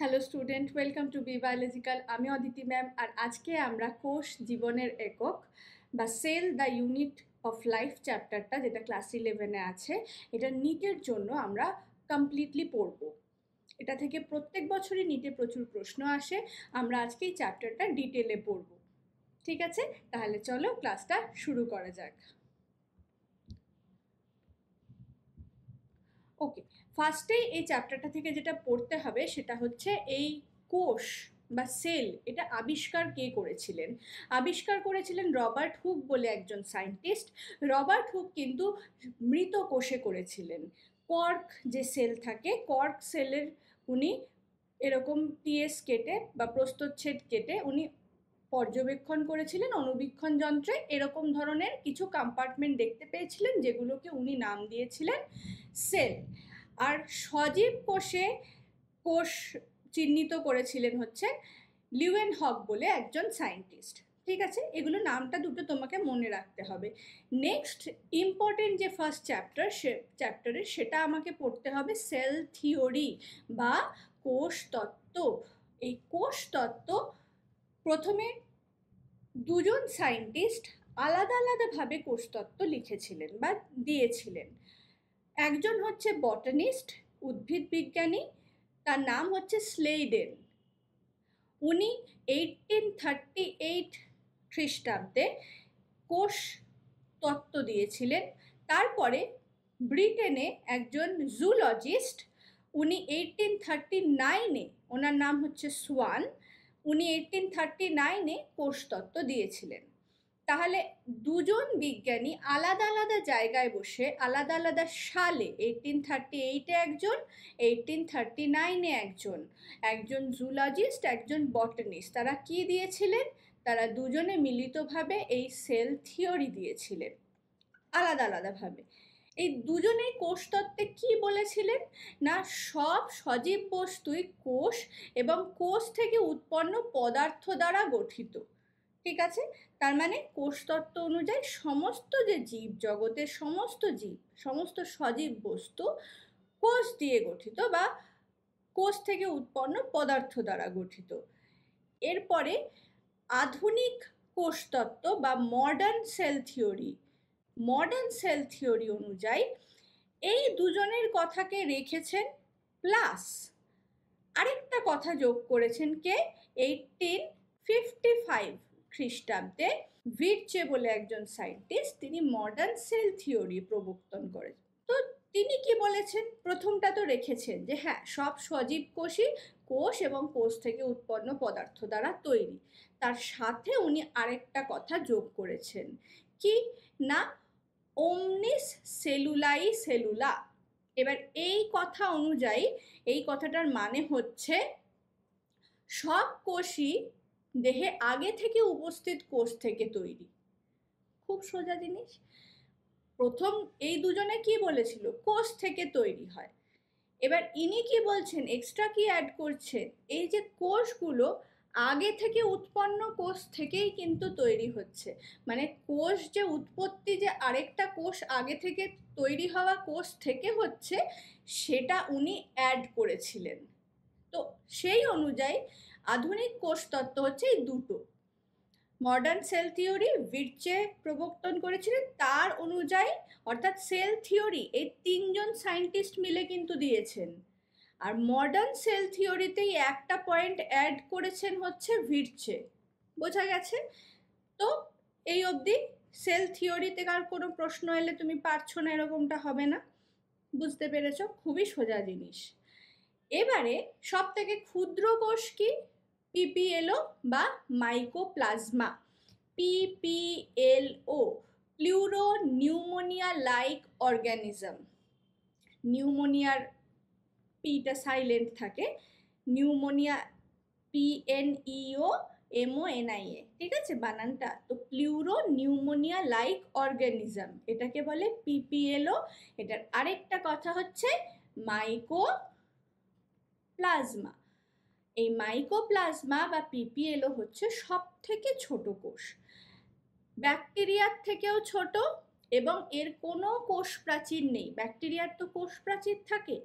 Hello student welcome to B biological আমি Aditi ma'am আর আজকে আমরা কোষ জীবনের একক বা cell the unit of life চ্যাপ্টারটা যেটা ক্লাস ইলেভেনে আছে এটা নিটের জন্য আমরা কমপ্লিটলি পড়ব এটা থেকে প্রত্যেক বছরই নিটে প্রচুর প্রশ্ন আসে আমরা আজকে এই চ্যাপ্টারটা ডিটেলে পড়ব ঠিক আছে তাহলে চলো ক্লাসটা শুরু করা যাক ওকে ফার্স্টেই এই চ্যাপ্টারটা থেকে যেটা পড়তে হবে সেটা হচ্ছে এই কোষ বা সেল এটা আবিষ্কার কে করেছিলেন আবিষ্কার করেছিলেন রবার্ট হুক বলে একজন সায়েন্টিস্ট রবার্ট হুক কিন্তু মৃত কোষে করেছিলেন কর্ক যে সেল থাকে কর্ক সেলের উনি এরকম টিএস কেটে বা প্রস্তচ্ছেদ কেটে উনি পর্যবেক্ষণ করেছিলেন অনুবীক্ষণ যন্ত্রে এরকম ধরনের কিছু কম্পার্টমেন্ট দেখতে পেয়েছিলেন যেগুলোকে উনি নাম দিয়েছিলেন সেল আর সজীব কোষে কোষ চিহ্নিত করেছিলেন হচ্ছে লিউয়েন হক বলে একজন সায়েন্টিস্ট ঠিক আছে এগুলো নামটা দুটো তোমাকে মনে রাখতে হবে নেক্সট ইম্পর্টেন্ট যে ফার্স্ট চ্যাপ্টার সে চ্যাপ্টারে সেটা আমাকে পড়তে হবে সেল থিওরি বা কোষ তত্ত্ব এই কোষ তত্ত্ব প্রথমে দুজন সায়েন্টিস্ট আলাদা আলাদাভাবে কোষতত্ত্ব লিখেছিলেন বা দিয়েছিলেন একজন হচ্ছে বটানিস্ট উদ্ভিদ বিজ্ঞানী তার নাম হচ্ছে স্লেইডেন উনি এইটিন থার্টি এইট খ্রিস্টাব্দে কোষ তত্ত্ব দিয়েছিলেন তারপরে ব্রিটেনে একজন জুলজিস্ট উনি এইটিন থার্টি নাইনে ওনার নাম হচ্ছে সোয়ান উনি এইটিন থার্টি নাইনে কোষ তত্ত্ব দিয়েছিলেন তাহলে দুজন বিজ্ঞানী আলাদা আলাদা জায়গায় বসে আলাদা আলাদা সালে এইটিন থার্টি এইটে একজন এইটিন থার্টি নাইনে একজন একজন জুলজিস্ট একজন বটনিস্ট তারা কি দিয়েছিলেন তারা দুজনে মিলিতভাবে এই সেল থিওরি দিয়েছিলেন আলাদা আলাদাভাবে এই দুজনেই কোষতত্ত্বে কি বলেছিলেন না সব সজীব বস্তুই কোষ এবং কোষ থেকে উৎপন্ন পদার্থ দ্বারা গঠিত ঠিক আছে তার মানে কোষতত্ত্ব অনুযায়ী সমস্ত যে জীব জগতের সমস্ত জীব সমস্ত সজীব বস্তু কোষ দিয়ে গঠিত বা কোষ থেকে উৎপন্ন পদার্থ দ্বারা গঠিত এরপরে আধুনিক কোষতত্ত্ব বা modern cell theory modern cell theory অনুযায়ী এই দুজনের কথাকে রেখেছেন প্লাস আরেকটা কথা যোগ করেছেন কে এইটিন ফিফটি ফাইভ খ্রিস্টাব্দে ভিরচে বলে একজন সায়েন্টিস্ট তিনি মডার্ন সেল থিওরি প্রবর্তন করেন তো তিনি কি বলেছেন প্রথমটা তো রেখেছেন যে হ্যাঁ সব সজীব কোষই কোষ এবং কোষ থেকে উৎপন্ন পদার্থ দ্বারা তৈরি তার সাথে উনি আরেকটা কথা যোগ করেছেন কি না ওমনিস সেলুলাই সেলুলা এবার এই কথা অনুযায়ী এই কথাটার মানে হচ্ছে সব কোষই দেহে আগে থেকে উপস্থিত কোষ থেকে তৈরি খুব সোজা জিনিস প্রথম এই দুজনে কি বলেছিল কোষ থেকে তৈরি হয় এবার ইনি কি বলছেন এক্সট্রা কি অ্যাড করছেন এই যে কোষগুলো আগে থেকে উৎপন্ন কোষ থেকেই কিন্তু তৈরি হচ্ছে মানে কোষ যে উৎপত্তি যে আরেকটা কোষ আগে থেকে তৈরি হওয়া কোষ থেকে হচ্ছে সেটা উনি অ্যাড করেছিলেন তো সেই অনুযায়ী আধুনিক কোষ তত্ত্ব হচ্ছে এই দুটো মডার্ন সেল থিওরি ভিরচে প্রবর্তন করেছিলেন তার অনুযায়ী অর্থাৎ সেল থিওরি এই তিনজন সায়েন্টিস্ট মিলে কিন্তু দিয়েছেন আর মডার্ন সেল থিওরিতেই একটা পয়েন্ট অ্যাড করেছেন হচ্ছে ভিরচে বোঝা গেছে তো এই অবধি সেল থিওরিতে কার কোনো প্রশ্ন এলে তুমি পারছো না এরকমটা হবে না বুঝতে পেরেছ খুবই সোজা জিনিস এবারে সব থেকে ক্ষুদ্র কোষ কি পিপিএলও বা mycoplasma PPLO pleuro pneumonia like organism নিউমোনিয়ার পিটা সাইলেন্ট থাকে নিউমোনিয়া পিএনইও এমও এনআইএ ঠিক আছে বানানটা তো প্লিউরো নিউমোনিয়া লাইক অর্গ্যানিজম এটাকে বলে পিপিএলও এটার আরেকটা কথা হচ্ছে মাইকো প্লাজমা এই মাইকোপ্লাজমা বা পিপিএলও হচ্ছে সব থেকে ছোট কোষ ব্যাকটেরিয়ার থেকেও ছোট এবং এর কোনো কোষ প্রাচীর নেই ব্যাকটেরিয়ার তো কোষ প্রাচীর থাকে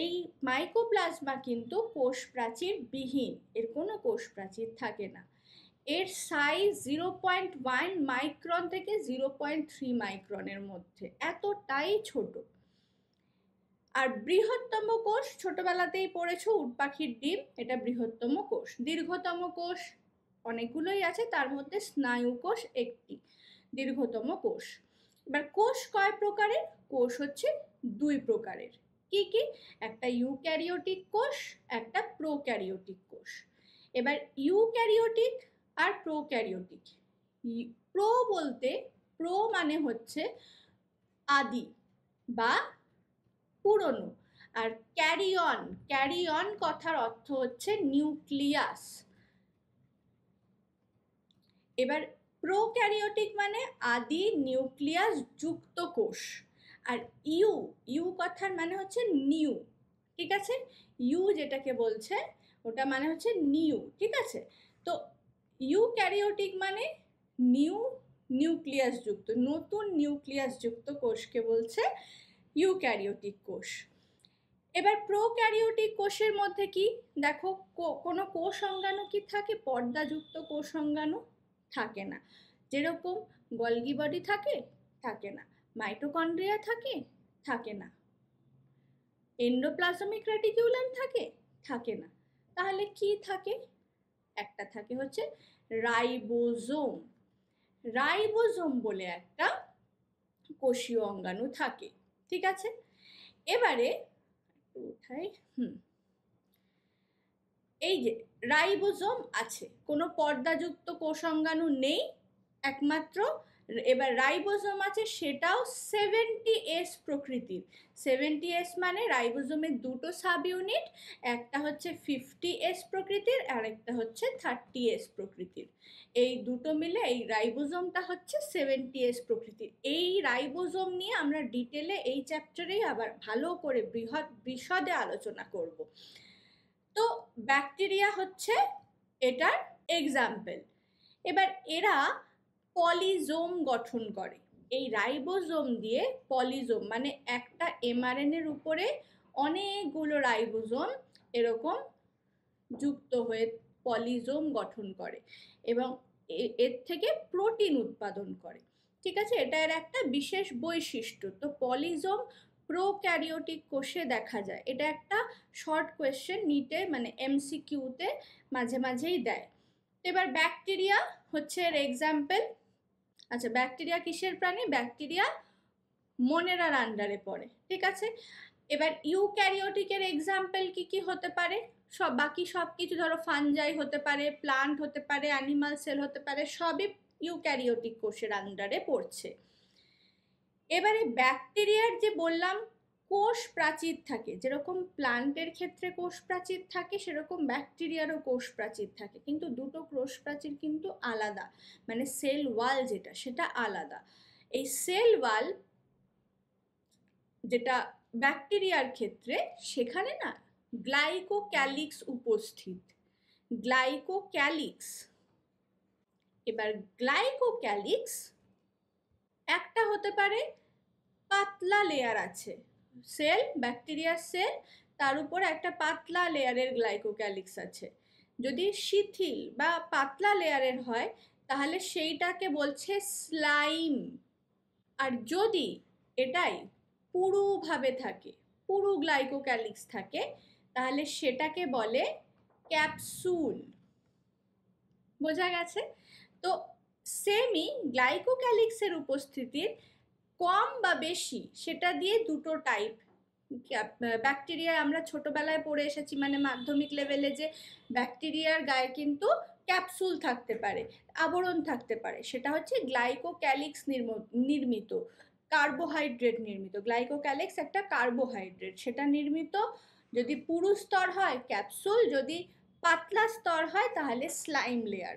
এই মাইকোপ্লাজমা কিন্তু কোষ প্রাচীর বিহীন এর কোনো কোষ প্রাচীর থাকে না এর size zero point one micron থেকে জিরো পয়েন্ট থ্রি মাইক্রনের মধ্যে এতটাই ছোটো আর বৃহত্তম কোষ ছোটবেলাতেই পড়েছ উট পাখির ডিম এটা বৃহত্তম কোষ দীর্ঘতম কোষ অনেকগুলোই আছে তার মধ্যে স্নায়ু কোষ একটি দীর্ঘতম কোষ এবার কোষ কয় প্রকারের কোষ হচ্ছে দুই প্রকারের কি কি একটা ইউক্যারিওটিক কোষ একটা প্রোক্যারিওটিক কোষ এবার ইউক্যারিওটিক আর প্রোক্যারিওটিক প্রো বলতে প্রো মানে হচ্ছে আদি বা পুরনো আর ক্যারি অন ক্যারি অন কথার অর্থ হচ্ছে নিউক্লিয়াস এবার প্রোক্যারিওটিক মানে আদি নিউক্লিয়াস যুক্ত কোষ আর ইউ ইউ কথার মানে হচ্ছে নিউ ঠিক আছে ইউ যেটাকে বলছে ওটা মানে হচ্ছে নিউ ঠিক আছে তো ইউ ক্যারিওটিক মানে নিউ নিউক্লিয়াস যুক্ত নতুন নিউক্লিয়াস যুক্ত কোষকে বলছে ইউক্যারিওটিক কোষ এবার প্রোক্যারিওটিক কোষের মধ্যে কি দেখো কোনো কোষ অঙ্গাণু কি থাকে পর্দাযুক্ত কোষ অঙ্গাণু থাকে না যেরকম গলগি বডি থাকে থাকে না মাইটোকন্ড্রিয়া থাকে থাকে না এন্ডোপ্লাজমিক রেটিকিউলাম থাকে থাকে না তাহলে কি থাকে একটা থাকে হচ্ছে রাইবোজোম রাইবোজোম বলে একটা কোষীয় অঙ্গাণু থাকে ঠিক আছে এবারে হুম এই যে রাইবোজোম আছে কোনো পর্দাযুক্ত কোষাঙ্গাণু নেই একমাত্র এবার রাইবোজোম আছে সেটাও সেভেন্টি এস প্রকৃতির সেভেন্টি এস মানে রাইবোজোমের দুটো সাব ইউনিট একটা হচ্ছে ফিফটি এস প্রকৃতির আর একটা হচ্ছে থার্টি এস প্রকৃতির এই দুটো মিলে এই রাইবোজোমটা হচ্ছে সেভেন্টি এস প্রকৃতির এই রাইবোজোম নিয়ে আমরা ডিটেলে এই চ্যাপ্টারেই আবার ভালো করে বৃহৎ বিশদে আলোচনা করব তো ব্যাকটেরিয়া হচ্ছে এটার এক্সাম্পল এবার এরা পলিজোম গঠন করে এই রাইবোজোম দিয়ে পলিজোম মানে একটা এমআরএনের উপরে অনেকগুলো রাইবোজোম এরকম যুক্ত হয়ে পলিজোম গঠন করে এবং এর থেকে প্রোটিন উৎপাদন করে ঠিক আছে এটা এর একটা বিশেষ বৈশিষ্ট্য তো পলিজোম প্রোক্যারিওটিক কোষে দেখা যায় এটা একটা শর্ট কোয়েশ্চেন নিটে মানে এমসিকিউতে মাঝে মাঝেই দেয় এবার ব্যাকটেরিয়া হচ্ছে এর এক্সাম্পল আচ্ছা ব্যাকটেরিয়া কিসের প্রাণী ব্যাকটেরিয়া মনেরার আন্ডারে পড়ে ঠিক আছে এবার ইউক্যারিওটিকের এক্সাম্পল কি কি হতে পারে সব বাকি সব কিছু ধরো ফানজাই হতে পারে প্লান্ট হতে পারে অ্যানিমাল সেল হতে পারে সবই ইউক্যারিওটিক কোষের আন্ডারে পড়ছে এবারে ব্যাকটেরিয়ার যে বললাম কোষ প্রাচীর থাকে যেরকম প্লান্টের ক্ষেত্রে কোষ প্রাচীর থাকে সেরকম ব্যাকটেরিয়ারও কোষ প্রাচীর থাকে কিন্তু দুটো কোষ প্রাচীর কিন্তু আলাদা মানে সেল ওয়াল যেটা সেটা আলাদা এই সেল ওয়াল যেটা ব্যাকটেরিয়ার ক্ষেত্রে সেখানে না গ্লাইকোক্যালিক্স উপস্থিত গ্লাইকোক্যালিক্স এবার গ্লাইকোক্যালিক্স একটা হতে পারে পাতলা লেয়ার আছে সেল ব্যাকটেরিয়া সেল তার উপর একটা পাতলা লেয়ারের গ্লাইকোক্যালিক্স আছে যদি শিথিল বা পাতলা লেয়ারের হয় তাহলে সেইটাকে বলছে স্লাইম আর যদি এটাই পুরুভাবে থাকে পুরু গ্লাইকোক্যালিক্স থাকে তাহলে সেটাকে বলে ক্যাপসুল বোঝা গেছে তো সেমি গ্লাইকোক্যালিক্সের উপস্থিতির কম বা বেশি সেটা দিয়ে দুটো টাইপ ব্যাকটেরিয়া আমরা ছোটোবেলায় পড়ে এসেছি মানে মাধ্যমিক লেভেলে যে ব্যাকটেরিয়ার গায়ে কিন্তু ক্যাপসুল থাকতে পারে আবরণ থাকতে পারে সেটা হচ্ছে গ্লাইকোক্যালিক্স নির্মিত কার্বোহাইড্রেট নির্মিত গ্লাইকোক্যালিক্স একটা কার্বোহাইড্রেট সেটা নির্মিত যদি পুরু স্তর হয় ক্যাপসুল যদি পাতলা স্তর হয় তাহলে স্লাইম লেয়ার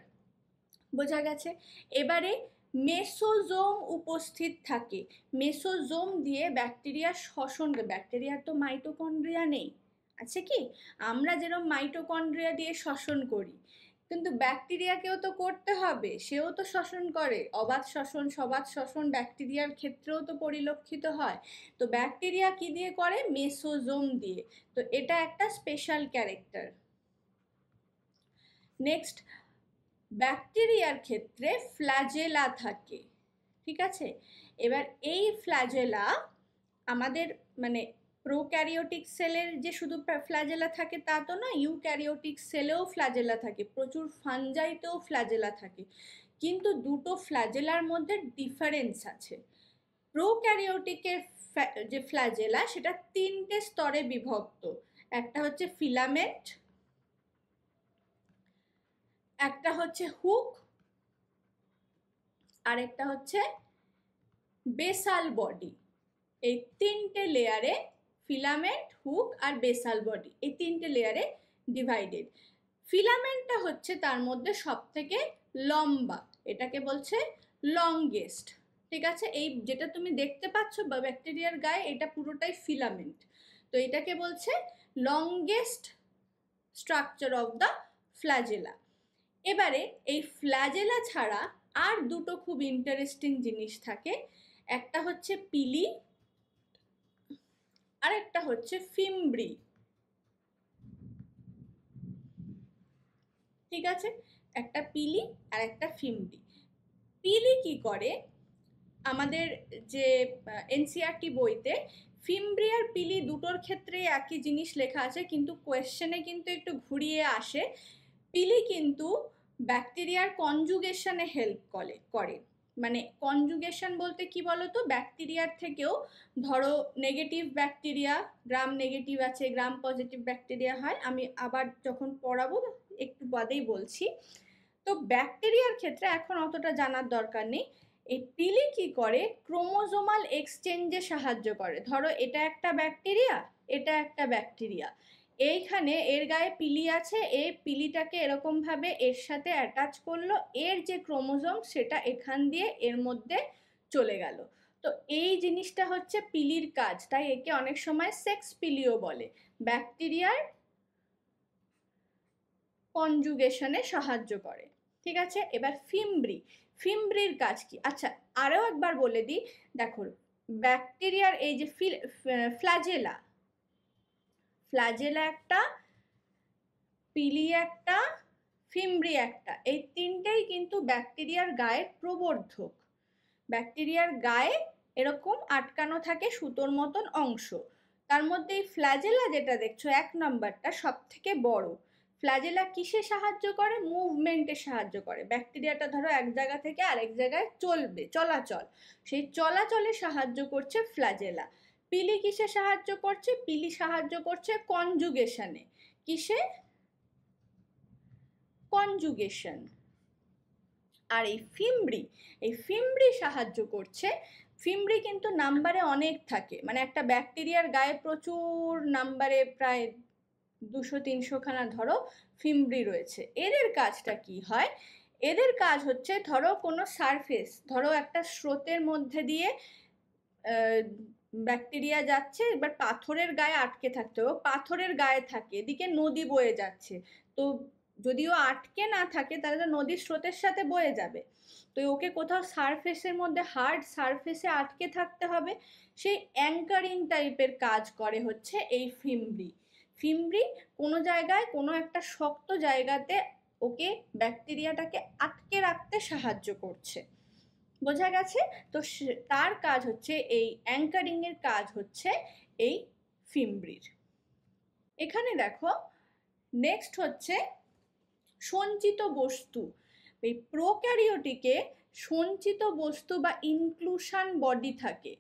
বোঝা গেছে এবারে মেসোজোম উপস্থিত থাকে মেসোজোম দিয়ে ব্যাকটেরিয়া শ্বসন ব্যাকটেরিয়ার তো মাইটোকন্ড্রিয়া নেই আছে কি আমরা যেরকম মাইটোকন্ড্রিয়া দিয়ে শ্বসন করি কিন্তু ব্যাকটেরিয়াকেও তো করতে হবে সেও তো শ্বসন করে অবাধ শ্বসন সবাধ শ্বসন ব্যাকটেরিয়ার ক্ষেত্রেও তো পরিলক্ষিত হয় তো ব্যাকটেরিয়া কি দিয়ে করে মেসোজোম দিয়ে তো এটা একটা স্পেশাল ক্যারেক্টার নেক্সট ব্যাকটেরিয়ার ক্ষেত্রে ফ্ল্যাজেলা থাকে ঠিক আছে এবার এই ফ্ল্যাজেলা আমাদের মানে প্রোক্যারিওটিক সেলের যে শুধু ফ্ল্যাজেলা থাকে তা তো না ইউক্যারিওটিক সেলেও ফ্ল্যাজেলা থাকে প্রচুর ফানজাইতেও ফ্ল্যাজেলা থাকে কিন্তু দুটো ফ্ল্যাজেলার মধ্যে ডিফারেন্স আছে প্রোক্যারিওটিকের যে ফ্ল্যাজেলা সেটা তিনটে স্তরে বিভক্ত একটা হচ্ছে ফিলামেন্ট একটা হচ্ছে হুক আর একটা হচ্ছে বেসাল বডি এই তিনটে লেয়ারে ফিলামেন্ট হুক আর বেসাল বডি এই তিনটে লেয়ারে ডিভাইডেড ফিলামেন্টটা হচ্ছে তার মধ্যে সব থেকে লম্বা এটাকে বলছে লংগেস্ট ঠিক আছে এই যেটা তুমি দেখতে পাচ্ছ বা ব্যাকটেরিয়ার গায়ে এটা পুরোটাই ফিলামেন্ট তো এটাকে বলছে longest structure of the flagella এবারে এই ফ্ল্যাজেলা ছাড়া আর দুটো খুব ইন্টারেস্টিং জিনিস থাকে একটা হচ্ছে পিলি আর একটা হচ্ছে ফিমব্রি ঠিক আছে একটা পিলি আর একটা ফিমব্রি পিলি কি করে আমাদের যে এনসিআরটি e বইতে ফিমব্রি আর পিলি দুটোর ক্ষেত্রে একই জিনিস লেখা আছে কিন্তু কোয়েশ্চেনে কিন্তু একটু ঘুরিয়ে আসে পিলি কিন্তু ব্যাকটেরিয়ার কনজুগেশনে হেল্প করে করে মানে কনজুগেশন বলতে কি বলতো ব্যাকটেরিয়ার থেকেও ধরো নেগেটিভ ব্যাকটেরিয়া গ্রাম নেগেটিভ আছে গ্রাম পজিটিভ ব্যাকটেরিয়া হয় আমি আবার যখন পড়াবো একটু বাদেই বলছি তো ব্যাকটেরিয়ার ক্ষেত্রে এখন অতটা জানার দরকার নেই এই পিলি কি করে ক্রোমোজোমাল এক্সচেঞ্জে সাহায্য করে ধরো এটা একটা ব্যাকটেরিয়া এটা একটা ব্যাকটেরিয়া এইখানে এর গায়ে পিলি আছে এই পিলিটাকে এরকমভাবে এর সাথে অ্যাটাচ করলো এর যে ক্রোমোজোম সেটা এখান দিয়ে এর মধ্যে চলে গেল তো এই জিনিসটা হচ্ছে পিলির কাজ তাই একে অনেক সময় সেক্স পিলিও বলে ব্যাকটেরিয়ার কনজুগেশনে সাহায্য করে ঠিক আছে এবার ফিমব্রি ফিমব্রির কাজ কি আচ্ছা আরও একবার বলে দিই দেখো ব্যাকটেরিয়ার এই যে ফিল ফ্ল্যাজেলা ফ্ল্যাজেলা একটা পিলি একটা ফিমরি একটা এই তিনটেই কিন্তু ব্যাকটেরিয়ার গায়ের প্রবর্ধক ব্যাকটেরিয়ার গায়ে এরকম আটকানো থাকে সুতোর মতন অংশ তার মধ্যে এই ফ্ল্যাজেলা যেটা দেখছো এক নম্বরটা সব থেকে বড় ফ্ল্যাজেলা কিসে সাহায্য করে মুভমেন্টে সাহায্য করে ব্যাকটেরিয়াটা ধরো এক জায়গা থেকে আরেক জায়গায় চলবে চলাচল সেই চলাচলে সাহায্য করছে ফ্ল্যাজেলা পিলি কিসে সাহায্য করছে পিলি সাহায্য করছে কনজুগেশনে কিসে কনজুগেশন আর এই ফিমব্রি এই ফিমব্রি সাহায্য করছে ফিমড়ি কিন্তু নাম্বারে অনেক থাকে মানে একটা ব্যাকটেরিয়ার গায়ে প্রচুর নাম্বারে প্রায় দুশো তিনশোখানা ধরো ফিমড়ি রয়েছে এদের কাজটা কি হয় এদের কাজ হচ্ছে ধরো কোনো সারফেস ধরো একটা স্রোতের মধ্যে দিয়ে ব্যাকটেরিয়া যাচ্ছে এবার পাথরের গায়ে আটকে থাকতে হবে পাথরের গায়ে থাকে এদিকে নদী বয়ে যাচ্ছে তো যদিও আটকে না থাকে তাহলে তো নদীর স্রোতের সাথে বয়ে যাবে তো ওকে কোথাও সারফেসের মধ্যে হার্ড সারফেসে আটকে থাকতে হবে সেই অ্যাঙ্কারিং টাইপের কাজ করে হচ্ছে এই ফিমরি ফিমরি কোনো জায়গায় কোনো একটা শক্ত জায়গাতে ওকে ব্যাকটেরিয়াটাকে আটকে রাখতে সাহায্য করছে বোঝা গেছে তো তার কাজ হচ্ছে এই অ্যাঙ্কারিংয়ের কাজ হচ্ছে এই ফিমব্রির এখানে দেখো নেক্সট হচ্ছে সঞ্চিত বস্তু এই প্রোক্যারিওটিকে সঞ্চিত বস্তু বা ইনক্লুশন বডি থাকে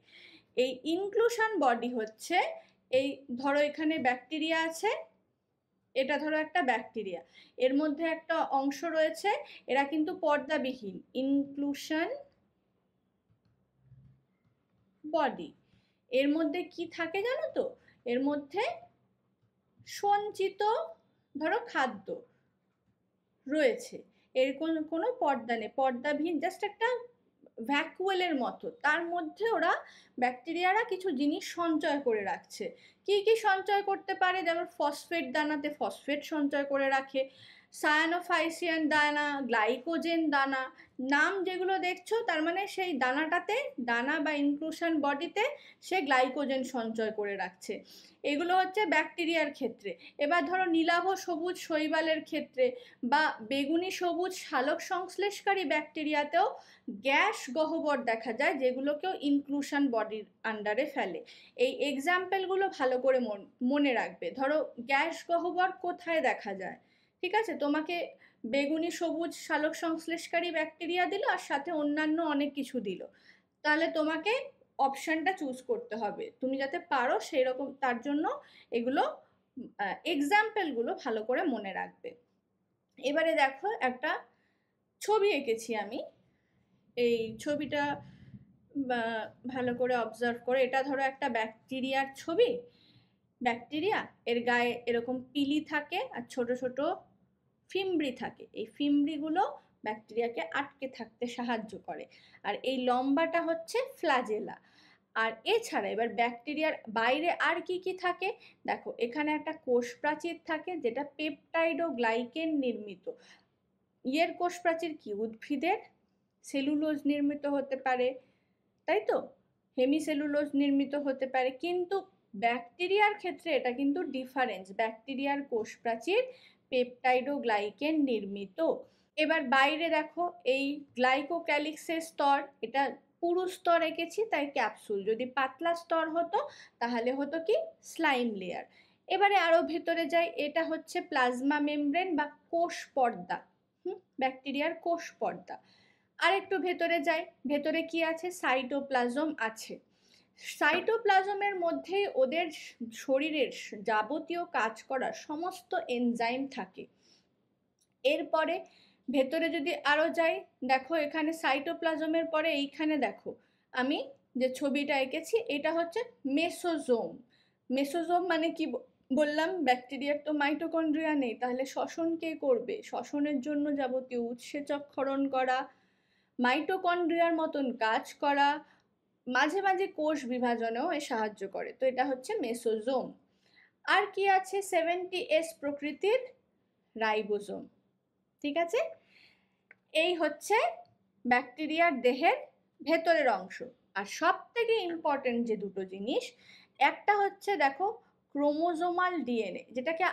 এই ইনক্লুশন বডি হচ্ছে এই ধরো এখানে ব্যাকটেরিয়া আছে এটা ধরো একটা ব্যাকটেরিয়া এর মধ্যে একটা অংশ রয়েছে এরা কিন্তু পর্দাবিহীন ইনক্লুশন বডি এর মধ্যে কি থাকে জানো তো এর মধ্যে সঞ্চিত ধরো খাদ্য রয়েছে এর কোনো কোনো পর্দা নেই পর্দাবিহীন জাস্ট একটা ভ্যাকুয়েলের মতো তার মধ্যে ওরা ব্যাকটেরিয়ারা কিছু জিনিস সঞ্চয় করে রাখছে কি কি সঞ্চয় করতে পারে যেমন ফসফেট দানাতে ফসফেট সঞ্চয় করে রাখে সায়ানোফাইসিয়ান দানা গ্লাইকোজেন দানা নাম যেগুলো দেখছো তার মানে সেই দানাটাতে দানা বা ইনক্লুশন বডিতে সে গ্লাইকোজেন সঞ্চয় করে রাখছে এগুলো হচ্ছে ব্যাকটেরিয়ার ক্ষেত্রে এবার ধরো নীলাভ সবুজ শৈবালের ক্ষেত্রে বা বেগুনি সবুজ শালক সংশ্লেষকারী ব্যাকটেরিয়াতেও গ্যাস গহ্বর দেখা যায় যেগুলোকেও ইনক্লুশন বডির আন্ডারে ফেলে এই এক্সাম্পলগুলো ভালো করে মনে রাখবে ধরো গ্যাস গহ্বর কোথায় দেখা যায় ঠিক আছে তোমাকে বেগুনি সবুজ সালোক সংশ্লেষকারী ব্যাকটেরিয়া দিল আর সাথে অন্যান্য অনেক কিছু দিল তাহলে তোমাকে অপশানটা চুজ করতে হবে তুমি যাতে পারো সেই রকম তার জন্য এগুলো এক্সাম্পলগুলো ভালো করে মনে রাখবে এবারে দেখো একটা ছবি এঁকেছি আমি এই ছবিটা ভালো করে অবজার্ভ করে এটা ধরো একটা ব্যাকটেরিয়ার ছবি ব্যাকটেরিয়া এর গায়ে এরকম পিলি থাকে আর ছোট ছোট ফিমব্রি থাকে এই ফিমব্রিগুলো ব্যাকটেরিয়াকে আটকে থাকতে সাহায্য করে আর এই লম্বাটা হচ্ছে ফ্লাজেলা আর এছাড়া এবার ব্যাকটেরিয়ার বাইরে আর কি কি থাকে দেখো এখানে একটা কোষ প্রাচীর থাকে যেটা পেপটাইডো গ্লাইকেন নির্মিত ইয়ের কোষ প্রাচীর কি উদ্ভিদের সেলুলোজ নির্মিত হতে পারে তাই তো হেমিসেলুলোজ নির্মিত হতে পারে কিন্তু ব্যাকটেরিয়ার ক্ষেত্রে এটা কিন্তু ডিফারেন্স ব্যাকটেরিয়ার কোষ প্রাচীর পেপটাইডোগ্লাইকেন নির্মিত এবার বাইরে দেখো এই গ্লাইকোক্যালিক্সের স্তর এটা পুরো স্তর এঁকেছি তাই ক্যাপসুল যদি পাতলা স্তর হতো তাহলে হতো কি স্লাইম লেয়ার এবারে আরও ভেতরে যাই এটা হচ্ছে প্লাজমা মেমব্রেন বা কোষ পর্দা হুম ব্যাকটেরিয়ার কোষ পর্দা আর একটু ভেতরে যাই ভেতরে কি আছে সাইটোপ্লাজম আছে সাইটোপ্লাজমের মধ্যে ওদের শরীরের যাবতীয় কাজ করার সমস্ত এনজাইম থাকে এরপরে ভেতরে যদি আরও যাই দেখো এখানে সাইটোপ্লাজমের পরে এইখানে দেখো আমি যে ছবিটা এঁকেছি এটা হচ্ছে মেসোজোম মেসোজোম মানে কি বললাম ব্যাকটেরিয়ার তো মাইটোকন্ড্রিয়া নেই তাহলে শ্বসন কে করবে শ্বসনের জন্য যাবতীয় উৎসেচক ক্ষরণ করা মাইটোকন্ড্রিয়ার মতন কাজ করা মাঝে মাঝে কোষ বিভাজনেও এ সাহায্য করে তো এটা হচ্ছে মেসোজোম আর কি আছে সেভেন্টি এস প্রকৃতির রাইবোজোম ঠিক আছে এই হচ্ছে ব্যাকটেরিয়ার দেহের ভেতরের অংশ আর সব থেকে ইম্পর্টেন্ট যে দুটো জিনিস একটা হচ্ছে দেখো ক্রোমোজোমাল ডিএনএ যেটাকে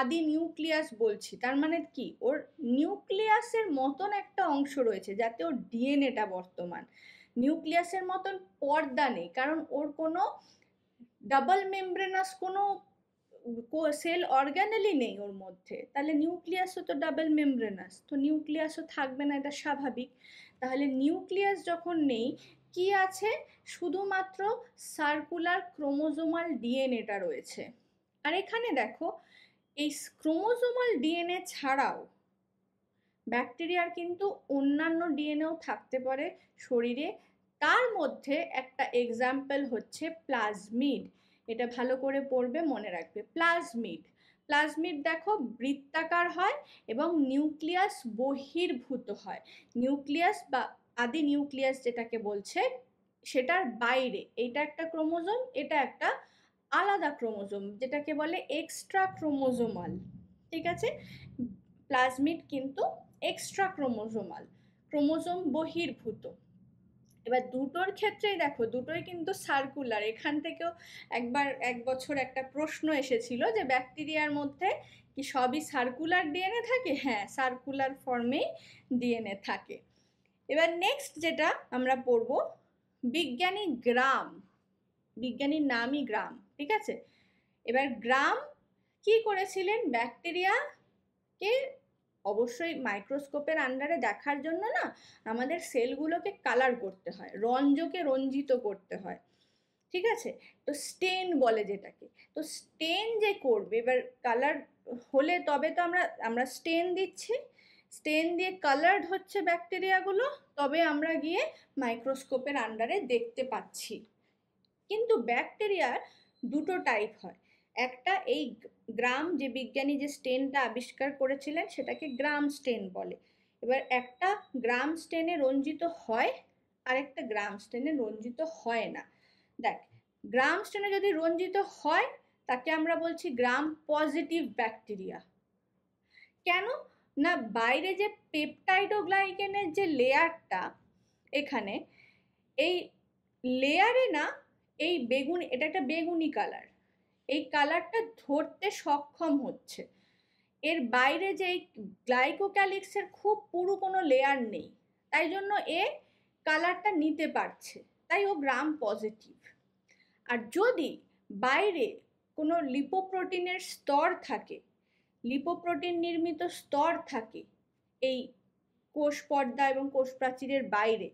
আদি নিউক্লিয়াস বলছি তার মানে কি ওর নিউক্লিয়াসের মতন একটা অংশ রয়েছে যাতে ওর ডিএনএটা বর্তমান নিউক্লিয়াসের মতন পর্দা নেই কারণ ওর কোনো ডাবল মেমব্রেনাস কোনো সেল অর্গ্যানেলই নেই ওর মধ্যে তাহলে নিউক্লিয়াসও তো ডাবল মেমব্রেনাস তো নিউক্লিয়াসও থাকবে না এটা স্বাভাবিক তাহলে নিউক্লিয়াস যখন নেই কি আছে শুধুমাত্র সার্কুলার ক্রোমোজোমাল ডিএনএটা রয়েছে আর এখানে দেখো এই ক্রোমোজোমাল ডিএনএ ছাড়াও ব্যাকটেরিয়ার কিন্তু অন্যান্য ডিএনএও থাকতে পারে শরীরে তার মধ্যে একটা এক্সাম্পল হচ্ছে প্লাজমিড এটা ভালো করে পড়বে মনে রাখবে প্লাজমিড প্লাজমিড দেখো বৃত্তাকার হয় এবং নিউক্লিয়াস বহির্ভূত হয় নিউক্লিয়াস বা আদি নিউক্লিয়াস যেটাকে বলছে সেটার বাইরে এটা একটা ক্রোমোজোম এটা একটা আলাদা ক্রোমোজোম যেটাকে বলে এক্সট্রা ক্রোমোজোমাল ঠিক আছে প্লাজমিড কিন্তু এক্সট্রা ক্রোমোজোমাল ক্রোমোজোম বহির্ভূত এবার দুটোর ক্ষেত্রেই দেখো দুটোই কিন্তু সার্কুলার এখান থেকেও একবার এক বছর একটা প্রশ্ন এসেছিল যে ব্যাকটেরিয়ার মধ্যে কি সবই সার্কুলার ডিএনএ থাকে হ্যাঁ সার্কুলার ফর্মেই ডিএনএ থাকে এবার নেক্সট যেটা আমরা পড়ব বিজ্ঞানী গ্রাম বিজ্ঞানীর নামই গ্রাম ঠিক আছে এবার গ্রাম কি করেছিলেন ব্যাকটেরিয়াকে অবশ্যই মাইক্রোস্কোপের আন্ডারে দেখার জন্য না আমাদের সেলগুলোকে কালার করতে হয় রঞ্জকে রঞ্জিত করতে হয় ঠিক আছে তো স্টেন বলে যেটাকে তো স্টেন যে করবে এবার কালার হলে তবে তো আমরা আমরা স্টেন দিচ্ছি স্টেন দিয়ে কালার্ড হচ্ছে ব্যাকটেরিয়াগুলো তবে আমরা গিয়ে মাইক্রোস্কোপের আন্ডারে দেখতে পাচ্ছি কিন্তু ব্যাকটেরিয়ার দুটো টাইপ হয় একটা এই গ্রাম যে বিজ্ঞানী যে স্টেনটা আবিষ্কার করেছিলেন সেটাকে গ্রাম স্টেন বলে এবার একটা গ্রাম স্টেনে রঞ্জিত হয় আর একটা গ্রাম স্টেনে রঞ্জিত হয় না দেখ গ্রাম স্টেনে যদি রঞ্জিত হয় তাকে আমরা বলছি গ্রাম পজিটিভ ব্যাকটেরিয়া কেন না বাইরে যে পেপটাইডোগ্লাইকেনের যে লেয়ারটা এখানে এই লেয়ারে না এই বেগুন এটা একটা বেগুনি কালার এই কালারটা ধরতে সক্ষম হচ্ছে এর বাইরে যে এই গ্লাইকোক্যালিক্সের খুব পুরো কোনো লেয়ার নেই তাই জন্য এ কালারটা নিতে পারছে তাই ও গ্রাম পজিটিভ আর যদি বাইরে কোনো লিপোপ্রোটিনের স্তর থাকে লিপোপ্রোটিন নির্মিত স্তর থাকে এই কোষ পর্দা এবং কোষ প্রাচীরের বাইরে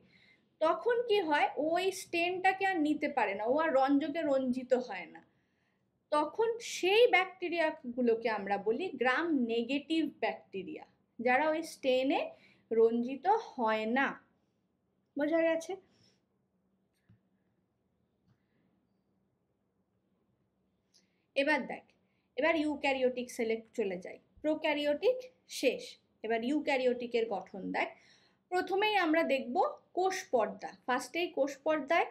তখন কি হয় ওই স্টেনটাকে আর নিতে পারে না ও আর রঞ্জকে রঞ্জিত হয় না তখন সেই ব্যাকটেরিয়াগুলোকে আমরা বলি গ্রাম নেগেটিভ ব্যাকটেরিয়া যারা ওই স্টেনে রঞ্জিত হয় না বোঝা গেছে এবার দেখ এবার ইউক্যারিওটিক সেলে চলে যাই প্রোক্যারিওটিক শেষ এবার ইউক্যারিওটিকের গঠন দেখ প্রথমেই আমরা দেখব কোষ পর্দা ফার্স্টেই কোষ পর্দায়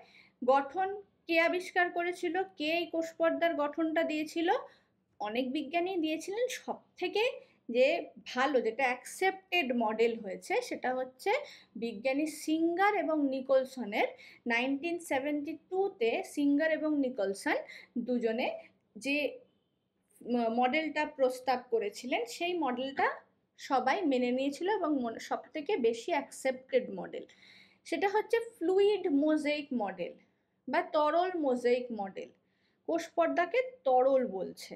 গঠন কে আবিষ্কার করেছিল কে এই কোষপর্দার গঠনটা দিয়েছিল অনেক বিজ্ঞানী দিয়েছিলেন সব থেকে যে ভালো যেটা অ্যাকসেপ্টেড মডেল হয়েছে সেটা হচ্ছে বিজ্ঞানী সিঙ্গার এবং নিকলসনের নাইনটিন সেভেন্টি টুতে সিঙ্গার এবং নিকলসন দুজনে যে মডেলটা প্রস্তাব করেছিলেন সেই মডেলটা সবাই মেনে নিয়েছিল এবং সব থেকে বেশি অ্যাকসেপ্টেড মডেল সেটা হচ্ছে ফ্লুইড মোজেক মডেল বা তরল মোজাইক মডেল কোষ পর্দাকে তরল বলছে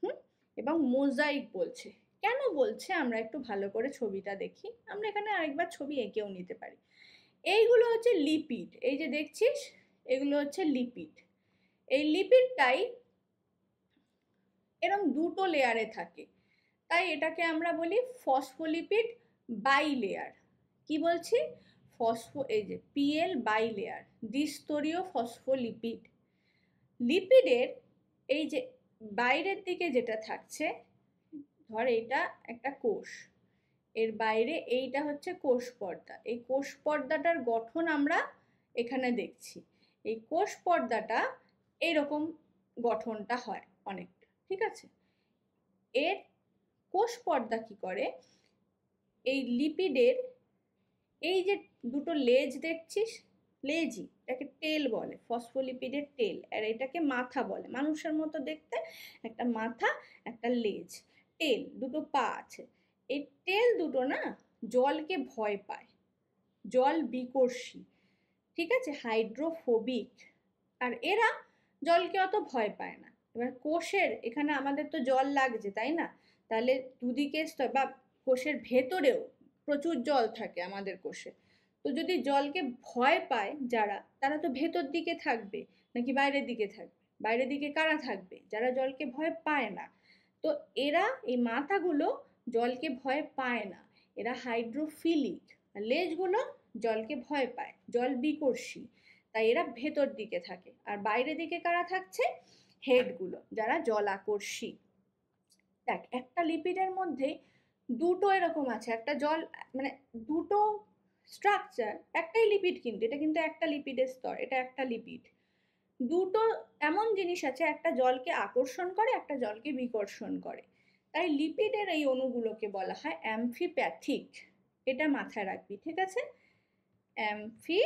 হুম এবং মোজাইক বলছে কেন বলছে আমরা একটু ভালো করে ছবিটা দেখি আমরা এখানে আরেকবার ছবি এঁকেও নিতে পারি এইগুলো হচ্ছে লিপিড এই যে দেখছিস এগুলো হচ্ছে লিপিড এই লিপিডটাই এরম দুটো লেয়ারে থাকে তাই এটাকে আমরা বলি ফসফোলিপিড বাই লেয়ার কি বলছি ফসফো এই যে পিএল বাই লেয়ার দ্বিস্তরীয় ফসফোলিপিড লিপিডের এই যে বাইরের দিকে যেটা থাকছে ধর এটা একটা কোষ এর বাইরে এইটা হচ্ছে কোষ পর্দা এই কোষ পর্দাটার গঠন আমরা এখানে দেখছি এই কোষ পর্দাটা এরকম গঠনটা হয় অনেকটা ঠিক আছে এর কোষ পর্দা কি করে এই লিপিডের এই যে দুটো লেজ দেখছিস লেজি এটাকে টেল বলে ফসফোলিপিডের টেল আর এটাকে মাথা বলে মানুষের মতো দেখতে একটা মাথা একটা লেজ টেল দুটো পা আছে এই টেল দুটো না জলকে ভয় পায় জল বিকর্ষী ঠিক আছে হাইড্রোফোবিক আর এরা জলকে অত ভয় পায় না এবার কোষের এখানে আমাদের তো জল লাগছে তাই না তাহলে দুদিকে বা কোষের ভেতরেও প্রচুর জল থাকে আমাদের কোষে তো যদি জলকে ভয় পায় যারা তারা তো ভেতর দিকে থাকবে নাকি বাইরের দিকে থাকবে বাইরের দিকে কারা থাকবে যারা জলকে ভয় পায় না তো এরা এই মাথাগুলো জলকে ভয় পায় না এরা হাইড্রোফিলিক লেজগুলো জলকে ভয় পায় জল বিকর্ষী তাই এরা ভেতর দিকে থাকে আর বাইরের দিকে কারা থাকছে হেডগুলো যারা জল আকর্ষী দেখ একটা লিপিডের মধ্যে দুটো এরকম আছে একটা জল মানে দুটো স্ট্রাকচার একটাই লিপিড কিন্তু এটা কিন্তু একটা লিপিডের স্তর এটা একটা লিপিড দুটো এমন জিনিস আছে একটা জলকে আকর্ষণ করে একটা জলকে বিকর্ষণ করে তাই লিপিডের এই অণুগুলোকে বলা হয় অ্যাম্ফিপ্যাথিক এটা মাথায় রাখবি ঠিক আছে অ্যাম্ফি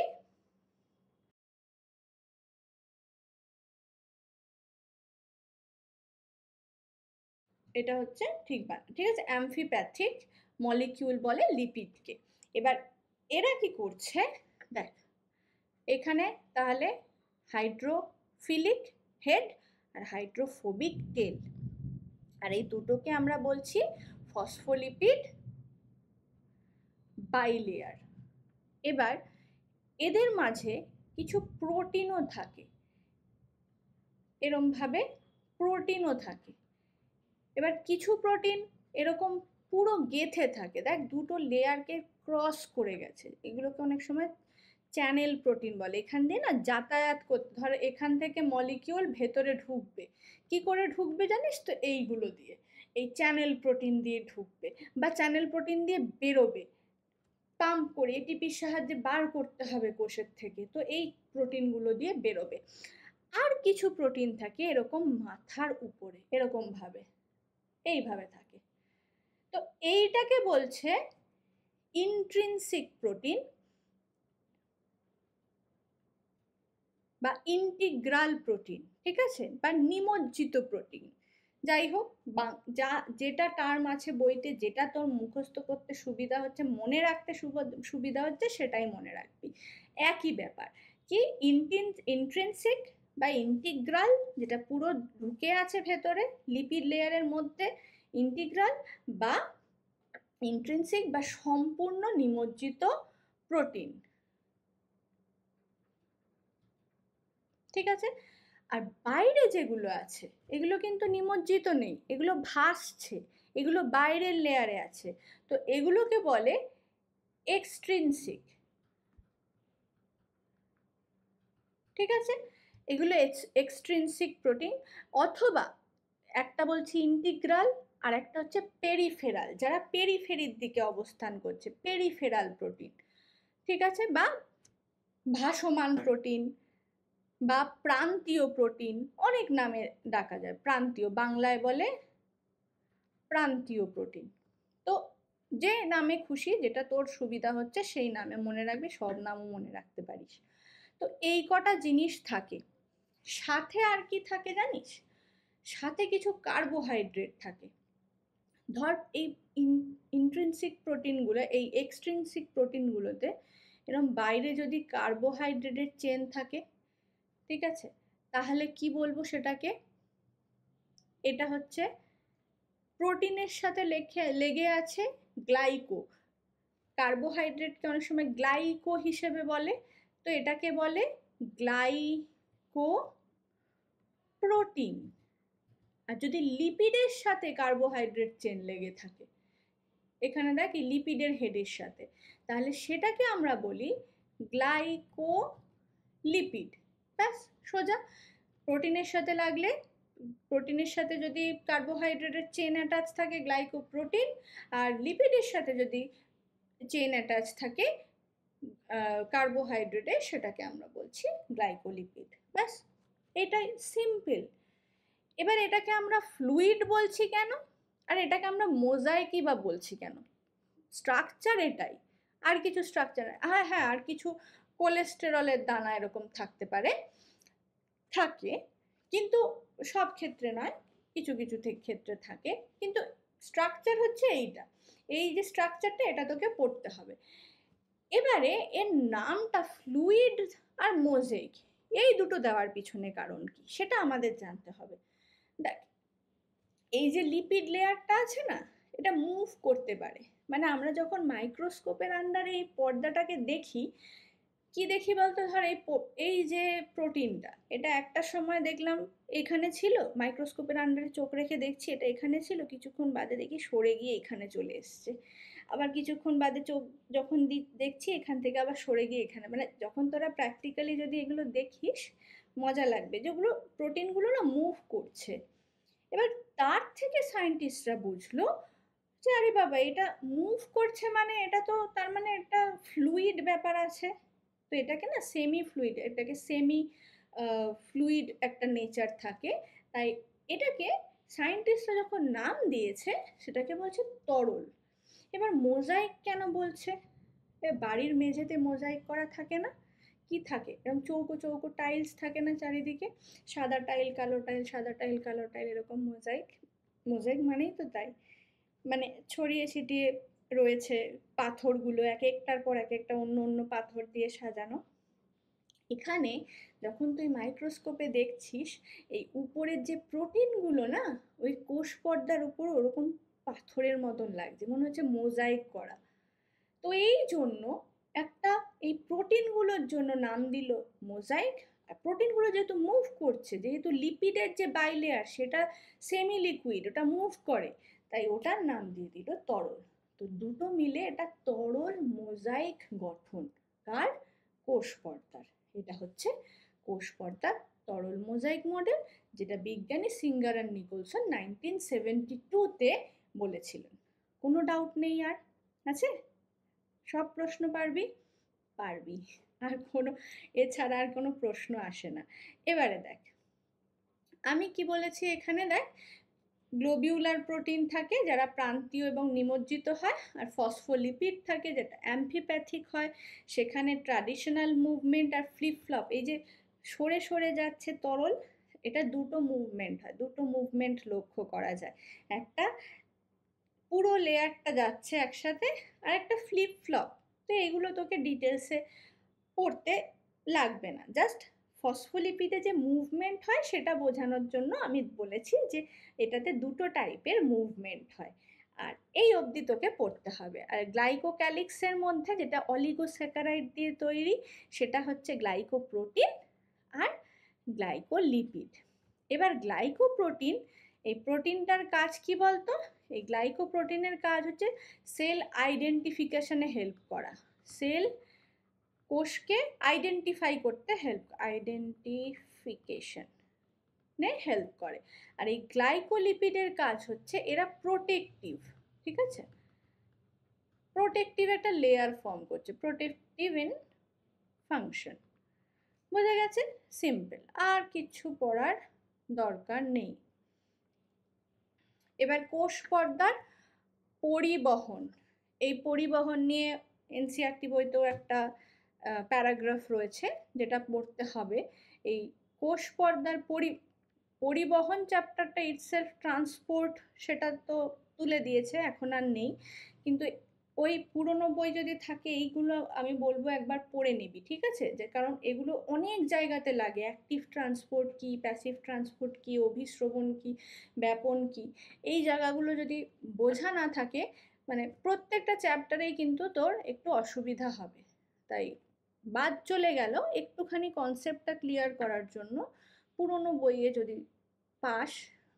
এটা হচ্ছে ঠিক ঠিক আছে অ্যাম্ফিপ্যাথিক মলিকিউল বলে লিপিডকে এবার এরা কি করছে দেখ এখানে তাহলে হাইড্রোফিলিক হেড আর হাইড্রোফোবিক টেল আর এই দুটোকে আমরা বলছি ফসফোলিপিড বাইলেয়ার এবার এদের মাঝে কিছু প্রোটিনও থাকে এরমভাবে প্রোটিনও থাকে এবার কিছু প্রোটিন এরকম পুরো গেথে থাকে দেখ দুটো লেয়ারকে ক্রস করে গেছে এগুলোকে অনেক সময় চ্যানেল প্রোটিন বলে এখান দিয়ে না যাতায়াত করতে ধর এখান থেকে মলিকিউল ভেতরে ঢুকবে কি করে ঢুকবে জানিস তো এইগুলো দিয়ে এই চ্যানেল প্রোটিন দিয়ে ঢুকবে বা চ্যানেল প্রোটিন দিয়ে বেরোবে পাম্প করে এটিপির সাহায্যে বার করতে হবে কোষের থেকে তো এই প্রোটিনগুলো দিয়ে বেরোবে আর কিছু প্রোটিন থাকে এরকম মাথার উপরে এরকমভাবে এইভাবে থাকে তো এইটাকে বলছে ইন্ট্রিনসিক প্রোটিন বা ইন্টিগ্রাল প্রোটিন ঠিক আছে বা নিমজ্জিত প্রোটিন যাই হোক যা যেটা টার্ম আছে বইতে যেটা তোর মুখস্থ করতে সুবিধা হচ্ছে মনে রাখতে সুবিধা হচ্ছে সেটাই মনে রাখবি একই ব্যাপার কি ইন্টিন ইন্ট্রেন্সিক বা ইন্টিগ্রাল যেটা পুরো ঢুকে আছে ভেতরে লিপিড লেয়ারের মধ্যে ইন্টিগ্রাল বা ইন্ট্রিনসিক বা সম্পূর্ণ নিমজ্জিত প্রোটিন ঠিক আছে আর বাইরে যেগুলো আছে এগুলো কিন্তু নিমজ্জিত নেই এগুলো ভাসছে এগুলো বাইরের লেয়ারে আছে তো এগুলোকে বলে এক্সট্রিনসিক ঠিক আছে এগুলো এক্সট্রিনসিক প্রোটিন অথবা একটা বলছি ইন্টিগ্রাল আর একটা হচ্ছে পেরিফেরাল যারা পেরিফেরির দিকে অবস্থান করছে পেরিফেরাল প্রোটিন ঠিক আছে বা ভাসমান হ্যাঁ। প্রোটিন বা প্রান্তীয় প্রোটিন অনেক নামে ডাকা যায় প্রান্তীয় বাংলায় বলে প্রান্তীয় প্রোটিন তো যে নামে খুশি যেটা তোর সুবিধা হচ্ছে সেই নামে মনে রাখবি সব নামও মনে রাখতে পারিস তো এই কটা জিনিস থাকে সাথে আর কি থাকে জানিস সাথে কিছু কার্বোহাইড্রেট থাকে ধর এই ইন্ট্রিনসিক প্রোটিনগুলো এই এক্সট্রেন্সিক প্রোটিনগুলোতে এরকম বাইরে যদি কার্বোহাইড্রেটের চেন থাকে ঠিক আছে তাহলে কি বলবো সেটাকে এটা হচ্ছে প্রোটিনের সাথে লেখে লেগে আছে গ্লাইকো কার্বোহাইড্রেটকে অনেক সময় গ্লাইকো হিসেবে বলে তো এটাকে বলে গ্লাইকো প্রোটিন আর যদি লিপিডের সাথে কার্বোহাইড্রেট চেন লেগে থাকে এখানে দেখি লিপিডের হেডের সাথে তাহলে সেটাকে আমরা বলি গ্লাইকো লিপিড ব্যাস সোজা প্রোটিনের সাথে লাগলে প্রোটিনের সাথে যদি কার্বোহাইড্রেটের চেন অ্যাটাচ থাকে গ্লাইকোপ্রোটিন আর লিপিডের সাথে যদি চেন অ্যাটাচ থাকে কার্বোহাইড্রেটের সেটাকে আমরা বলছি গ্লাইকোলিপিড ব্যাস এটাই সিম্পল এবার এটাকে আমরা ফ্লুইড বলছি কেন আর এটাকে আমরা মোজাইকি বা বলছি কেন স্ট্রাকচার এটাই আর কিছু স্ট্রাকচার হ্যাঁ হ্যাঁ আর কিছু কোলেস্টেরলের দানা এরকম থাকতে পারে থাকে কিন্তু সব ক্ষেত্রে নয় কিছু কিছু ক্ষেত্রে থাকে কিন্তু স্ট্রাকচার হচ্ছে এইটা এই যে স্ট্রাকচারটা এটা তোকে পড়তে হবে এবারে এর নামটা ফ্লুইড আর মোজেক এই দুটো দেওয়ার পিছনে কারণ কি সেটা আমাদের জানতে হবে দেখ এই যে লিপিড লেয়ারটা আছে না এটা মুভ করতে পারে মানে আমরা যখন মাইক্রোস্কোপের আন্ডারে এই পর্দাটাকে দেখি কি দেখি বলতো ধর এই এই যে প্রোটিনটা এটা একটা সময় দেখলাম এখানে ছিল মাইক্রোস্কোপের আন্ডারে চোখ রেখে দেখছি এটা এখানে ছিল কিছুক্ষণ বাদে দেখি সরে গিয়ে এখানে চলে এসছে আবার কিছুক্ষণ বাদে চোখ যখন দেখছি এখান থেকে আবার সরে গিয়ে এখানে মানে যখন তোরা প্র্যাকটিক্যালি যদি এগুলো দেখিস মজা লাগবে যেগুলো প্রোটিনগুলো না মুভ করছে এবার তার থেকে সায়েন্টিস্টরা বুঝলো যে আরে বাবা এটা মুভ করছে মানে এটা তো তার মানে একটা ফ্লুইড ব্যাপার আছে তো এটাকে না সেমি ফ্লুইড এটাকে সেমি ফ্লুইড একটা নেচার থাকে তাই এটাকে সায়েন্টিস্টরা যখন নাম দিয়েছে সেটাকে বলছে তরল এবার মোজাইক কেন বলছে বাড়ির মেঝেতে মোজাইক করা থাকে না কি থাকে এরকম চৌকো চৌকো টাইলস থাকে না চারিদিকে সাদা টাইল কালো টাইল সাদা টাইল কালো টাইল এরকম মোজাইক মোজাইক মানেই তো তাই মানে ছড়িয়ে ছিটিয়ে রয়েছে পাথরগুলো এক একটার পর এক একটা অন্য অন্য পাথর দিয়ে সাজানো এখানে যখন তুই মাইক্রোস্কোপে দেখছিস এই উপরের যে প্রোটিনগুলো না ওই কোষ পর্দার উপর ওরকম পাথরের মতন লাগছে মনে হচ্ছে মোজাইক করা তো এই জন্য একটা এই প্রোটিনগুলোর জন্য নাম দিল মোজাইক আর প্রোটিনগুলো যেহেতু মুভ করছে যেহেতু লিপিডের যে বাইলেয়ার সেটা সেমি লিকুইড ওটা মুভ করে তাই ওটার নাম দিয়ে দিল তরল তো দুটো মিলে এটা তরল মোজাইক গঠন কার কোষ পর্দার এটা হচ্ছে কোষ পর্দার তরল মোজাইক মডেল যেটা বিজ্ঞানী Singer and Nicolson nineteen seventy টুতে বলেছিলেন কোনো ডাউট নেই আর আছে সব প্রশ্ন পারবি পারবি আর কোনো এছাড়া আর কোনো প্রশ্ন আসে না এবারে দেখ আমি কি বলেছি এখানে দেখ গ্লোবিউলার প্রোটিন থাকে যারা প্রান্তীয় এবং নিমজ্জিত হয় আর ফসফোলিপিড থাকে যেটা অ্যাম্ফিপ্যাথিক হয় সেখানে ট্র্যাডিশনাল মুভমেন্ট আর ফ্লিপ ফ্লপ এই যে সরে সরে যাচ্ছে তরল এটা দুটো মুভমেন্ট হয় দুটো মুভমেন্ট লক্ষ্য করা যায় একটা পুরো লেয়ারটা যাচ্ছে একসাথে আর একটা ফ্লিপ ফ্লপ তো এগুলো তোকে ডিটেলসে পড়তে লাগবে না জাস্ট ফসফোলিপিডে যে মুভমেন্ট হয় সেটা বোঝানোর জন্য আমি বলেছি যে এটাতে দুটো টাইপের মুভমেন্ট হয় আর এই অবধি তোকে পড়তে হবে আর গ্লাইকোক্যালিক্সের মধ্যে যেটা অলিগোস্যাকারাইড দিয়ে তৈরি সেটা হচ্ছে গ্লাইকোপ্রোটিন আর গ্লাইকোলিপিড এবার গ্লাইকোপ্রোটিন এই প্রোটিনটার কাজ কি বলতো এই গ্লাইকোপ্রোটিনের কাজ হচ্ছে সেল আইডেন্টিফিকেশানে হেল্প করা সেল কোষকে আইডেন্টিফাই করতে হেল্প আইডেন্টিফিকেশান নে হেল্প করে আর এই গ্লাইকোলিপিডের কাজ হচ্ছে এরা প্রোটেকটিভ ঠিক আছে প্রোটেকটিভ একটা লেয়ার ফর্ম করছে প্রোটেকটিভ ইন ফাংশন বোঝা গেছে সিম্পল আর কিছু পড়ার দরকার নেই এবার কোষ পর্দার পরিবহন এই পরিবহন নিয়ে এনসিআরটি বইতেও একটা প্যারাগ্রাফ রয়েছে যেটা পড়তে হবে এই কোষ পর্দার পরি পরিবহন চ্যাপ্টারটা ইটসেলফ ট্রান্সপোর্ট সেটা তো তুলে দিয়েছে এখন আর নেই কিন্তু ওই পুরনো বই যদি থাকে এইগুলো আমি বলবো একবার পড়ে নিবি ঠিক আছে যে কারণ এগুলো অনেক জায়গাতে লাগে অ্যাক্টিভ ট্রান্সপোর্ট কি প্যাসিভ ট্রান্সপোর্ট কি অভিশ্রবণ কি ব্যাপন কি এই জায়গাগুলো যদি বোঝা না থাকে মানে প্রত্যেকটা চ্যাপ্টারেই কিন্তু তোর একটু অসুবিধা হবে তাই বাদ চলে গেল একটুখানি কনসেপ্টটা ক্লিয়ার করার জন্য পুরনো বইয়ে যদি পাস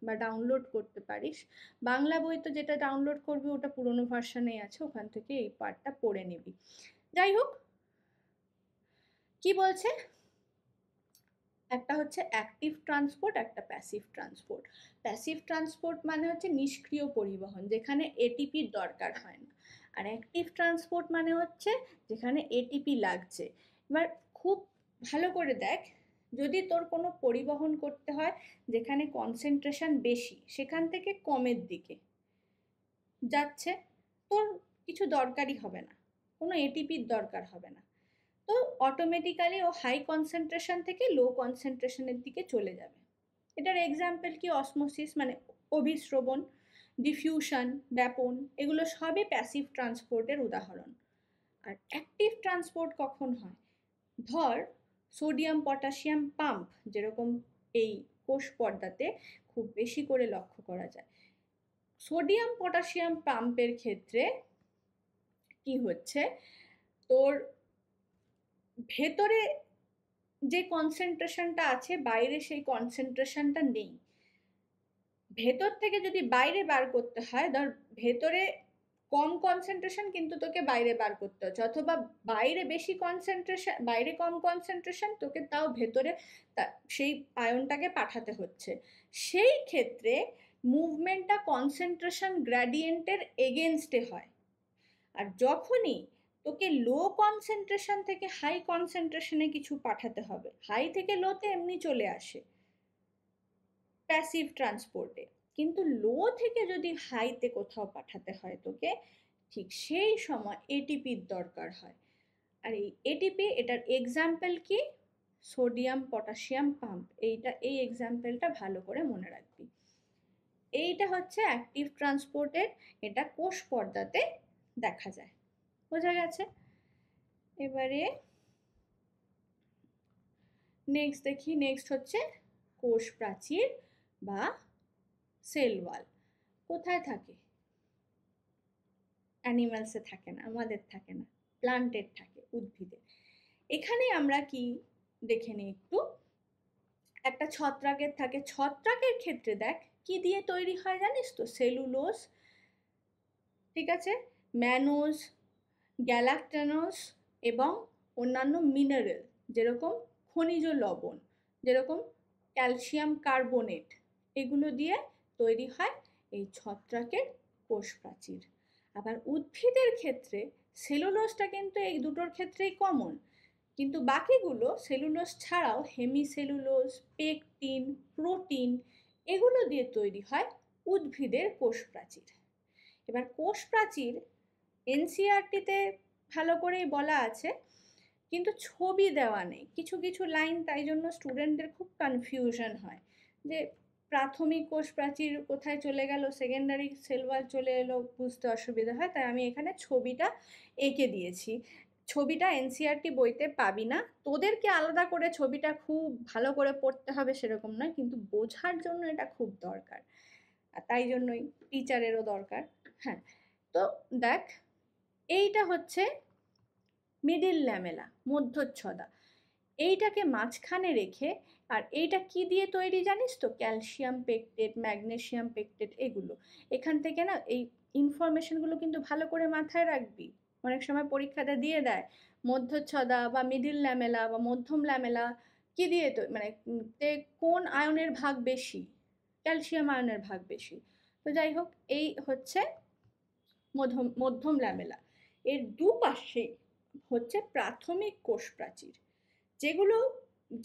বা ডাউনলোড করতে পারিস বাংলা বই তো যেটা ডাউনলোড করবি ওটা পুরনো ভার্সানেই আছে ওখান থেকে এই পার্টটা পড়ে নিবি যাই হোক কি বলছে একটা হচ্ছে অ্যাক্টিভ ট্রান্সপোর্ট একটা প্যাসিভ ট্রান্সপোর্ট প্যাসিভ ট্রান্সপোর্ট মানে হচ্ছে নিষ্ক্রিয় পরিবহন যেখানে এটিপির দরকার হয় না আর অ্যাক্টিভ ট্রান্সপোর্ট মানে হচ্ছে যেখানে এটিপি লাগছে এবার খুব ভালো করে দেখ যদি তোর কোনো পরিবহন করতে হয় যেখানে কনসেন্ট্রেশন বেশি সেখান থেকে কমের দিকে যাচ্ছে তোর কিছু দরকারই হবে না কোনো এটিপির দরকার হবে না তো অটোমেটিক্যালি ও হাই কনসেন্ট্রেশন থেকে লো কনসেন্ট্রেশনের দিকে চলে যাবে এটার এক্সাম্পল কি অসমোসিস মানে অভিশ্রবণ ডিফিউশন ব্যাপন এগুলো সবই প্যাসিভ ট্রান্সপোর্টের উদাহরণ আর অ্যাক্টিভ ট্রান্সপোর্ট কখন হয় ধর সোডিয়াম পটাশিয়াম পাম্প যেরকম এই কোষ পর্দাতে খুব বেশি করে লক্ষ্য করা যায় সোডিয়াম পটাশিয়াম পাম্পের ক্ষেত্রে কি হচ্ছে তোর ভেতরে যে কনসেন্ট্রেশনটা আছে বাইরে সেই কনসেন্ট্রেশনটা নেই ভেতর থেকে যদি বাইরে বার করতে হয় ধর ভেতরে কম কনসেন্ট্রেশন কিন্তু তোকে বাইরে বার করতে হচ্ছে অথবা বাইরে বেশি কনসেন্ট্রেশন বাইরে কম কনসেন্ট্রেশন তোকে তাও ভেতরে সেই আয়নটাকে পাঠাতে হচ্ছে সেই ক্ষেত্রে মুভমেন্টটা কনসেন্ট্রেশন গ্র্যাডিয়েন্টের এগেনস্টে হয় আর যখনই তোকে লো কনসেন্ট্রেশন থেকে হাই কনসেন্ট্রেশনে কিছু পাঠাতে হবে হাই থেকে লোতে এমনি চলে আসে প্যাসিভ ট্রান্সপোর্টে কিন্তু লো থেকে যদি হাইতে কোথাও পাঠাতে হয় তোকে ঠিক সেই সময় এটিপির দরকার হয় আর এই এটিপি এটার এক্সাম্পল কি সোডিয়াম পটাশিয়াম পাম্প এইটা এই এক্সাম্পলটা ভালো করে মনে রাখবি এইটা হচ্ছে অ্যাক্টিভ ট্রান্সপোর্টের এটা কোষ পর্দাতে দেখা যায় বোঝা গেছে এবারে নেক্সট দেখি নেক্সট হচ্ছে কোষ প্রাচীর বা সেল ওয়াল কোথায় থাকে অ্যানিমালসে থাকে না আমাদের থাকে না প্লান্টের থাকে উদ্ভিদে এখানে আমরা কি দেখে নিই একটু একটা ছত্রাকের থাকে ছত্রাকের ক্ষেত্রে দেখ কি দিয়ে তৈরি হয় জানিস তো সেলুলোস ঠিক আছে ম্যানোজ গ্যালাক্টানোস এবং অন্যান্য মিনারেল যেরকম খনিজ লবণ যেরকম ক্যালসিয়াম কার্বোনেট এগুলো দিয়ে তৈরি হয় এই ছত্রাকের কোষ প্রাচীর আবার উদ্ভিদের ক্ষেত্রে সেলুলোসটা কিন্তু এই দুটোর ক্ষেত্রেই কমন কিন্তু বাকিগুলো সেলুলোস ছাড়াও হেমিসেলুলোস পেকটিন প্রোটিন এগুলো দিয়ে তৈরি হয় উদ্ভিদের কোষ প্রাচীর এবার কোষ প্রাচীর এনসিআরটিতে ভালো করেই বলা আছে কিন্তু ছবি দেওয়া নেই কিছু কিছু লাইন তাই জন্য স্টুডেন্টদের খুব কনফিউশন হয় যে প্রাথমিক কোষ প্রাচীর কোথায় চলে গেল সেকেন্ডারি সেলওয়াল চলে এলো বুঝতে অসুবিধা হয় তাই আমি এখানে ছবিটা এঁকে দিয়েছি ছবিটা এনসিআরটি বইতে পাবি না তোদেরকে আলাদা করে ছবিটা খুব ভালো করে পড়তে হবে সেরকম নয় কিন্তু বোঝার জন্য এটা খুব দরকার আর তাই জন্যই টিচারেরও দরকার হ্যাঁ তো দেখ এইটা হচ্ছে মিডিল ল্যামেলা মধ্যচ্ছদা এইটাকে মাঝখানে রেখে আর এইটা কি দিয়ে তৈরি জানিস তো ক্যালসিয়াম পেকটেড ম্যাগনেশিয়াম পেকটেড এগুলো এখান থেকে না এই ইনফরমেশনগুলো কিন্তু ভালো করে মাথায় রাখবি অনেক সময় পরীক্ষাতে দিয়ে দেয় মধ্যচ্ছদা বা মিডিল ল্যামেলা বা মধ্যম ল্যামেলা কি দিয়ে তো মানে কোন আয়নের ভাগ বেশি ক্যালসিয়াম আয়নের ভাগ বেশি তো যাই হোক এই হচ্ছে মধ্যম মধ্যম ল্যামেলা এর দুপাশে হচ্ছে প্রাথমিক কোষ প্রাচীর যেগুলো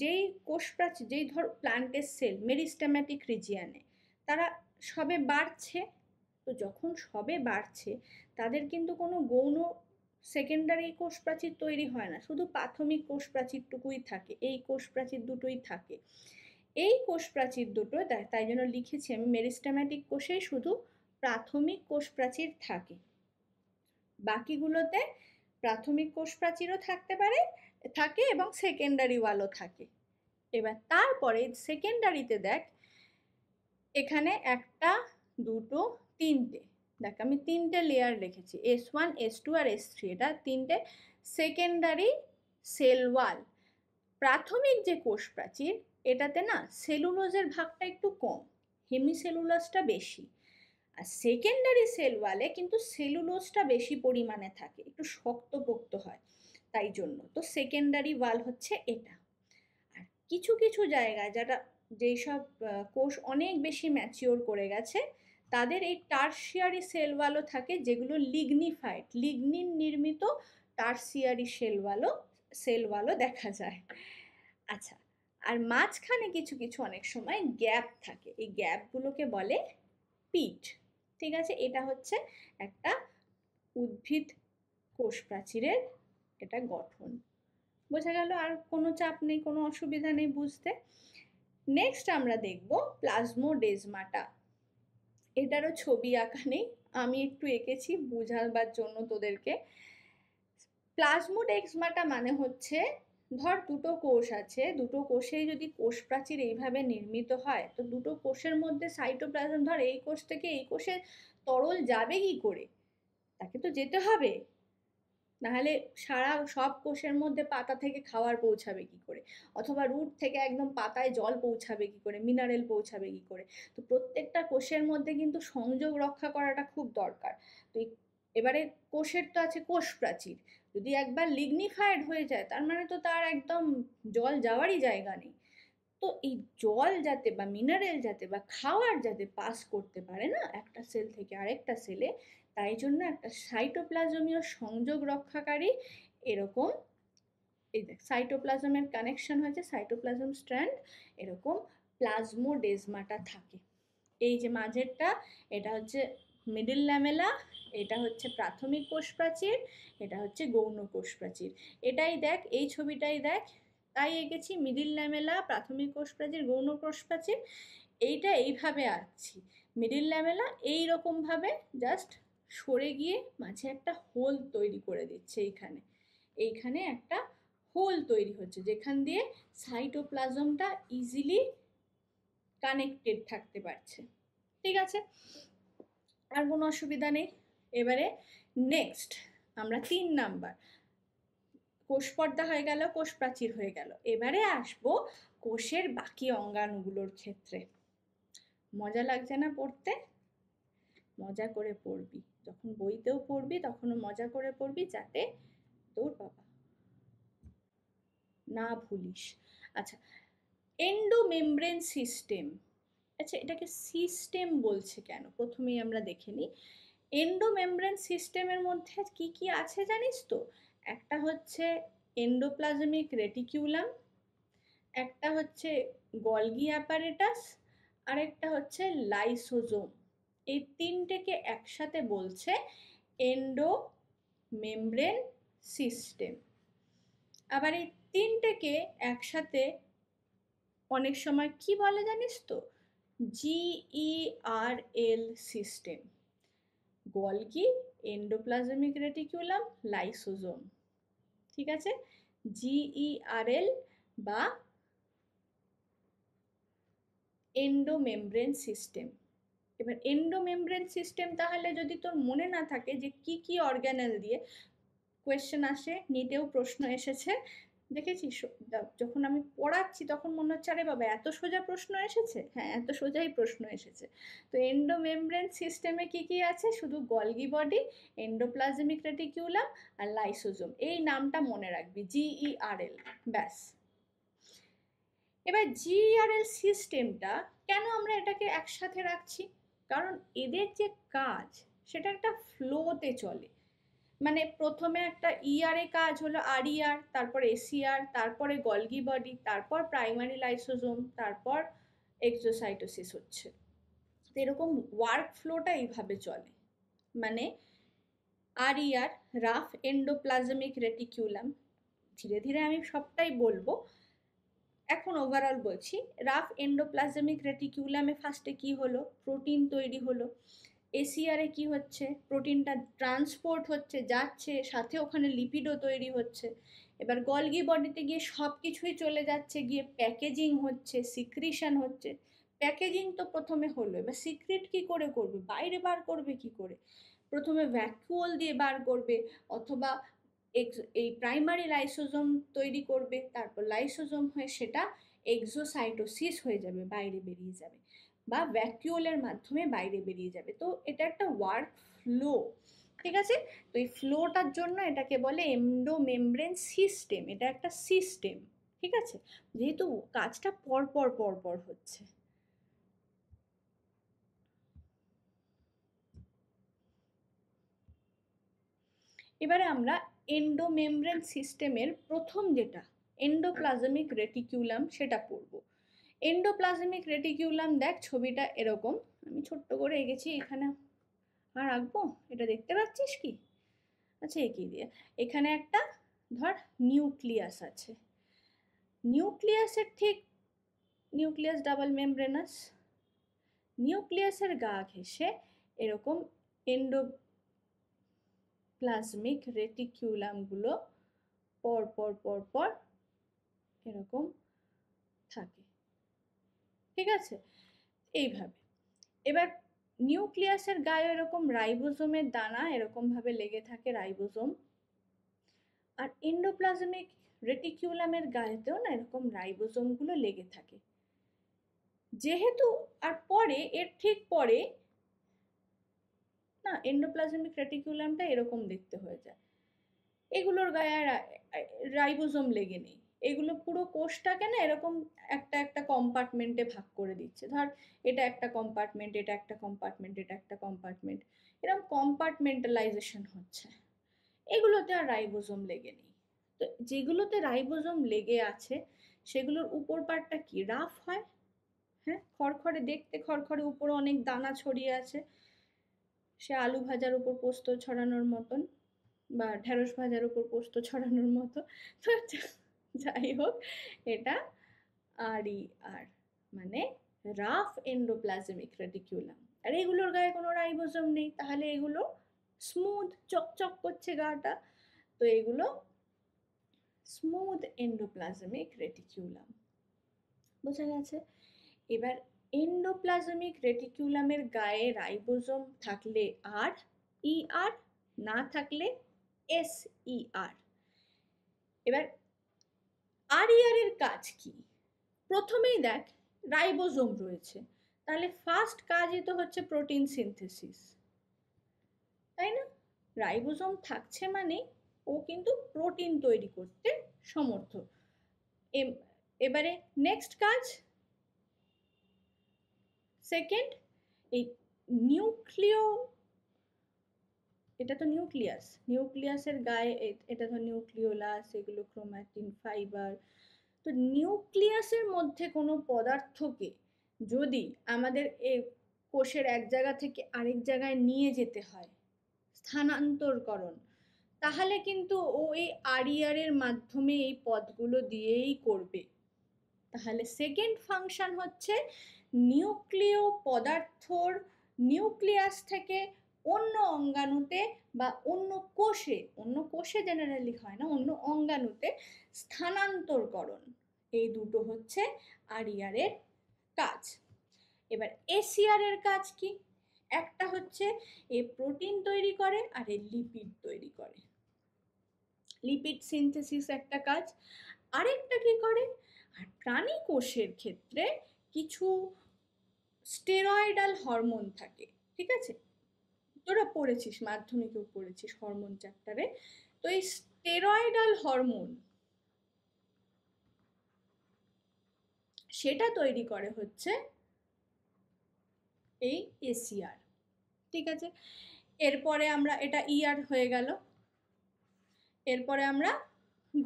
যেই কোষপ্রাচীর যেই ধর প্লান্টের সেল মেরিস্টাম্যাটিক রিজিয়ানে তারা সবে বাড়ছে তো যখন সবে বাড়ছে তাদের কিন্তু কোনো গৌণ সেকেন্ডারি কোষ প্রাচীর তৈরি হয় না শুধু প্রাথমিক কোষ প্রাচীরটুকুই থাকে এই কোষ প্রাচীর দুটোই থাকে এই কোষ প্রাচীর দুটো তাই জন্য লিখেছি আমি মেরিস্টেম্যাটিক কোষেই শুধু প্রাথমিক কোষ প্রাচীর থাকে বাকিগুলোতে প্রাথমিক কোষ প্রাচীরও থাকতে পারে থাকে এবং সেকেন্ডারি ওয়ালও থাকে এবার তারপরে সেকেন্ডারিতে দেখ এখানে একটা দুটো তিনটে দেখ আমি তিনটে লেয়ার রেখেছি এস ওয়ান এস টু আর এস থ্রি এটা তিনটে সেকেন্ডারি সেল ওয়াল প্রাথমিক যে কোষ প্রাচীর এটাতে না সেলুলোজের ভাগটা একটু কম হেমিসেলুলোজটা বেশি আর সেকেন্ডারি সেল ওয়ালে কিন্তু সেলুলোজটা বেশি পরিমাণে থাকে একটু শক্তপোক্ত হয় তাই জন্য তো সেকেন্ডারি ওয়াল হচ্ছে এটা আর কিছু কিছু জায়গায় যারা যেই সব কোষ অনেক বেশি ম্যাচিওর করে গেছে তাদের এই টার্সিয়ারি সেল ওয়ালও থাকে যেগুলো লিগনিফাইড লিগনিন নির্মিত টার্সিয়ারি সেল ওয়ালও সেল ওয়ালও দেখা যায় আচ্ছা আর মাঝখানে কিছু কিছু অনেক সময় গ্যাপ থাকে এই গ্যাপগুলোকে বলে পিট ঠিক আছে এটা হচ্ছে একটা উদ্ভিদ কোষ প্রাচীরের এটা গঠন বোঝা গেল আর কোনো চাপ নেই কোনো অসুবিধা নেই বুঝতে নেক্সট আমরা দেখব প্লাজমোডেজমাটা এটারও ছবি আঁকা নেই আমি একটু এঁকেছি বোঝাবার জন্য তোদেরকে প্লাজমোডেক্সমাটা মানে হচ্ছে ধর দুটো কোষ আছে দুটো কোষেই যদি কোষ প্রাচীর এইভাবে নির্মিত হয় তো দুটো কোষের মধ্যে সাইটোপ্লাজম ধর এই কোষ থেকে এই কোষে তরল যাবে কি করে তাকে তো যেতে হবে নাহলে সারা সব কোষের মধ্যে পাতা থেকে খাওয়ার পৌঁছাবে কি করে অথবা রুট থেকে একদম পাতায় জল পৌঁছাবে কি করে মিনারেল পৌঁছাবে কি করে তো প্রত্যেকটা কোষের মধ্যে কিন্তু সংযোগ রক্ষা করাটা খুব দরকার তো এবারে কোষের তো আছে কোষ প্রাচীর যদি একবার লিগনিফায়েড হয়ে যায় তার মানে তো তার একদম জল যাওয়ারই জায়গা নেই তো এই জল যাতে বা মিনারেল যাতে বা খাওয়ার যাতে পাস করতে পারে না একটা সেল থেকে আরেকটা সেলে তাই জন্য একটা সাইটোপ্লাজমীয় সংযোগ রক্ষাকারী এরকম এই দেখ সাইটোপ্লাজমের কানেকশন হয়েছে সাইটোপ্লাজম স্ট্র্যান্ড এরকম প্লাজমোডেজমাটা থাকে এই যে মাঝেরটা এটা হচ্ছে মিডিল ল্যামেলা এটা হচ্ছে প্রাথমিক কোষ প্রাচীর এটা হচ্ছে গৌণ কোষ প্রাচীর এটাই দেখ এই ছবিটাই দেখ তাই এঁকেছি মিডিল ল্যামেলা প্রাথমিক কোষ প্রাচীর গৌণ কোষ প্রাচীর এইটা এইভাবে আঁকছি মিডিল ল্যামেলা এইরকমভাবে জাস্ট সরে গিয়ে মাঝে একটা হোল তৈরি করে দিচ্ছে এইখানে এইখানে একটা হোল তৈরি হচ্ছে যেখান দিয়ে সাইটোপ্লাজমটা ইজিলি কানেক্টেড থাকতে পারছে ঠিক আছে আর কোনো অসুবিধা নেই এবারে নেক্সট আমরা তিন নাম্বার কোষ পর্দা হয়ে গেল কোষ প্রাচীর হয়ে গেল এবারে আসবো কোষের বাকি অঙ্গাণুগুলোর ক্ষেত্রে মজা লাগছে না পড়তে মজা করে পড়বি যখন বইতেও পড়বি তখনও মজা করে পড়বি যাতে তোর বাবা না ভুলিস আচ্ছা এন্ডো মেমব্রেন সিস্টেম আচ্ছা এটাকে সিস্টেম বলছে কেন প্রথমেই আমরা দেখে নিই এন্ডো মেমব্রেন সিস্টেমের মধ্যে কি কি আছে জানিস তো একটা হচ্ছে এন্ডোপ্লাজমিক রেটিকিউলাম একটা হচ্ছে গলগি অ্যাপারেটাস আরেকটা হচ্ছে লাইসোজোম এই তিনটেকে একসাথে বলছে এন্ডো মেমব্রেন সিস্টেম আবার এই তিনটেকে একসাথে অনেক সময় কি বলে জানিস তো GERL system Golgi endoplasmic reticulum lysosome ঠিক আছে জিইআরএল বা এন্ডোমেমব্রেন সিস্টেম এবার এন্ডোমেমব্রেন সিস্টেম তাহলে যদি তোর মনে না থাকে যে কি কি অর্গ্যানেল দিয়ে কোয়েশ্চেন আসে নিটেও প্রশ্ন এসেছে দেখেছি যখন আমি পড়াচ্ছি তখন মনে হচ্ছে আরে বাবা এত সোজা প্রশ্ন এসেছে হ্যাঁ এত সোজাই প্রশ্ন এসেছে তো এন্ডোমেমব্রেন সিস্টেমে কি কি আছে শুধু গলগি বডি এন্ডোপ্লাজমিক রেটিকিউলাম আর লাইসোজোম এই নামটা মনে রাখবি জিইআরএল e ব্যাস এবার জিইআরএল সিস্টেমটা e কেন আমরা এটাকে একসাথে রাখছি কারণ এদের যে কাজ সেটা একটা ফ্লোতে চলে মানে প্রথমে একটা ইয়ারে e কাজ হলো আর ইয়ার e তারপর এসিআর e তারপরে গলগি বডি তারপর প্রাইমারি লাইসোজোম তারপর এক্সোসাইটোসিস হচ্ছে তো এরকম ওয়ার্ক ফ্লোটা এইভাবে চলে মানে আর ইয়ার রাফ এন্ডোপ্লাজমিক রেটিকিউলাম ধীরে ধীরে আমি সবটাই বলবো এখন ওভারঅল বলছি রাফ এন্ডোপ্লাজমিক রেটিকিউলামে ফার্স্টে কি হলো প্রোটিন তৈরি হলো এসিআরে কি হচ্ছে প্রোটিনটা ট্রান্সপোর্ট হচ্ছে যাচ্ছে সাথে ওখানে লিপিডও তৈরি হচ্ছে এবার গলগি বডিতে গিয়ে সব কিছুই চলে যাচ্ছে গিয়ে প্যাকেজিং হচ্ছে সিক্রিশন হচ্ছে প্যাকেজিং তো প্রথমে হলো এবার সিক্রেট কি করে করবে বাইরে বার করবে কি করে প্রথমে ভ্যাকুয়াল দিয়ে বার করবে অথবা এই প্রাইমারি লাইসোজোম তৈরি করবে তারপর লাইসোজোম হয়ে সেটা এক্সোসাইটোসিস হয়ে যাবে বাইরে বেরিয়ে যাবে বা ভ্যাকিউলের মাধ্যমে বাইরে বেরিয়ে যাবে তো এটা একটা ওয়ার্ক ফ্লো ঠিক আছে তো এই ফ্লোটার জন্য এটাকে বলে এমডো মেমব্রেন সিস্টেম এটা একটা সিস্টেম ঠিক আছে যেহেতু কাজটা পরপর পরপর হচ্ছে এবারে আমরা এন্ডোমেমব্রেন সিস্টেমের প্রথম যেটা এন্ডোপ্লাজমিক রেটিকিউলাম সেটা পড়ব এন্ডোপ্লাজমিক রেটিকিউলাম দেখ ছবিটা এরকম আমি ছোট্ট করে এঁকেছি এখানে আর আঁকবো এটা দেখতে পাচ্ছিস কি আচ্ছা এঁকে দিয়ে এখানে একটা ধর নিউক্লিয়াস আছে নিউক্লিয়াসের ঠিক নিউক্লিয়াস ডাবল মেমব্রেনাস নিউক্লিয়াসের গা ঘেসে এরকম এন্ডো প্লাজমিক রেটিকিউলামগুলো পরপর পরপর এরকম থাকে ঠিক আছে এইভাবে এবার নিউক্লিয়াসের গায়ে এরকম রাইবোজোমের দানা এরকমভাবে লেগে থাকে রাইবোজোম আর এন্ডোপ্লাজমিক রেটিকিউলামের গায়েতেও না এরকম রাইবোজোমগুলো লেগে থাকে যেহেতু আর পরে এর ঠিক পরে না এন্ডোপ্লাজমিক রেটিকুলামটা এরকম দেখতে হয়ে যায় এগুলোর গায়ে রাইবোজোম লেগে নেই এগুলো পুরো কোষটাকে না এরকম একটা একটা কম্পার্টমেন্টে ভাগ করে দিচ্ছে ধর এটা একটা কম্পার্টমেন্ট এটা একটা কম্পার্টমেন্ট এটা একটা কম্পার্টমেন্ট এরকম কম্পার্টমেন্টালাইজেশন হচ্ছে এগুলোতে আর রাইবোজোম লেগে নেই তো যেগুলোতে রাইবোজোম লেগে আছে সেগুলোর উপর পাটটা কি রাফ হয় হ্যাঁ খড়খড়ে দেখতে খড়খড়ে উপরে অনেক দানা ছড়িয়ে আছে সে আলু ভাজার উপর পোস্ত ছড়ানোর মতন বা ঢেঁড়স ভাজার উপর পোস্ত ছড়ানোর মতো আচ্ছা, যাই হোক এটা আরই আর মানে রাফ এন্ডোপ্লাজমিক রেটিকিউলাম আর এগুলোর গায়ে কোনো রাইবোজম নেই তাহলে এগুলো স্মুথ চকচক করছে গাটা তো এগুলো স্মুথ এন্ডোপ্লাজমিক রেটিকিউলাম বোঝা গেছে এবার এন্ডোপ্লাজমিক রেটিকুলামের গায়ে রাইবোজোম থাকলে আর ইআর e না থাকলে এস ইআর e এবার আর e এর কাজ কি প্রথমেই দেখ রাইবোজোম রয়েছে তাহলে ফার্স্ট কাজই তো হচ্ছে প্রোটিন সিনথেসিস তাই না রাইবোজোম থাকছে মানে ও কিন্তু প্রোটিন তৈরি করতে সমর্থ এবারে নেক্সট কাজ সেকেন্ড এই নিউক্লিয় এটা তো নিউক্লিয়াস নিউক্লিয়াসের গায়ে এটা তো নিউক্লিওলাস এগুলো ক্রোম্যাটিন ফাইবার তো নিউক্লিয়াসের মধ্যে কোনো পদার্থকে যদি আমাদের এ কোষের এক জায়গা থেকে আরেক জায়গায় নিয়ে যেতে হয় স্থানান্তরকরণ তাহলে কিন্তু ও এই আরিয়ারের মাধ্যমে এই পদগুলো দিয়েই করবে তাহলে সেকেন্ড ফাংশন হচ্ছে নিউক্লিয় পদার্থর নিউক্লিয়াস থেকে অন্য অঙ্গাণুতে বা অন্য কোষে অন্য কোষে জেনারেলি হয় না অন্য অঙ্গাণুতে স্থানান্তরকরণ এই দুটো হচ্ছে আরিয়ারের কাজ এবার এসিআরের কাজ কি একটা হচ্ছে এ প্রোটিন তৈরি করে আর এ লিপিড তৈরি করে লিপিড সিনথেসিস একটা কাজ আরেকটা কি করে আর প্রাণী কোষের ক্ষেত্রে কিছু স্টেরয়েডাল হরমোন থাকে ঠিক আছে তোরা পড়েছিস মাধ্যমিকেও পড়েছিস হরমোন চ্যাপ্টারে তো এই স্টেরয়েডাল হরমোন সেটা তৈরি করে হচ্ছে এই এসিআর ঠিক আছে এরপরে আমরা এটা ইয়ার e হয়ে গেল এরপরে আমরা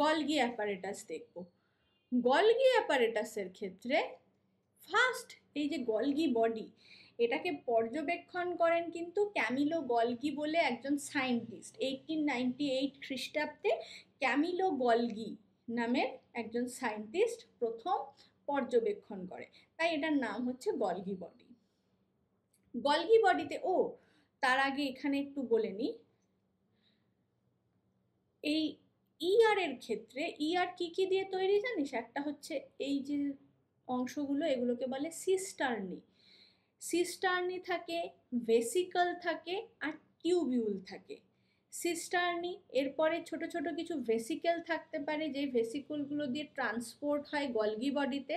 গলগি অ্যাপারেটাস দেখব গলগি অ্যাপারেটাসের ক্ষেত্রে ফার্স্ট এই যে গলগি বডি এটাকে পর্যবেক্ষণ করেন কিন্তু ক্যামিলো গলগি বলে একজন সায়েন্টিস্ট এইটিন নাইনটি এইট খ্রিস্টাব্দে ক্যামিলো গলগি নামের একজন সায়েন্টিস্ট প্রথম পর্যবেক্ষণ করে তাই এটার নাম হচ্ছে গলগি বডি গলগি বডিতে ও তার আগে এখানে একটু বলে নিই এই ইয়ারের e ক্ষেত্রে ইয়ার e কি কি দিয়ে তৈরি জানিস একটা হচ্ছে এই যে অংশগুলো এগুলোকে বলে সিস্টার্নি সিস্টার্নি থাকে ভেসিকল থাকে আর টিউবিউল থাকে সিস্টার্নি এরপরে ছোট ছোট কিছু ভেসিকেল থাকতে পারে যে ভেসিকলগুলো দিয়ে ট্রান্সপোর্ট হয় গলগি বডিতে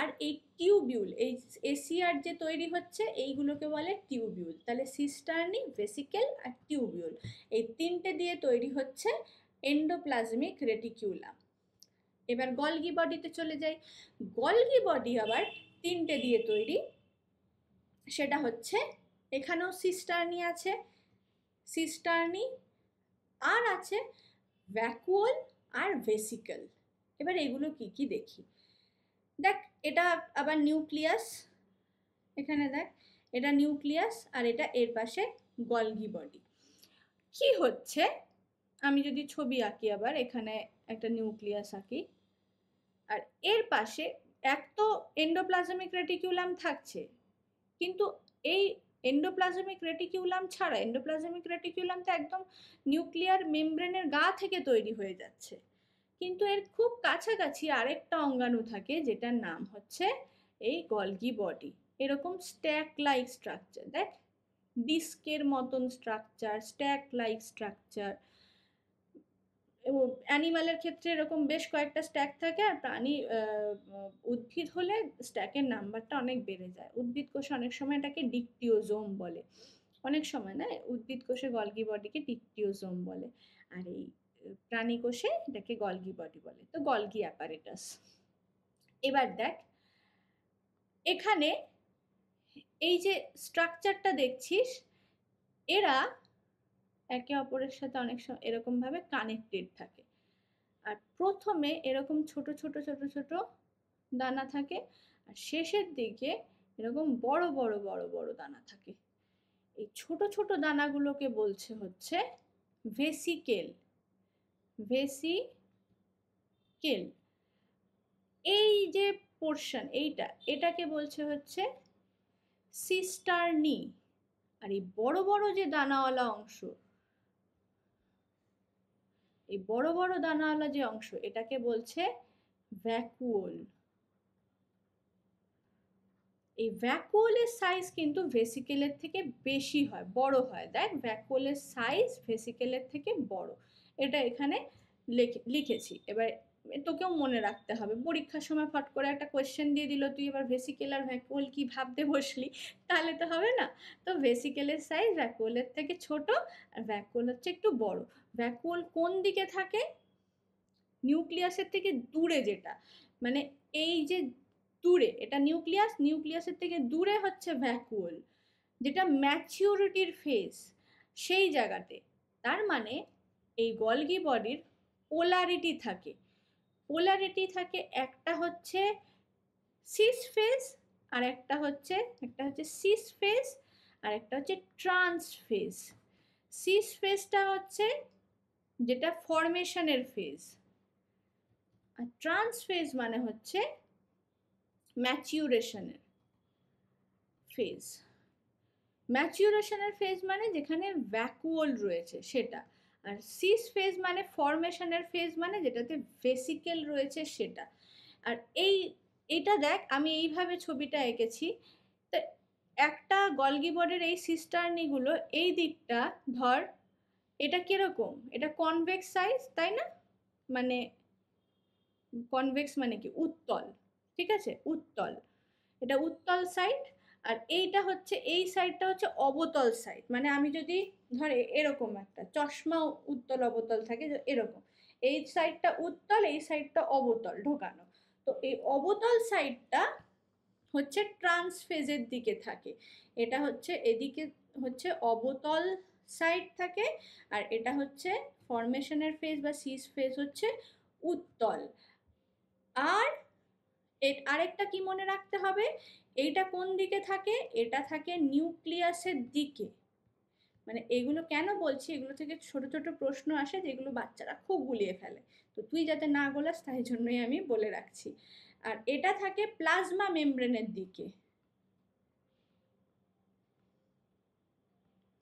আর এই টিউবিউল এই এসিআর যে তৈরি হচ্ছে এইগুলোকে বলে টিউবিউল তাহলে সিস্টার্নি ভেসিকেল আর টিউবিউল এই তিনটে দিয়ে তৈরি হচ্ছে এন্ডোপ্লাজমিক রেটিকিউলাম এবার গলগি বডিতে চলে যাই গলগি বডি আবার তিনটে দিয়ে তৈরি সেটা হচ্ছে এখানেও সিস্টার্নি আছে সিস্টার্নি আর আছে ভ্যাকুয়াল আর ভেসিকল এবার এগুলো কি কি দেখি দেখ এটা আবার নিউক্লিয়াস এখানে দেখ এটা নিউক্লিয়াস আর এটা এর পাশে গলগি বডি কি হচ্ছে আমি যদি ছবি আঁকি আবার এখানে একটা নিউক্লিয়াস আঁকি আর এর পাশে এক তো এন্ডোপ্লাজমিক রেটিকিউলাম থাকছে কিন্তু এই এন্ডোপ্লাজমিক রেটিকিউলাম ছাড়া এন্ডোপ্লাজমিক রেটিকিউলাম তো একদম নিউক্লিয়ার মেমব্রেনের গা থেকে তৈরি হয়ে যাচ্ছে কিন্তু এর খুব কাছাকাছি আরেকটা অঙ্গাণু থাকে যেটার নাম হচ্ছে এই গলগি বডি এরকম স্ট্যাক লাইক স্ট্রাকচার দেখ ডিস্কের মতন স্ট্রাকচার স্ট্যাক লাইক স্ট্রাকচার অ্যানিমালের ক্ষেত্রে এরকম বেশ কয়েকটা স্ট্যাক থাকে আর প্রাণী উদ্ভিদ হলে স্ট্যাকের নাম্বারটা অনেক বেড়ে যায় উদ্ভিদ কোষে অনেক সময় এটাকে ডিকটিওজোম বলে অনেক সময় না উদ্ভিদ কোষে গলগি বডিকে ডিকটিওজোম বলে আর এই প্রাণী কোষে এটাকে গলগি বডি বলে তো গলগি অ্যাপারেটাস এবার দেখ এখানে এই যে স্ট্রাকচারটা দেখছিস এরা একে অপরের সাথে অনেক সময় এরকমভাবে কানেক্টেড থাকে আর প্রথমে এরকম ছোট ছোট ছোট ছোট দানা থাকে আর শেষের দিকে এরকম বড় বড় বড় বড় দানা থাকে এই ছোট ছোট দানাগুলোকে বলছে হচ্ছে ভেসিকেল ভেসিকেল এই যে পোর্শন এইটা এটাকে বলছে হচ্ছে সিস্টার্নি আর এই বড় বড় যে দানাওয়ালা অংশ এই বড় বড় দানাওয়ালা যে অংশ এটাকে বলছে ভ্যাকুওল এই ভ্যাকুওলের সাইজ কিন্তু ভেসিকেলের থেকে বেশি হয় বড় হয় দেখ ভ্যাকুওলের সাইজ ভেসিকেলের থেকে বড় এটা এখানে লিখেছি এবার তোকেও মনে রাখতে হবে পরীক্ষার সময় ফট করে একটা কোয়েশ্চেন দিয়ে দিল তুই এবার ভেসিকেল আর ভ্যাকুয়েল কী ভাবতে বসলি তাহলে তো হবে না তো ভেসিকেলের সাইজ ভ্যাকুয়েলের থেকে ছোট আর ভ্যাকুয়েল হচ্ছে একটু বড় ভ্যাকুয়েল কোন দিকে থাকে নিউক্লিয়াসের থেকে দূরে যেটা মানে এই যে দূরে এটা নিউক্লিয়াস নিউক্লিয়াসের থেকে দূরে হচ্ছে ভ্যাকুয়েল যেটা ম্যাচিউরিটির ফেস সেই জায়গাতে তার মানে এই গলগি বডির পোলারিটি থাকে পোলারিটি থাকে একটা হচ্ছে সিস ফেস আর একটা হচ্ছে একটা হচ্ছে সিস ফেস আর একটা হচ্ছে ট্রান্স ফেস সিস ফেসটা হচ্ছে যেটা ফরমেশনের ফেজ আর ট্রান্স ফেজ মানে হচ্ছে ম্যাচিউরেশনের ফেজ ম্যাচিউরেশনের ফেজ মানে যেখানে ভ্যাকুয়াল রয়েছে সেটা আর সিস ফেজ মানে ফর্মেশনের ফেজ মানে যেটাতে ভেসিকেল রয়েছে সেটা আর এই এটা দেখ আমি এইভাবে ছবিটা এঁকেছি তো একটা গলগি বোর্ডের এই সিস্টার্নিগুলো এই দিকটা ধর এটা কীরকম এটা কনভেক্স সাইজ তাই না মানে কনভেক্স মানে কি উত্তল ঠিক আছে উত্তল এটা উত্তল সাইড আর এইটা হচ্ছে এই সাইডটা হচ্ছে অবতল সাইড মানে আমি যদি ধরে এরকম একটা চশমা উত্তল অবতল থাকে এরকম এই সাইডটা উত্তল এই সাইডটা অবতল ঢোকানো তো এই অবতল সাইডটা হচ্ছে ট্রান্সফেজের দিকে থাকে এটা হচ্ছে এদিকে হচ্ছে অবতল সাইড থাকে আর এটা হচ্ছে ফর্মেশনের ফেজ বা সিস ফেজ হচ্ছে উত্তল আর আরেকটা কি মনে রাখতে হবে এইটা কোন দিকে থাকে এটা থাকে নিউক্লিয়াসের দিকে মানে এগুলো কেন বলছি এগুলো থেকে ছোট ছোট প্রশ্ন আসে যেগুলো বাচ্চারা খুব গুলিয়ে ফেলে তো তুই যাতে না গোলাস তাই জন্যই আমি বলে রাখছি আর এটা থাকে প্লাজমা মেমব্রেনের দিকে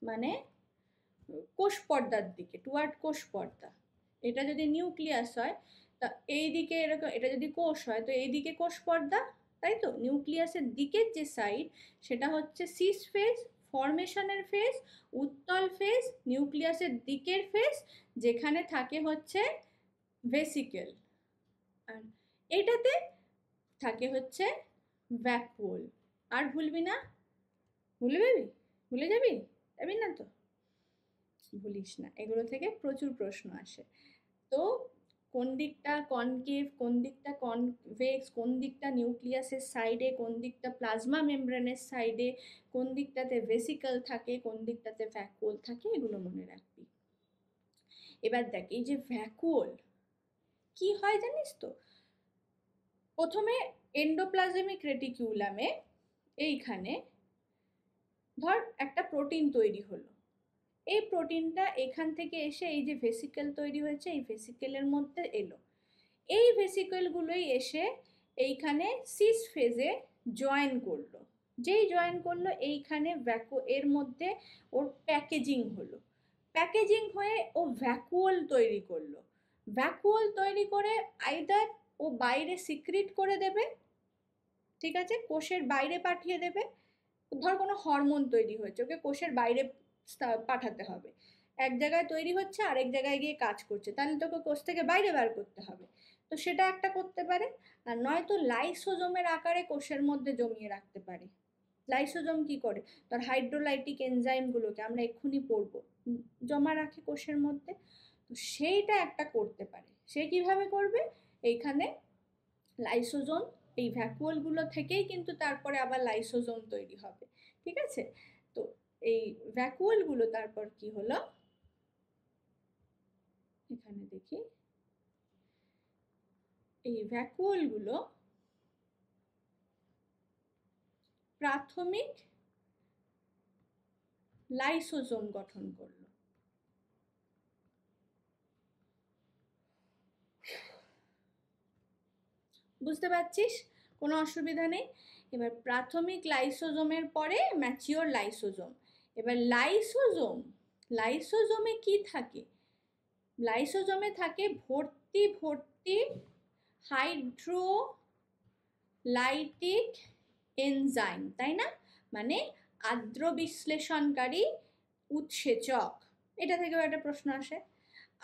মানে কোষ পর্দার দিকে টুয়ার্ড কোষ পর্দা এটা যদি নিউক্লিয়াস হয় তা এই দিকে এরকম এটা যদি কোষ হয় তো এই দিকে কোষ পর্দা তাই তো নিউক্লিয়াসের দিকের যে সাইড সেটা হচ্ছে সিস ফেজ ফরমেশনের ফেজ উত্তল ফেজ নিউক্লিয়াসের দিকের ফেজ যেখানে থাকে হচ্ছে ভেসিকেল আর এটাতে থাকে হচ্ছে ব্যাকপোল আর ভুলবি না ভুলে যাবি ভুলে যাবি যাবি না তো ভুলিস না এগুলো থেকে প্রচুর প্রশ্ন আসে তো কোন দিকটা কনকেভ কোন দিকটা কনভেক্স কোন দিকটা নিউক্লিয়াসের সাইডে কোন দিকটা প্লাজমা মেমব্রেনের সাইডে কোন দিকটাতে ভেসিকল থাকে কোন দিকটাতে ভ্যাকুয়াল থাকে এগুলো মনে রাখবি এবার দেখ এই যে ভ্যাকুয়াল কি হয় জানিস তো প্রথমে এন্ডোপ্লাজমিক রেটিকিউলামে এইখানে ধর একটা প্রোটিন তৈরি হলো এই প্রোটিনটা এখান থেকে এসে এই যে ভেসিকেল তৈরি হয়েছে এই ভেসিকেলের মধ্যে এলো এই ভেসিকেলগুলোই এসে এইখানে সিস ফেজে জয়েন করলো যেই জয়েন করলো এইখানে ভ্যাকু এর মধ্যে ওর প্যাকেজিং হলো প্যাকেজিং হয়ে ও ভ্যাকুয়াল তৈরি করলো ভ্যাকুয়াল তৈরি করে আইদার ও বাইরে সিক্রিট করে দেবে ঠিক আছে কোষের বাইরে পাঠিয়ে দেবে ধর কোনো হরমোন তৈরি হয়েছে ওকে কোষের বাইরে পাঠাতে হবে এক জায়গায় তৈরি হচ্ছে আরেক জায়গায় গিয়ে কাজ করছে তাহলে তোকে কোষ থেকে বাইরে বার করতে হবে তো সেটা একটা করতে পারে আর নয়তো লাইসোজমের আকারে কোষের মধ্যে জমিয়ে রাখতে পারে লাইসোজম কি করে তার হাইড্রোলাইটিক এনজাইমগুলোকে আমরা এক্ষুনি পড়ব জমা রাখে কোষের মধ্যে তো সেইটা একটা করতে পারে সে কিভাবে করবে এইখানে লাইসোজোম এই ভ্যাকুয়ালগুলো থেকেই কিন্তু তারপরে আবার লাইসোজোম তৈরি হবে ঠিক আছে এই ভ্যাকুয়ালগুলো তারপর কি হলো এখানে দেখি এই ভ্যাকুয়ালগুলো প্রাথমিক লাইসোজোম গঠন করল বুঝতে পারছিস কোনো অসুবিধা নেই এবার প্রাথমিক লাইসোজোমের পরে ম্যাচিওর লাইসোজোম এবার লাইসোজোম লাইসোজোমে কি থাকে লাইসোজোমে থাকে ভর্তি ভর্তি হাইড্রোলাইটিক এনজাইম তাই না মানে আদ্র বিশ্লেষণকারী উৎসেচক এটা থেকেও একটা প্রশ্ন আসে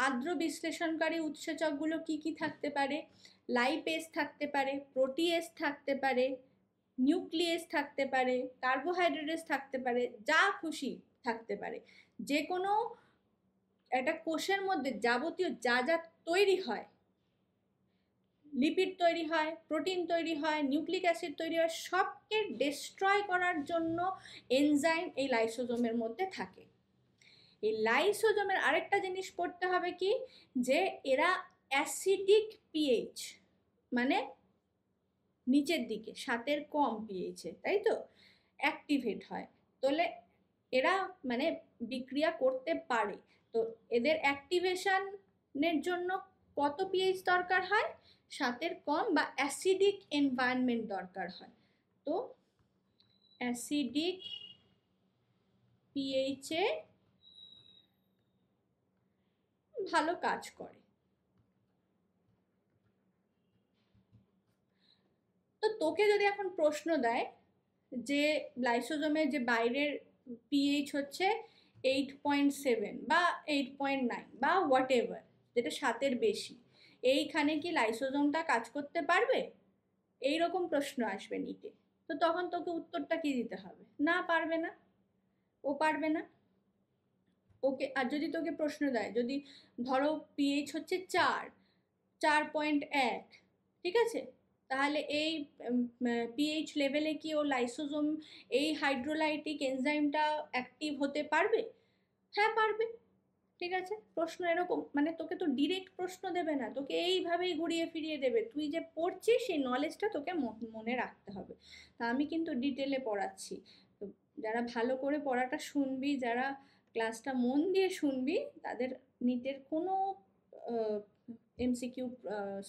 আদ্র বিশ্লেষণকারী উৎসেচকগুলো কি কি থাকতে পারে লাইপেস থাকতে পারে প্রোটিএস থাকতে পারে নিউক্লিয়াস থাকতে পারে কার্বোহাইড্রেটস থাকতে পারে যা খুশি থাকতে পারে যে কোনো একটা কোষের মধ্যে যাবতীয় যা যা তৈরি হয় লিপিড তৈরি হয় প্রোটিন তৈরি হয় নিউক্লিক অ্যাসিড তৈরি হয় সবকে ডিস্ট্রয় করার জন্য এনজাইম এই লাইসোজোমের মধ্যে থাকে এই লাইসোজোমের আরেকটা জিনিস পড়তে হবে কি যে এরা অ্যাসিডিক পিএইচ মানে নিচের দিকে সাতের কম পিয়েছে তাই তো অ্যাক্টিভেট হয় তাহলে এরা মানে বিক্রিয়া করতে পারে তো এদের অ্যাক্টিভেশনের জন্য কত পিএইচ দরকার হয় সাতের কম বা অ্যাসিডিক এনভায়রনমেন্ট দরকার হয় তো অ্যাসিডিক পিএইচে ভালো কাজ করে তো তোকে যদি এখন প্রশ্ন দেয় যে লাইসোজোমের যে বাইরের পিএইচ হচ্ছে এইট পয়েন্ট সেভেন বা এইট পয়েন্ট নাইন বা হোয়াট এভার যেটা সাতের বেশি এইখানে কি লাইসোজোমটা কাজ করতে পারবে এই রকম প্রশ্ন আসবে নিতে তো তখন তোকে উত্তরটা কি দিতে হবে না পারবে না ও পারবে না ওকে আর যদি তোকে প্রশ্ন দেয় যদি ধরো পিএইচ হচ্ছে চার চার পয়েন্ট এক ঠিক আছে তাহলে এই পিএইচ লেভেলে কি ও লাইসোজোম এই হাইড্রোলাইটিক এনজাইমটা অ্যাক্টিভ হতে পারবে হ্যাঁ পারবে ঠিক আছে প্রশ্ন এরকম মানে তোকে তো ডিরেক্ট প্রশ্ন দেবে না তোকে এইভাবেই ঘুরিয়ে ফিরিয়ে দেবে তুই যে পড়ছিস সেই নলেজটা তোকে মনে রাখতে হবে তা আমি কিন্তু ডিটেলে পড়াচ্ছি তো যারা ভালো করে পড়াটা শুনবি যারা ক্লাসটা মন দিয়ে শুনবি তাদের নিটের কোনো এমসিকিউ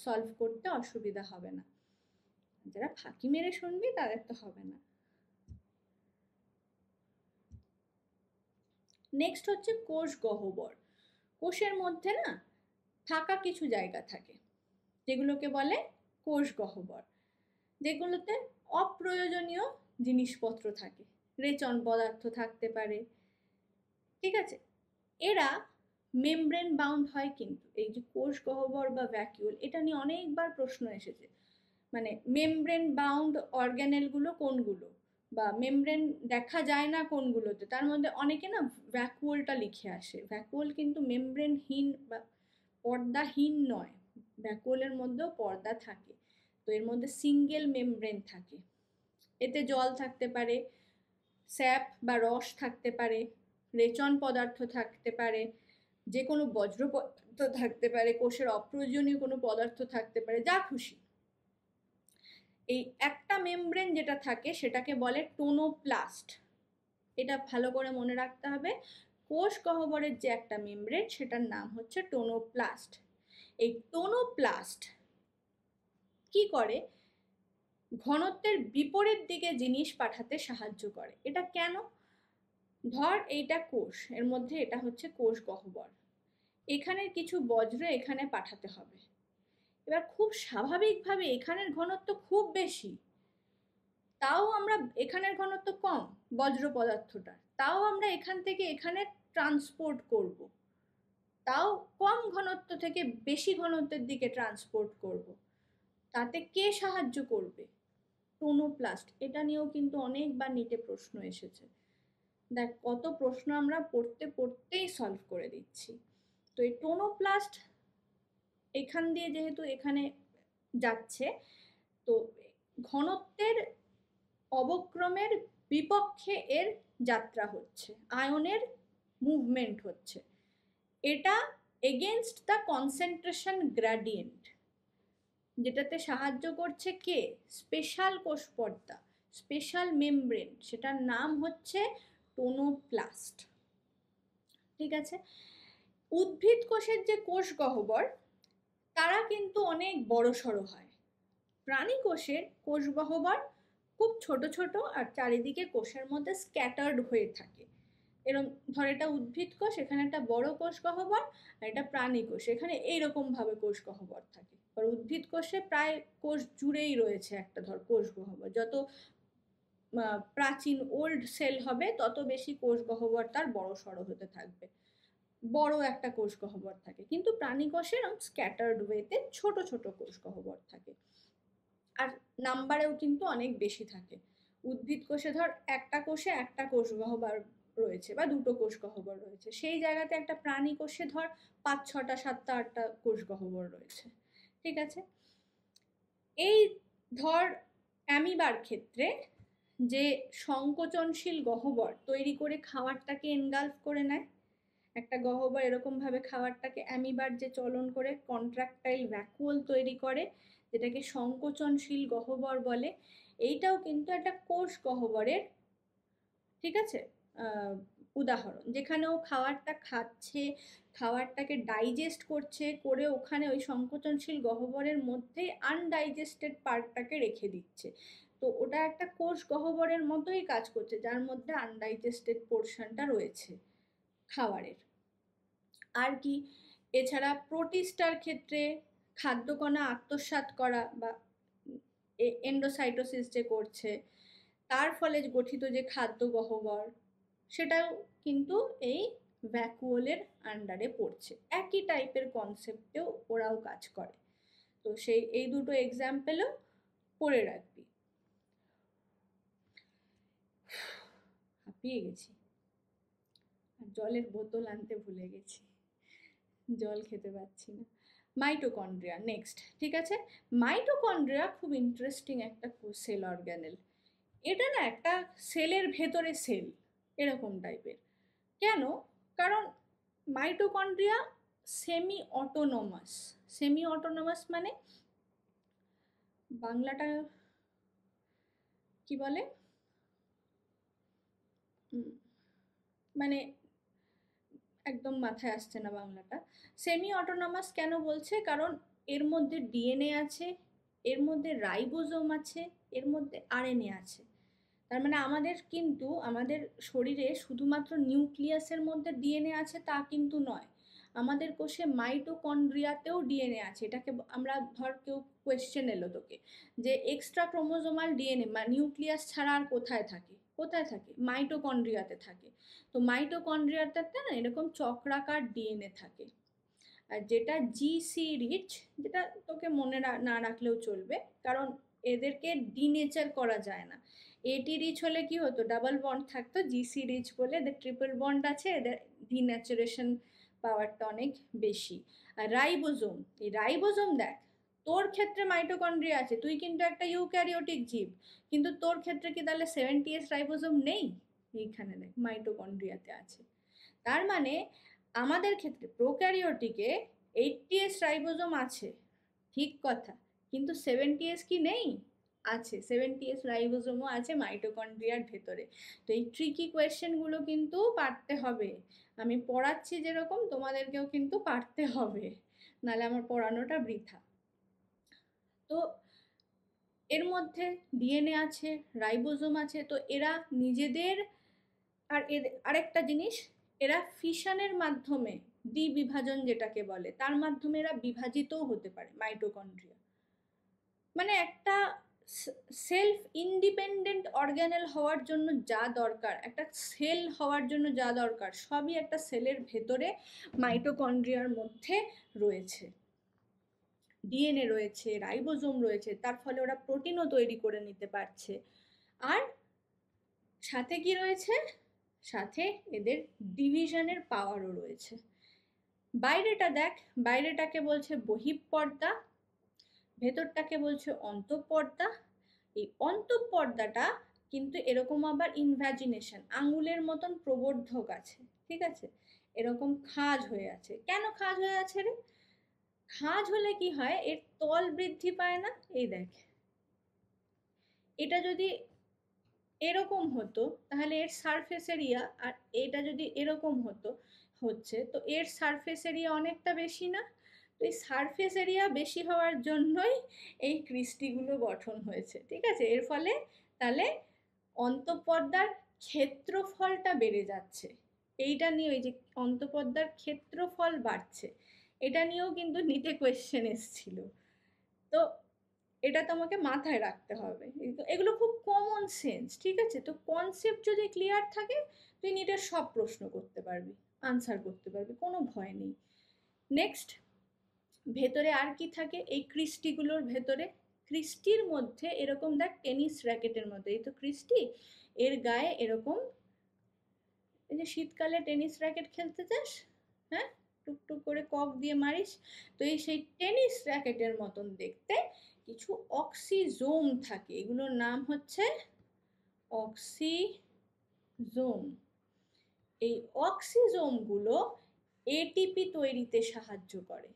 সলভ করতে অসুবিধা হবে না যারা ফাঁকি মেরে শুনবে তাদের তো হবে না নেক্সট হচ্ছে কোষ গহবর কোষের মধ্যে না ফাঁকা কিছু জায়গা থাকে যেগুলোকে বলে কোষ গহবর যেগুলোতে অপ্রয়োজনীয় জিনিসপত্র থাকে রেচন পদার্থ থাকতে পারে ঠিক আছে এরা মেমব্রেন বাউন্ড হয় কিন্তু এই যে কোষ গহবর বা ভ্যাকিউল এটা নিয়ে অনেকবার প্রশ্ন এসেছে মানে মেমব্রেন বাউন্ড অর্গ্যানেলগুলো কোনগুলো বা মেমব্রেন দেখা যায় না কোনগুলোতে তার মধ্যে অনেকে না ভ্যাকুয়ালটা লিখে আসে ভ্যাকুয়াল কিন্তু মেমব্রেনহীন বা পর্দাহীন নয় ভ্যাকুয়ালের মধ্যেও পর্দা থাকে তো এর মধ্যে সিঙ্গেল মেমব্রেন থাকে এতে জল থাকতে পারে স্যাপ বা রস থাকতে পারে রেচন পদার্থ থাকতে পারে যে কোনো বজ্র পদার্থ থাকতে পারে কোষের অপ্রয়োজনীয় কোনো পদার্থ থাকতে পারে যা খুশি এই একটা মেমব্রেন যেটা থাকে সেটাকে বলে টোনোপ্লাস্ট এটা ভালো করে মনে রাখতে হবে কোষ গহবরের যে একটা মেমব্রেন সেটার নাম হচ্ছে টোনোপ্লাস্ট এই টোনোপ্লাস্ট কি করে ঘনত্বের বিপরীত দিকে জিনিস পাঠাতে সাহায্য করে এটা কেন ধর এইটা কোষ এর মধ্যে এটা হচ্ছে কোষ গহবর এখানের কিছু বজ্র এখানে পাঠাতে হবে এবার খুব স্বাভাবিকভাবে এখানের ঘনত্ব খুব বেশি তাও আমরা এখানের ঘনত্ব কম বজ্র পদার্থটার তাও আমরা এখান থেকে এখানে ট্রান্সপোর্ট করব। তাও কম ঘনত্ব থেকে বেশি ঘনত্বের দিকে ট্রান্সপোর্ট করব। তাতে কে সাহায্য করবে টোনোপ্লাস্ট এটা নিয়েও কিন্তু অনেকবার নিটে প্রশ্ন এসেছে দেখ কত প্রশ্ন আমরা পড়তে পড়তেই সলভ করে দিচ্ছি তো এই টোনোপ্লাস্ট এখান দিয়ে যেহেতু এখানে যাচ্ছে তো ঘনত্বের অবক্রমের বিপক্ষে এর যাত্রা হচ্ছে আয়নের মুভমেন্ট হচ্ছে এটা এগেনস্ট দ্য কনসেন্ট্রেশন গ্র্যাডিয়েন্ট যেটাতে সাহায্য করছে কে স্পেশাল কোষপর্দা স্পেশাল মেমব্রেন সেটার নাম হচ্ছে টোনোপ্লাস্ট ঠিক আছে উদ্ভিদ কোষের যে কোষ গহ্বর তারা কিন্তু অনেক বড় সড়ো হয় প্রাণী কোষের কোষ বহবার খুব ছোট ছোট আর চারিদিকে কোষের মধ্যে স্ক্যাটার্ড হয়ে থাকে এরকম ধর এটা উদ্ভিদ কোষ এখানে একটা বড় কোষ গহ্বর আর এটা প্রাণী কোষ এখানে এইরকমভাবে কোষ গহ্বর থাকে আর উদ্ভিদ কোষে প্রায় কোষ জুড়েই রয়েছে একটা ধর কোষ গহ্বর যত প্রাচীন ওল্ড সেল হবে তত বেশি কোষ গহ্বর তার বড় সড়ো হতে থাকবে বড় একটা কোষ গহ্বর থাকে কিন্তু প্রাণী কোষের স্ক্যাটার্ড ওয়েতে ছোট ছোট কোষ গহ্বর থাকে আর নাম্বারেও কিন্তু অনেক বেশি থাকে উদ্ভিদ কোষে ধর একটা কোষে একটা কোষ গহ্বর রয়েছে বা দুটো কোষ গহ্বর রয়েছে সেই জায়গাতে একটা প্রাণী কোষে ধর পাঁচ ছটা সাতটা আটটা কোষ গহ্বর রয়েছে ঠিক আছে এই ধর অ্যামিবার ক্ষেত্রে যে সংকোচনশীল গহ্বর তৈরি করে খাবারটাকে এনগালফ করে নেয় একটা গহ্বর এরকমভাবে খাবারটাকে অ্যামিবার যে চলন করে কন্ট্রাক্টাইল ভ্যাকুয়াল তৈরি করে যেটাকে সংকোচনশীল গহ্বর বলে এইটাও কিন্তু একটা কোষ গহবরের ঠিক আছে উদাহরণ যেখানে ও খাবারটা খাচ্ছে খাবারটাকে ডাইজেস্ট করছে করে ওখানে ওই সংকোচনশীল গহ্বরের মধ্যেই আনডাইজেস্টেড পার্টটাকে রেখে দিচ্ছে তো ওটা একটা কোষ গহবরের মতোই কাজ করছে যার মধ্যে আনডাইজেস্টেড পোর্শনটা রয়েছে খাবারের আর কি এছাড়া প্রোটিস্টার ক্ষেত্রে খাদ্যকণা আত্মসাত করা বা এন্ডোসাইটোসিস যে করছে তার ফলে গঠিত যে খাদ্য গহ্বর সেটাও কিন্তু এই ভ্যাকুয়েলের আন্ডারে পড়ছে একই টাইপের কনসেপ্টেও ওরাও কাজ করে তো সেই এই দুটো এক্সাম্পেলও পড়ে রাখবি হাঁপিয়ে গেছি আর জলের বোতল আনতে ভুলে গেছি জল খেতে পাচ্ছি না মাইটোকন্ড্রিয়া নেক্সট ঠিক আছে মাইটোকন্ড্রিয়া খুব ইন্টারেস্টিং একটা সেল অর্গ্যানেল এটা না একটা সেলের ভেতরে সেল এরকম টাইপের কেন কারণ mitochondria semi autonomous semi autonomous মানে বাংলাটা কি বলে মানে একদম মাথায় আসছে না বাংলাটা সেমি অটোনমাস কেন বলছে কারণ এর মধ্যে ডিএনএ আছে এর মধ্যে রাইবোজোম আছে এর মধ্যে আরএনএ আছে তার মানে আমাদের কিন্তু আমাদের শরীরে শুধুমাত্র নিউক্লিয়াসের মধ্যে ডিএনএ আছে তা কিন্তু নয় আমাদের কোষে মাইটোকন্ড্রিয়াতেও ডিএনএ আছে এটাকে আমরা ধর কেউ কোয়েশ্চেন এলো তোকে যে এক্সট্রা ক্রোমোজোমাল ডিএনএ বা নিউক্লিয়াস ছাড়া আর কোথায় থাকে কোথায় থাকে মাইটোকন্ড্রিয়াতে থাকে তো মাইটোকন্ড্রিয়াতে না এরকম চক্রাকার ডিএনএ থাকে আর যেটা জিসি রিচ যেটা তোকে মনে না রাখলেও চলবে কারণ এদেরকে ডিনেচার করা যায় না এটি রিচ হলে কি হতো ডাবল বন্ড থাকতো জিসি রিচ বলে এদের ট্রিপল বন্ড আছে এদের ডিন্যাচুরেশন পাওয়ারটা অনেক বেশি আর রাইবোজোম এই রাইবোজোম দেখ তোর ক্ষেত্রে মাইটোকন্ড্রিয়া আছে তুই কিন্তু একটা ইউক্যারিওটিক জীব কিন্তু তোর ক্ষেত্রে কি তাহলে সেভেন্টি এস রাইবোজোম নেই এইখানে দেখ মাইটোকন্ড্রিয়াতে আছে তার মানে আমাদের ক্ষেত্রে প্রোক্যারিওটিকে এইটটি এস রাইবোজোম আছে ঠিক কথা কিন্তু সেভেন্টি এস কি নেই আছে সেভেন্টি এস রাইবোজোমও আছে মাইটোকন্ড্রিয়ার ভেতরে তো এই ট্রিকি কোয়েশ্চেনগুলো কিন্তু পারতে হবে আমি পড়াচ্ছি যেরকম তোমাদেরকেও কিন্তু পারতে হবে নাহলে আমার পড়ানোটা বৃথা তো এর মধ্যে ডিএনএ আছে রাইবোজোম আছে তো এরা নিজেদের আর এর আরেকটা জিনিস এরা ফিশনের মাধ্যমে দ্বিবিভাজন যেটাকে বলে তার মাধ্যমে এরা বিভাজিতও হতে পারে মাইটোকন্ড্রিয়া মানে একটা সেলফ ইন্ডিপেন্ডেন্ট অর্গ্যানেল হওয়ার জন্য যা দরকার একটা সেল হওয়ার জন্য যা দরকার সবই একটা সেলের ভেতরে মাইটোকন্ড্রিয়ার মধ্যে রয়েছে ডিএনএ রয়েছে রাইবোজোম রয়েছে তার ফলে ওরা প্রোটিনও তৈরি করে নিতে পারছে আর সাথে কি রয়েছে সাথে এদের ডিভিশনের পাওয়ারও রয়েছে বাইরেটা দেখ বাইরেটাকে বলছে বহিঃপর্দা ভেতরটাকে বলছে অন্তঃপর্দা এই অন্তঃপর্দাটা কিন্তু এরকম আবার ইনভ্যাজিনেশন আঙুলের মতন প্রবর্ধক আছে ঠিক আছে এরকম খাজ হয়ে আছে কেন খাজ হয়ে আছে রে খাঁজ হলে কি হয় এর তল বৃদ্ধি পায় না এই দেখ এটা যদি এরকম হতো তাহলে এর সারফেস এরিয়া আর এটা যদি এরকম হতো হচ্ছে তো এর সারফেস এরিয়া অনেকটা বেশি না তো এই সারফেস এরিয়া বেশি হওয়ার জন্যই এই কৃষ্টিগুলো গঠন হয়েছে ঠিক আছে এর ফলে তাহলে অন্তঃপর্দার ক্ষেত্রফলটা বেড়ে যাচ্ছে এইটা নিয়ে ওই যে অন্তঃপর্দার ক্ষেত্রফল বাড়ছে এটা নিয়েও কিন্তু নিতে কোয়েশ্চেন এসছিল তো এটা তোমাকে মাথায় রাখতে হবে এগুলো খুব কমন সেন্স ঠিক আছে তো কনসেপ্ট যদি ক্লিয়ার থাকে তুই নিটের সব প্রশ্ন করতে পারবি আনসার করতে পারবি কোনো ভয় নেই নেক্সট ভেতরে আর কি থাকে এই ক্রিস্টিগুলোর ভেতরে ক্রিস্টির মধ্যে এরকম দেখ টেনিস র্যাকেটের মধ্যে এই তো ক্রিস্টি এর গায়ে এরকম এই যে শীতকালে টেনিস র্যাকেট খেলতে চাস হ্যাঁ টুক টুক করে কক দিয়ে মারিস তো এই সেই টেনিস র্যাকেটের মতন দেখতে কিছু অক্সিজোম থাকে এগুলোর নাম হচ্ছে অক্সিজোম এই অক্সিজোমগুলো এটিপি তৈরিতে সাহায্য করে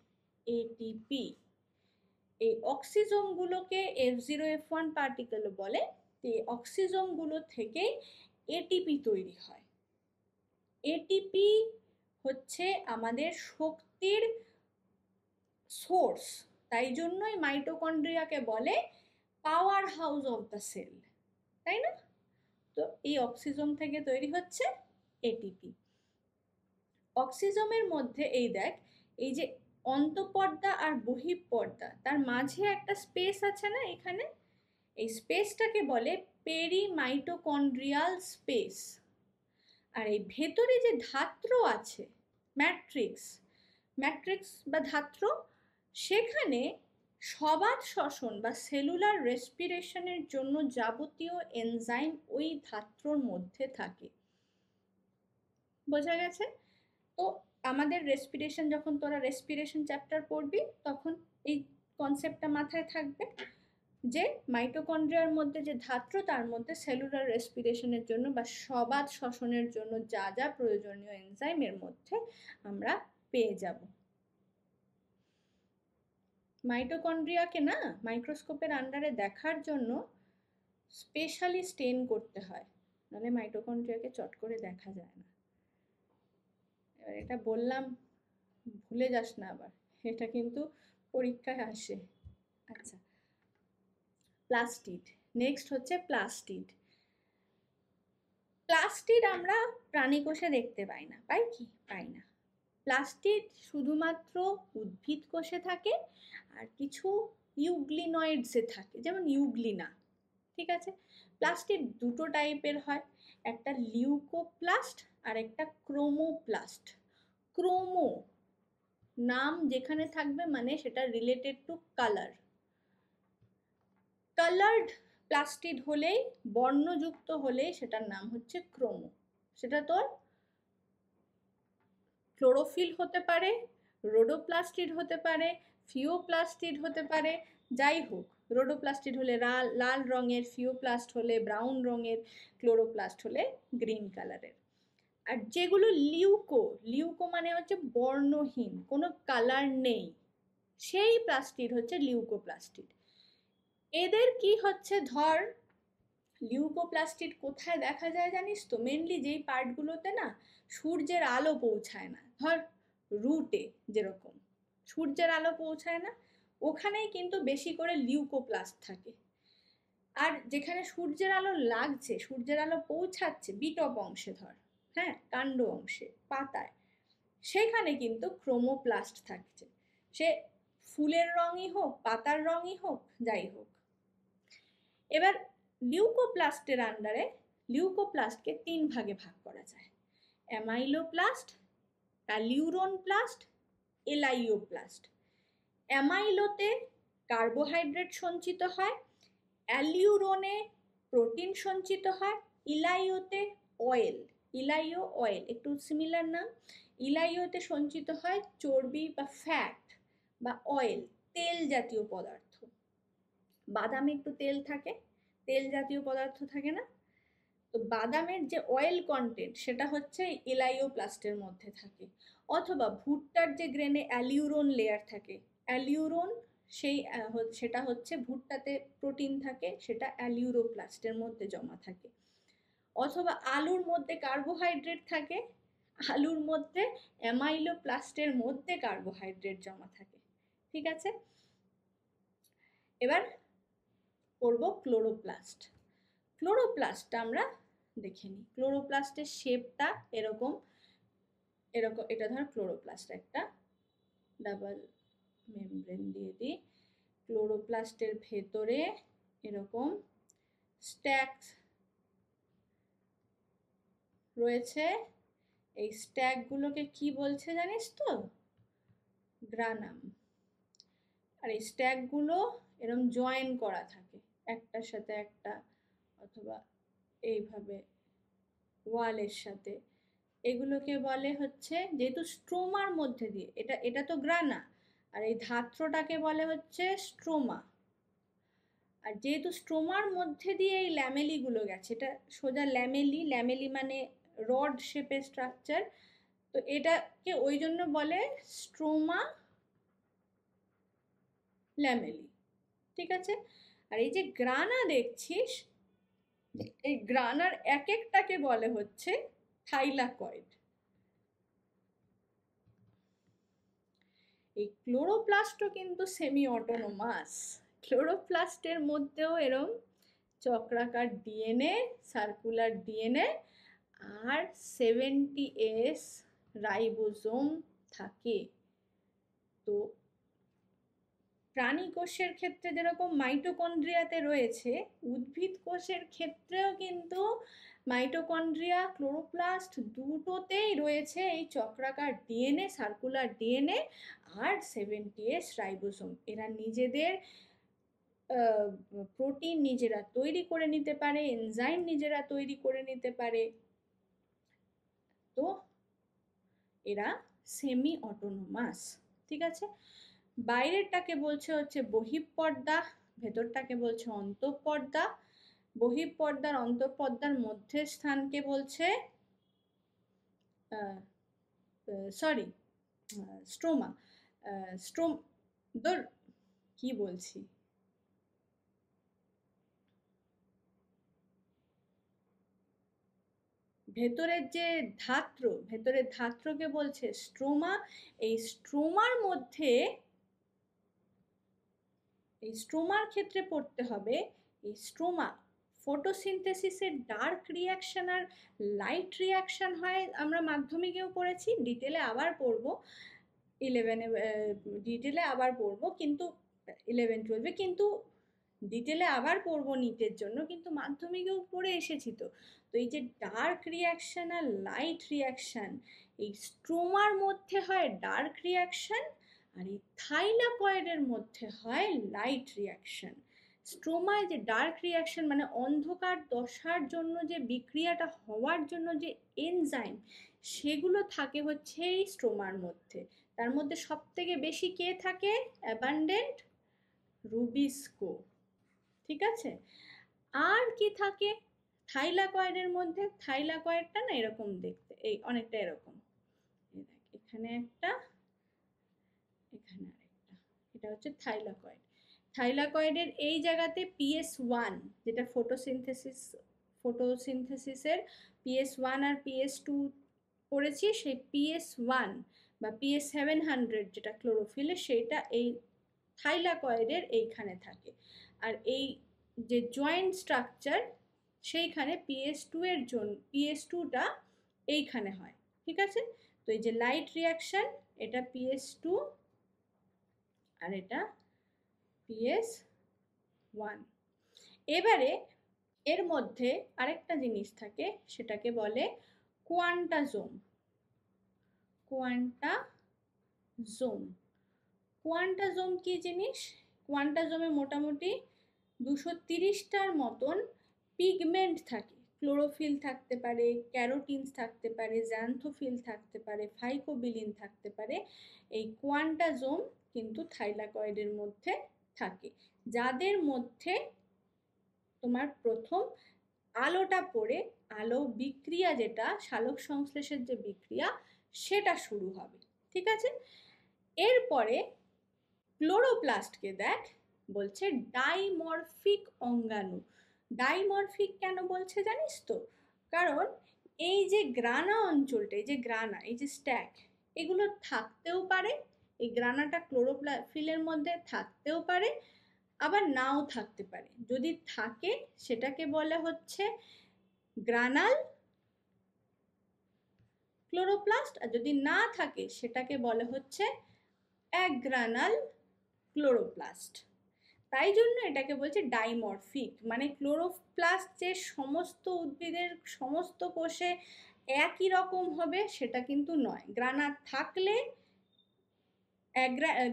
এটিপি এই অক্সিজোমগুলোকে F zero F one particle বলে এই অক্সিজোমগুলো থেকেই এটিপি তৈরি হয় এটিপি হচ্ছে আমাদের শক্তির সোর্স তাই জন্যই মাইটোকন্ড্রিয়াকে বলে power house of the cell তাই না তো এই অক্সিজম থেকে তৈরি হচ্ছে এটিপি অক্সিজমের মধ্যে এই দেখ এই যে অন্তপর্দা আর বহিঃপর্দা তার মাঝে একটা স্পেস আছে না এখানে এই স্পেসটাকে বলে পেরি মাইটোকন্ড্রিয়াল স্পেস আর এই ভেতরে যে ধাত্র আছে ম্যাট্রিক্স ম্যাট্রিক্স বা ধাত্র সেখানে সবাদ শ্বসন বা সেলুলার রেসপিরেশনের জন্য যাবতীয় এনজাইম ওই ধাত্রর মধ্যে থাকে বোঝা গেছে তো আমাদের রেসপিরেশন যখন তোরা রেসপিরেশন চ্যাপ্টার পড়বি তখন এই কনসেপ্টটা মাথায় থাকবে যে মাইটোকন্ড্রিয়ার মধ্যে যে ধাত্র তার মধ্যে সেলুলার রেসপিরেশনের জন্য বা সবাদ শ্বসনের জন্য যা যা প্রয়োজনীয় এনজাইম এর মধ্যে আমরা পেয়ে যাব মাইটোকন্ড্রিয়াকে না মাইক্রোস্কোপের আন্ডারে দেখার জন্য স্পেশালি স্টেন করতে হয় নাহলে মাইটোকন্ড্রিয়াকে চট করে দেখা যায় না এবার এটা বললাম ভুলে যাস না আবার এটা কিন্তু পরীক্ষায় আসে আচ্ছা প্লাস্টিড নেক্সট হচ্ছে প্লাস্টিড প্লাস্টিড আমরা কোষে দেখতে পাই না পাই কি পাই না প্লাস্টিড শুধুমাত্র উদ্ভিদ কোষে থাকে আর কিছু ইউগ্লিনয়েডসে থাকে যেমন ইউগ্লিনা ঠিক আছে প্লাস্টিড দুটো টাইপের হয় একটা লিউকোপ্লাস্ট আর একটা ক্রোমোপ্লাস্ট ক্রোমো নাম যেখানে থাকবে মানে সেটা related to colour coloured plastid হলেই বর্ণযুক্ত হলেই সেটার নাম হচ্ছে ক্রোমো সেটা তোর ক্লোরোফিল হতে পারে রোডোপ্লাস্টিড হতে পারে ফিওপ্লাস্টিড হতে পারে যাই হোক রোডোপ্লাস্টিড হলে লাল রঙের ফিওপ্লাস্ট হলে ব্রাউন রঙের ক্লোরোপ্লাস্ট হলে গ্রিন কালারের আর যেগুলো লিউকো লিউকো মানে হচ্ছে বর্ণহীন কোনো কালার নেই সেই প্লাস্টিড হচ্ছে লিউকো প্লাস্টিড এদের কি হচ্ছে ধর লিউকোপ্লাস্টিড কোথায় দেখা যায় জানিস তো মেনলি যেই পার্টগুলোতে না সূর্যের আলো পৌঁছায় না ধর রুটে যেরকম সূর্যের আলো পৌঁছায় না ওখানেই কিন্তু বেশি করে লিউকোপ্লাস্ট থাকে আর যেখানে সূর্যের আলো লাগছে সূর্যের আলো পৌঁছাচ্ছে বিটপ অংশে ধর হ্যাঁ কাণ্ড অংশে পাতায় সেখানে কিন্তু ক্রোমোপ্লাস্ট থাকছে সে ফুলের রঙই হোক পাতার রঙই হোক যাই হোক এবার লিউকোপ্লাস্টের আন্ডারে লিউকোপ্লাস্টকে তিন ভাগে ভাগ করা যায় অ্যামাইলোপ্লাস্ট অ্যালিউরোন প্লাস্ট এলাইওপ্লাস্ট অ্যামাইলোতে কার্বোহাইড্রেট সঞ্চিত হয় অ্যালিউরোনে প্রোটিন সঞ্চিত হয় ইলাইওতে অয়েল ইলাইও অয়েল একটু সিমিলার নাম ইলাইওতে সঞ্চিত হয় চর্বি বা ফ্যাট বা অয়েল তেল জাতীয় পদার্থ বাদামে একটু তেল থাকে তেল জাতীয় পদার্থ থাকে না তো বাদামের যে অয়েল কন্টেন্ট সেটা হচ্ছে ইলাইওপ্লাস্টের মধ্যে থাকে অথবা ভুট্টার যে গ্রেনে অ্যালিউরোন লেয়ার থাকে অ্যালিউরোন সেই সেটা হচ্ছে ভুট্টাতে প্রোটিন থাকে সেটা অ্যালিউরোপ্লাস্টের মধ্যে জমা থাকে অথবা আলুর মধ্যে কার্বোহাইড্রেট থাকে আলুর মধ্যে অ্যামাইলোপ্লাস্টের মধ্যে কার্বোহাইড্রেট জমা থাকে ঠিক আছে এবার করব ক্লোরোপ্লাস্ট ক্লোরোপ্লাস্টটা আমরা দেখে নিই ক্লোরোপ্লাস্টের শেপটা এরকম এরকম এটা ধর ক্লোরোপ্লাস্ট একটা ডাবল মেমব্রেন দিয়ে দিই ক্লোরোপ্লাস্টের ভেতরে এরকম স্ট্যাক্স রয়েছে এই স্ট্যাকগুলোকে কি বলছে জানিস তো গ্রানাম আর এই স্ট্যাকগুলো এরম জয়েন করা থাকে একটার সাথে একটা অথবা এইভাবে ওয়ালের সাথে এগুলোকে বলে হচ্ছে যেহেতু স্ট্রোমার মধ্যে দিয়ে এটা এটা তো গ্রানা আর এই ধাত্রটাকে বলে হচ্ছে স্ট্রোমা আর যেহেতু স্ট্রোমার মধ্যে দিয়ে এই ল্যামেলিগুলো গেছে এটা সোজা ল্যামেলি ল্যামেলি মানে রড শেপের স্ট্রাকচার তো এটাকে ওই জন্য বলে স্ট্রোমা ল্যামেলি ঠিক আছে আর এই যে গ্রানা দেখছিস এই গ্রানার এক একটাকে বলে হচ্ছে থাইলাকয়েড এই ক্লোরোপ্লাস্টও কিন্তু সেমি অটোনোমাস ক্লোরোপ্লাস্টের মধ্যেও এরম চক্রাকার ডিএনএ সার্কুলার ডিএনএ আর সেভেন্টি এস রাইবোজোম থাকে তো প্রাণী কোষের ক্ষেত্রে যেরকম মাইটোকন্ড্রিয়াতে রয়েছে উদ্ভিদ কোষের ক্ষেত্রেও কিন্তু মাইটোকন্ড্রিয়া ক্লোরোপ্লাস্ট দুটোতেই রয়েছে এই চক্রাকার ডিএনএ সার্কুলার ডিএনএ আর সেভেন্টি এস রাইবোসোম এরা নিজেদের প্রোটিন নিজেরা তৈরি করে নিতে পারে এনজাইম নিজেরা তৈরি করে নিতে পারে তো এরা সেমি অটোনোমাস ঠিক আছে বাইরেরটাকে বলছে হচ্ছে বহিঃপর্দা ভেতরটাকে বলছে অন্তঃপর্দা বহিঃপর্দার অন্তঃপর্দার মধ্যে স্থানকে বলছে সরি স্ট্রোমা স্ট্রোম দর কি বলছি ভেতরের যে ধাত্র ভেতরের ধাত্রকে বলছে স্ট্রোমা এই স্ট্রোমার মধ্যে এই স্ট্রোমার ক্ষেত্রে পড়তে হবে এই স্ট্রোমা ফটোসিনথেসিসের ডার্ক রিয়াকশান আর লাইট রিয়াকশান হয় আমরা মাধ্যমিকেও পড়েছি ডিটেলে আবার পড়ব ইলেভেনে ডিটেলে আবার পড়ব কিন্তু ইলেভেন টুয়েলভে কিন্তু ডিটেলে আবার পড়ব নিটের জন্য কিন্তু মাধ্যমিকেও পড়ে এসেছি তো তো এই যে ডার্ক রিয়াকশান আর লাইট রিয়াকশান এই স্ট্রোমার মধ্যে হয় ডার্ক রিয়াকশান আর এই থাইলাকয়েডের মধ্যে হয় লাইট রিয়াকশন স্ট্রোমায় যে ডার্ক রিয়াকশন মানে অন্ধকার দশার জন্য যে বিক্রিয়াটা হওয়ার জন্য যে এনজাইম সেগুলো থাকে হচ্ছে এই স্ট্রোমার মধ্যে তার মধ্যে সব থেকে বেশি কে থাকে অ্যাবান্ডেন্ট রুবিস্কো ঠিক আছে আর কি থাকে থাইলাকয়েডের মধ্যে থাইলাকয়েডটা না এরকম দেখতে এই অনেকটা এরকম এখানে একটা এখানে আরেকটা এটা হচ্ছে থাইলাকয়েড থাইলাকয়েডের এই জায়গাতে পিএস ওয়ান যেটা ফটোসিনথেসিস ফটোসিনথেসিসের পিএস ওয়ান আর পিএস টু পড়েছি সেই পিএস ওয়ান বা পিএস সেভেন হান্ড্রেড যেটা ক্লোরোফিলে সেইটা এই থাইলাকয়েডের এইখানে থাকে আর এই যে জয়েন্ট স্ট্রাকচার সেইখানে পিএস টু এর জন্য পিএস টুটা এইখানে হয় ঠিক আছে তো এই যে লাইট রিয়াকশান এটা পিএস টু আর এটা পিএস ওয়ান এবারে এর মধ্যে আরেকটা জিনিস থাকে সেটাকে বলে কোয়ান্টাজোম কোয়ান্টাজোম কোয়ান্টাজোম কি জিনিস কোয়ান্টাজোমে মোটামুটি দুশো তিরিশটার মতন পিগমেন্ট থাকে ক্লোরোফিল থাকতে পারে ক্যারোটিনস থাকতে পারে জ্যান্থোফিল থাকতে পারে ফাইকোবিলিন থাকতে পারে এই কোয়ান্টাজোম কিন্তু থাইলাকয়েডের মধ্যে থাকে যাদের মধ্যে তোমার প্রথম আলোটা পড়ে আলো বিক্রিয়া যেটা শালক সংশ্লেষের যে বিক্রিয়া সেটা শুরু হবে ঠিক আছে এরপরে ক্লোরোপ্লাস্টকে দেখ বলছে ডাইমরফিক অঙ্গাণু ডাইমরফিক কেন বলছে জানিস তো কারণ এই যে গ্রানা অঞ্চলটা এই যে গ্রানা এই যে স্ট্যাক এগুলো থাকতেও পারে এই গ্রানাটা ক্লোরোফিলের মধ্যে থাকতেও পারে আবার নাও থাকতে পারে যদি থাকে সেটাকে বলা হচ্ছে গ্রানাল ক্লোরোপ্লাস্ট আর যদি না থাকে সেটাকে বলা হচ্ছে এক গ্রানাল ক্লোরোপ্লাস্ট তাই জন্য এটাকে বলছে ডাইমরফিক মানে ক্লোরোপ্লাস্ট যে সমস্ত উদ্ভিদের সমস্ত কোষে একই রকম হবে সেটা কিন্তু নয় গ্রানাল থাকলে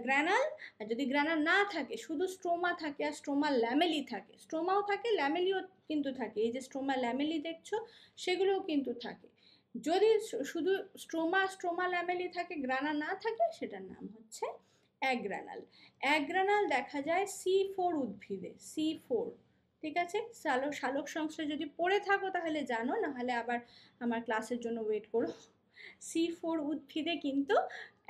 গ্র্যানাল যদি গ্রানাল না থাকে শুধু স্ট্রোমা থাকে আর স্ট্রোমা ল্যামেলি থাকে স্ট্রোমাও থাকে ল্যামেলিও কিন্তু থাকে এই যে স্ট্রোমা ল্যামেলি দেখছো সেগুলোও কিন্তু থাকে যদি শুধু স্ট্রোমা স্ট্রোমা ল্যামেলি থাকে গ্রানা না থাকে সেটার নাম হচ্ছে অ্যাগ্রানাল অ্যাগ্রানাল দেখা যায় সি ফোর উদ্ভিদে সি ফোর ঠিক আছে শালক শালক সংশ্লেষ যদি পড়ে থাকো তাহলে জানো নাহলে আবার আমার ক্লাসের জন্য ওয়েট করো সি ফোর উদ্ভিদে কিন্তু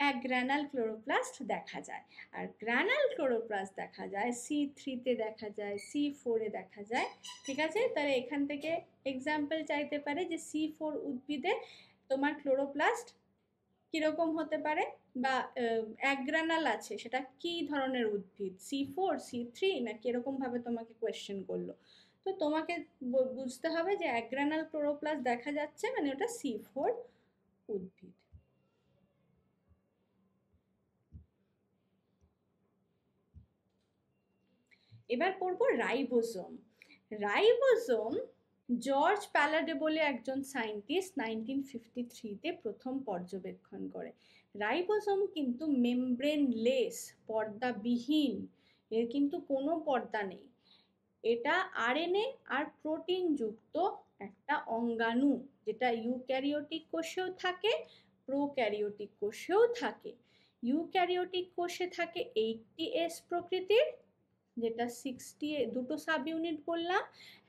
এক গ্রানাল ক্লোরোপ্লাস্ট দেখা যায় আর গ্রানাল ক্লোরোপ্লাস্ট দেখা যায় সি থ্রিতে দেখা যায় সি ফোরে দেখা যায় ঠিক আছে তাহলে এখান থেকে এক্সাম্পল চাইতে পারে যে সি ফোর উদ্ভিদে তোমার ক্লোরোপ্লাস্ট কীরকম হতে পারে বা অ্যাগ্রানাল আছে সেটা কি ধরনের উদ্ভিদ সি ফোর সি থ্রি না কীরকমভাবে তোমাকে কোয়েশ্চেন করলো তো তোমাকে বুঝতে হবে যে অ্যাগ্রানাল ক্লোরোপ্লাস দেখা যাচ্ছে মানে ওটা সি ফোর উদ্ভিদ এবার পড়বো রাইবোজোম রাইবোজোম জর্জ প্যালাডে বলে একজন সায়েন্টিস্ট নাইনটিন ফিফটি থ্রিতে প্রথম পর্যবেক্ষণ করে রাইবোজোম কিন্তু মেমব্রেনলেস পর্দাবিহীন এর কিন্তু কোনো পর্দা নেই এটা আরএনএ আর প্রোটিন যুক্ত একটা অঙ্গাণু যেটা ইউক্যারিওটিক কোষেও থাকে প্রোক্যারিওটিক কোষেও থাকে ইউক্যারিওটিক কোষে থাকে এইটটি এস প্রকৃতির যেটা সিক্সটি দুটো সাব ইউনিট বললাম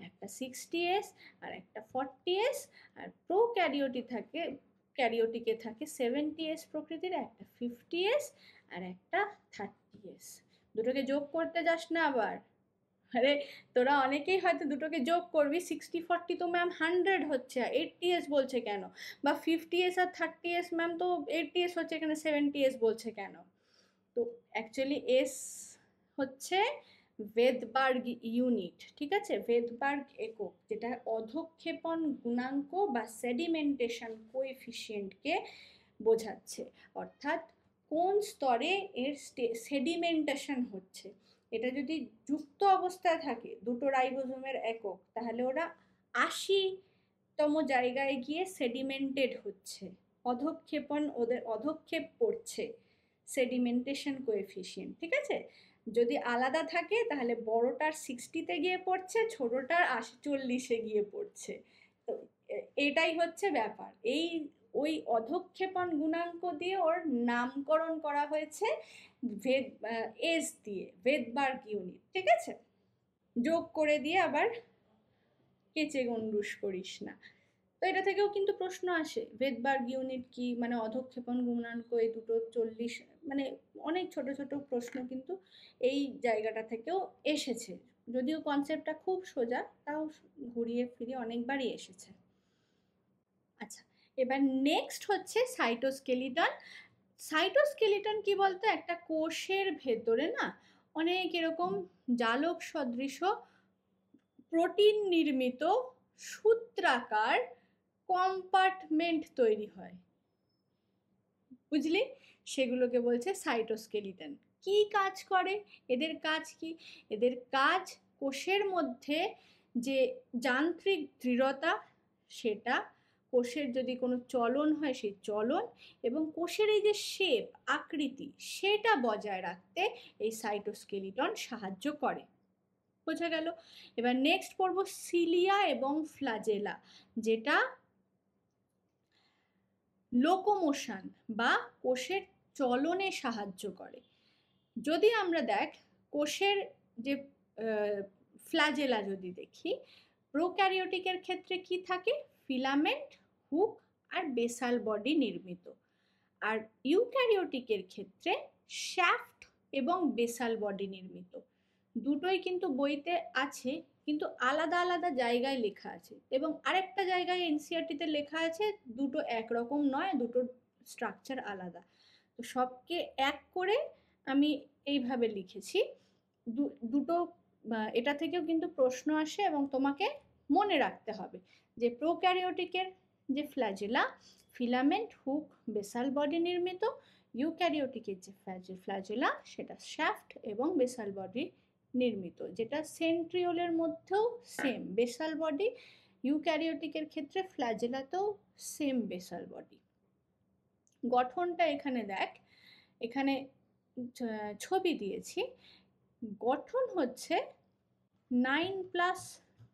একটা সিক্সটি এস আর একটা ফর্টি এস আর প্রো ক্যারিওটি থাকে ক্যারিওটিকে থাকে সেভেন্টি এস প্রকৃতির একটা ফিফটি এস আর একটা থার্টি এস দুটোকে যোগ করতে যাস না আবার আরে তোরা অনেকেই হয়তো দুটোকে যোগ করবি সিক্সটি ফর্টি তো ম্যাম হান্ড্রেড হচ্ছে এইটটি এস বলছে কেন বা ফিফটি এস আর থার্টি এস ম্যাম তো এইটটি এস হচ্ছে এখানে সেভেন্টি এস বলছে কেন তো অ্যাকচুয়ালি এস হচ্ছে ভেদবার্গ ইউনিট ঠিক আছে ভেদবার্গ একক যেটা অধক্ষেপণ গুণাঙ্ক বা সেডিমেন্টেশন কোএফিসিয়েন্টকে বোঝাচ্ছে অর্থাৎ কোন স্তরে এর সেডিমেন্টেশন হচ্ছে এটা যদি যুক্ত অবস্থায় থাকে দুটো রাইবোজোমের একক তাহলে ওরা আশিতম জায়গায় গিয়ে সেডিমেন্টেড হচ্ছে অধক্ষেপণ ওদের অধক্ষেপ পড়ছে সেডিমেন্টেশন কোএফিসিয়েন্ট ঠিক আছে যদি আলাদা থাকে তাহলে বড়টার সিক্সটিতে গিয়ে পড়ছে ছোটোটার আশি চল্লিশে গিয়ে পড়ছে তো এটাই হচ্ছে ব্যাপার এই ওই অধক্ষেপণ গুণাঙ্ক দিয়ে ওর নামকরণ করা হয়েছে ভেদ এস দিয়ে ভেদবার্গ ইউনিট ঠিক আছে যোগ করে দিয়ে আবার কেচে গন্ডুস করিস না তো এটা থেকেও কিন্তু প্রশ্ন আসে ভেদবার্গ ইউনিট কি মানে অধক্ষেপণ গুণাঙ্ক এই দুটো চল্লিশ মানে অনেক ছোট ছোট প্রশ্ন কিন্তু এই জায়গাটা থেকেও এসেছে যদিও কনসেপ্টটা খুব সোজা তাও ঘুরিয়ে ফিরে অনেকবারই এসেছে আচ্ছা এবার নেক্সট হচ্ছে সাইটোস্কেলিটন সাইটোস্কেলিটন কি বলতো একটা কোষের ভেতরে না অনেক এরকম জালক সদৃশ প্রোটিন নির্মিত সূত্রাকার কম্পার্টমেন্ট তৈরি হয় বুঝলি সেগুলোকে বলছে সাইটোস্কেলিটন কি কাজ করে এদের কাজ কি এদের কাজ কোষের মধ্যে যে যান্ত্রিক দৃঢ়তা সেটা কোষের যদি কোনো চলন হয় সেই চলন এবং কোষের এই যে শেপ আকৃতি সেটা বজায় রাখতে এই সাইটোস্কেলিটন সাহায্য করে বোঝা গেল এবার নেক্সট পড়ব সিলিয়া এবং ফ্লাজেলা যেটা লোকোমোশন বা কোষের চলনে সাহায্য করে যদি আমরা দেখ কোষের যে ফ্ল্যাজেলা যদি দেখি প্রোক্যারিওটিকের ক্ষেত্রে কি থাকে ফিলামেন্ট হুক আর বেসাল বডি নির্মিত আর ইউক্যারিওটিকের ক্ষেত্রে শ্যাফট এবং বেসাল বডি নির্মিত দুটোই কিন্তু বইতে আছে কিন্তু আলাদা আলাদা জায়গায় লেখা আছে এবং আরেকটা জায়গায় এনসিআরটিতে লেখা আছে দুটো একরকম নয় দুটো স্ট্রাকচার আলাদা তো সবকে এক করে আমি এইভাবে লিখেছি দুটো এটা থেকেও কিন্তু প্রশ্ন আসে এবং তোমাকে মনে রাখতে হবে যে প্রোক্যারিওটিকের যে flagella filament hook basal body নির্মিত ইউক্যারিওটিকের যে ফ্ল্যাজে ফ্ল্যাজেলা সেটা শ্যাফ্ট এবং বেসাল বডি নির্মিত যেটা সেন্ট্রিওলের মধ্যেও সেম বেসাল বডি ইউক্যারিওটিকের ক্ষেত্রে ফ্ল্যাজেলাতেও সেম বেসাল বডি গঠনটা এখানে দেখ এখানে ছবি দিয়েছি গঠন হচ্ছে নাইন প্লাস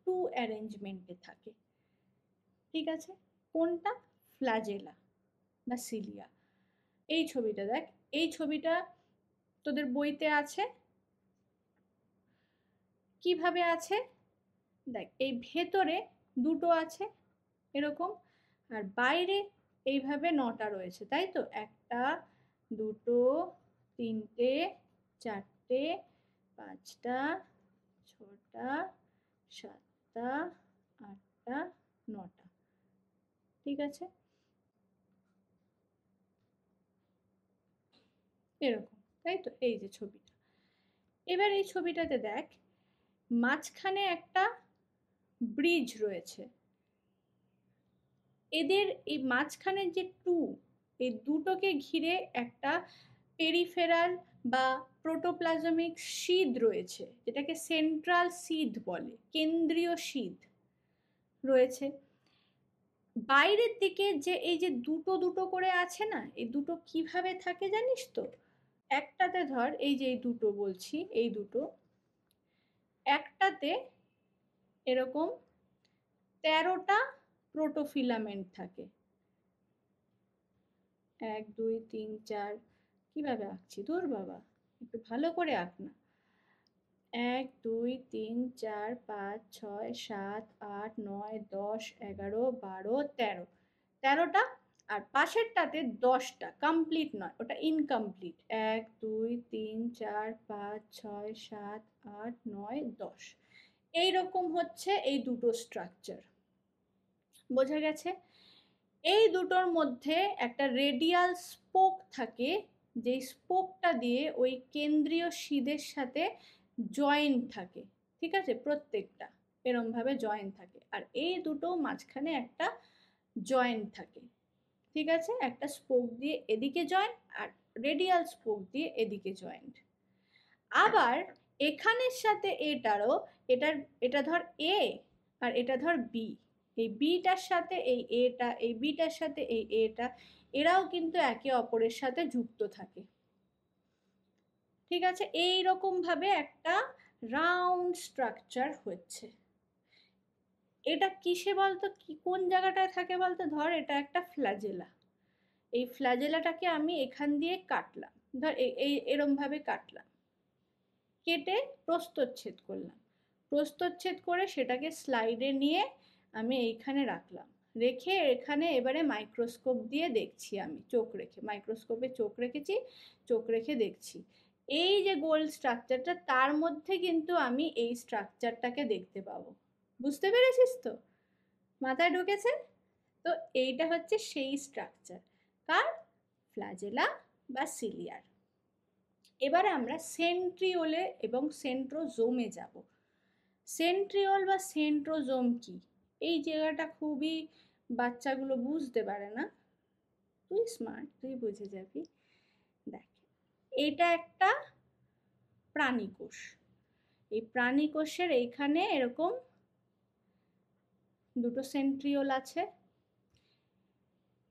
টু অ্যারেঞ্জমেন্টে থাকে ঠিক আছে কোনটা ফ্লাজেলা বা সিলিয়া এই ছবিটা দেখ এই ছবিটা তোদের বইতে আছে কিভাবে আছে দেখ এই ভেতরে দুটো আছে এরকম আর বাইরে এইভাবে নটা রয়েছে তাই তো একটা দুটো তিনটে চারটে পাঁচটা ছটা সাতটা আটটা নটা ঠিক আছে এরকম তাই তো এই যে ছবিটা এবার এই ছবিটাতে দেখ মাঝখানে একটা ব্রিজ রয়েছে এদের এই মাঝখানের যে টু এই দুটোকে ঘিরে একটা পেরিফেরাল বা প্রোটোপ্লাজমিক শীত রয়েছে যেটাকে সেন্ট্রাল শীত বলে কেন্দ্রীয় শীত রয়েছে বাইরের দিকে যে এই যে দুটো দুটো করে আছে না এই দুটো কিভাবে থাকে জানিস তো একটাতে ধর এই যে এই দুটো বলছি এই দুটো একটাতে এরকম তেরোটা প্রোটোফিলামেন্ট থাকে এক দুই তিন চার কিভাবে আঁকছি দূর বাবা একটু ভালো করে আঁক না এক দুই তিন চার পাঁচ ছয় সাত আট নয় দশ এগারো বারো তেরো তেরোটা আর পাশেরটাতে দশটা কমপ্লিট নয় ওটা ইনকমপ্লিট এক দুই তিন চার পাঁচ ছয় সাত আট নয় দশ এইরকম হচ্ছে এই দুটো স্ট্রাকচার বোঝা গেছে এই দুটোর মধ্যে একটা রেডিয়াল স্পোক থাকে যেই স্পোকটা দিয়ে ওই কেন্দ্রীয় শিদের সাথে জয়েন্ট থাকে ঠিক আছে প্রত্যেকটা এরমভাবে জয়েন্ট থাকে আর এই দুটো মাঝখানে একটা জয়েন্ট থাকে ঠিক আছে একটা স্পোক দিয়ে এদিকে জয়েন্ট আর রেডিয়াল স্পোক দিয়ে এদিকে জয়েন্ট আবার এখানের সাথে এটারও এটার এটা ধর এ আর এটা ধর বি এই বিটার সাথে এই এটা এই বিটার সাথে এই এটা এরাও কিন্তু একে অপরের সাথে যুক্ত থাকে ঠিক আছে এই ভাবে একটা রাউন্ড স্ট্রাকচার হচ্ছে এটা কিসে বলতো কি কোন জায়গাটায় থাকে বলতো ধর এটা একটা ফ্ল্যাজেলা এই ফ্ল্যাজেলাটাকে আমি এখান দিয়ে কাটলাম ধর এই এরমভাবে কাটলাম কেটে প্রস্তচ্ছেদ করলাম প্রস্তচ্ছেদ করে সেটাকে স্লাইডে নিয়ে আমি এইখানে রাখলাম রেখে এখানে এবারে মাইক্রোস্কোপ দিয়ে দেখছি আমি চোখ রেখে মাইক্রোস্কোপে চোখ রেখেছি চোখ রেখে দেখছি এই যে গোল স্ট্রাকচারটা তার মধ্যে কিন্তু আমি এই স্ট্রাকচারটাকে দেখতে পাবো বুঝতে পেরেছিস তো মাথায় ঢুকেছে তো এইটা হচ্ছে সেই স্ট্রাকচার কার ফ্লাজেলা বা সিলিয়ার এবারে আমরা সেন্ট্রিওলে এবং সেন্ট্রোজোমে যাব সেন্ট্রিওল বা সেন্ট্রোজোম কী এই জায়গাটা খুবই বাচ্চাগুলো বুঝতে পারে না তুই স্মার্ট তুই বুঝে যাবি দেখ এটা একটা প্রাণী কোষ এই প্রাণী কোষের এইখানে এরকম দুটো সেন্ট্রিওল আছে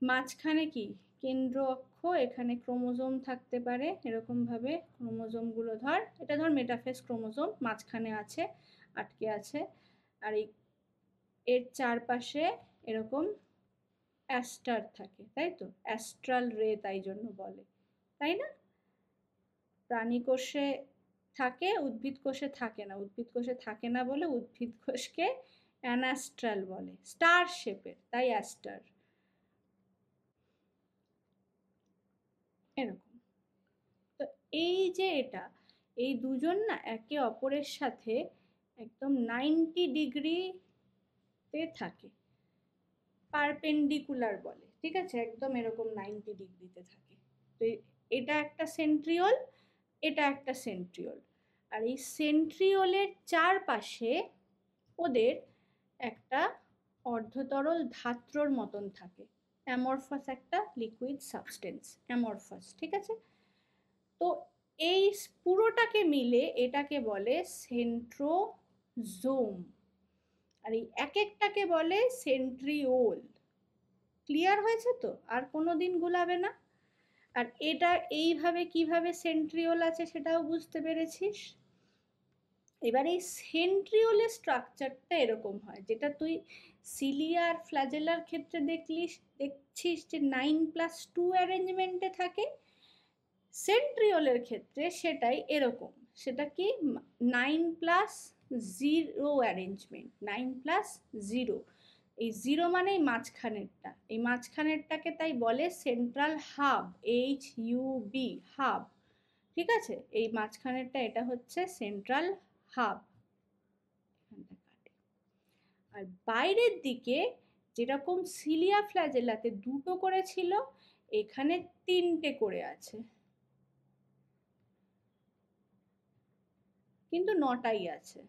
মাঝখানে কি কেন্দ্র অক্ষ এখানে ক্রোমোজোম থাকতে পারে এরকমভাবে ক্রোমোজোমগুলো ধর এটা ধর মেটাফেস ক্রোমোজোম মাঝখানে আছে আটকে আছে আর এই এর চারপাশে এরকম অ্যাস্টার থাকে তাই তো অ্যাস্ট্রাল রে তাই জন্য বলে তাই না প্রাণী কোষে থাকে উদ্ভিদ কোষে থাকে না উদ্ভিদ কোষে থাকে না বলে উদ্ভিদ কোষকে অ্যানাস্ট্রাল বলে স্টার শেপের তাই অ্যাস্টার এরকম তো এই যে এটা এই দুজন না একে অপরের সাথে একদম নাইনটি ডিগ্রি তে থাকে পারপেন্ডিকুলার বলে ঠিক আছে একদম এরকম নাইনটি ডিগ্রিতে থাকে তো এটা একটা সেন্ট্রিওল এটা একটা সেন্ট্রিওল আর এই সেন্ট্রিওলের চারপাশে ওদের একটা অর্ধতরল ধাত্রর মতন থাকে অ্যামরফাস একটা লিকুইড সাবস্টেন্স অ্যামরফাস ঠিক আছে তো এই পুরোটাকে মিলে এটাকে বলে সেন্ট্রোজোম আর এই এক একটাকে বলে সেন্ট্রিওল ক্লিয়ার হয়েছে তো আর কোনো দিন গুলাবে না আর এটা এইভাবে কিভাবে সেন্ট্রিওল আছে সেটাও বুঝতে পেরেছিস এবার এই সেন্ট্রিওলের স্ট্রাকচারটা এরকম হয় যেটা তুই সিলিয়ার ফ্ল্যাজেলার ক্ষেত্রে দেখলিস দেখছিস যে নাইন প্লাস টু অ্যারেঞ্জমেন্টে থাকে সেন্ট্রিওলের ক্ষেত্রে সেটাই এরকম সেটা কি nine plus zero arrangement nine plus zero এই জিরো মানে এই মাঝখানেরটা এই মাঝখানেরটাকে তাই বলে central hub H U B hub ঠিক আছে এই মাঝখানেরটা এটা হচ্ছে সেন্ট্রাল হাব আর বাইরের দিকে যেরকম সিলিয়া ফ্ল্যাজেলাতে দুটো করে ছিল এখানে তিনটে করে আছে কিন্তু নটাই আছে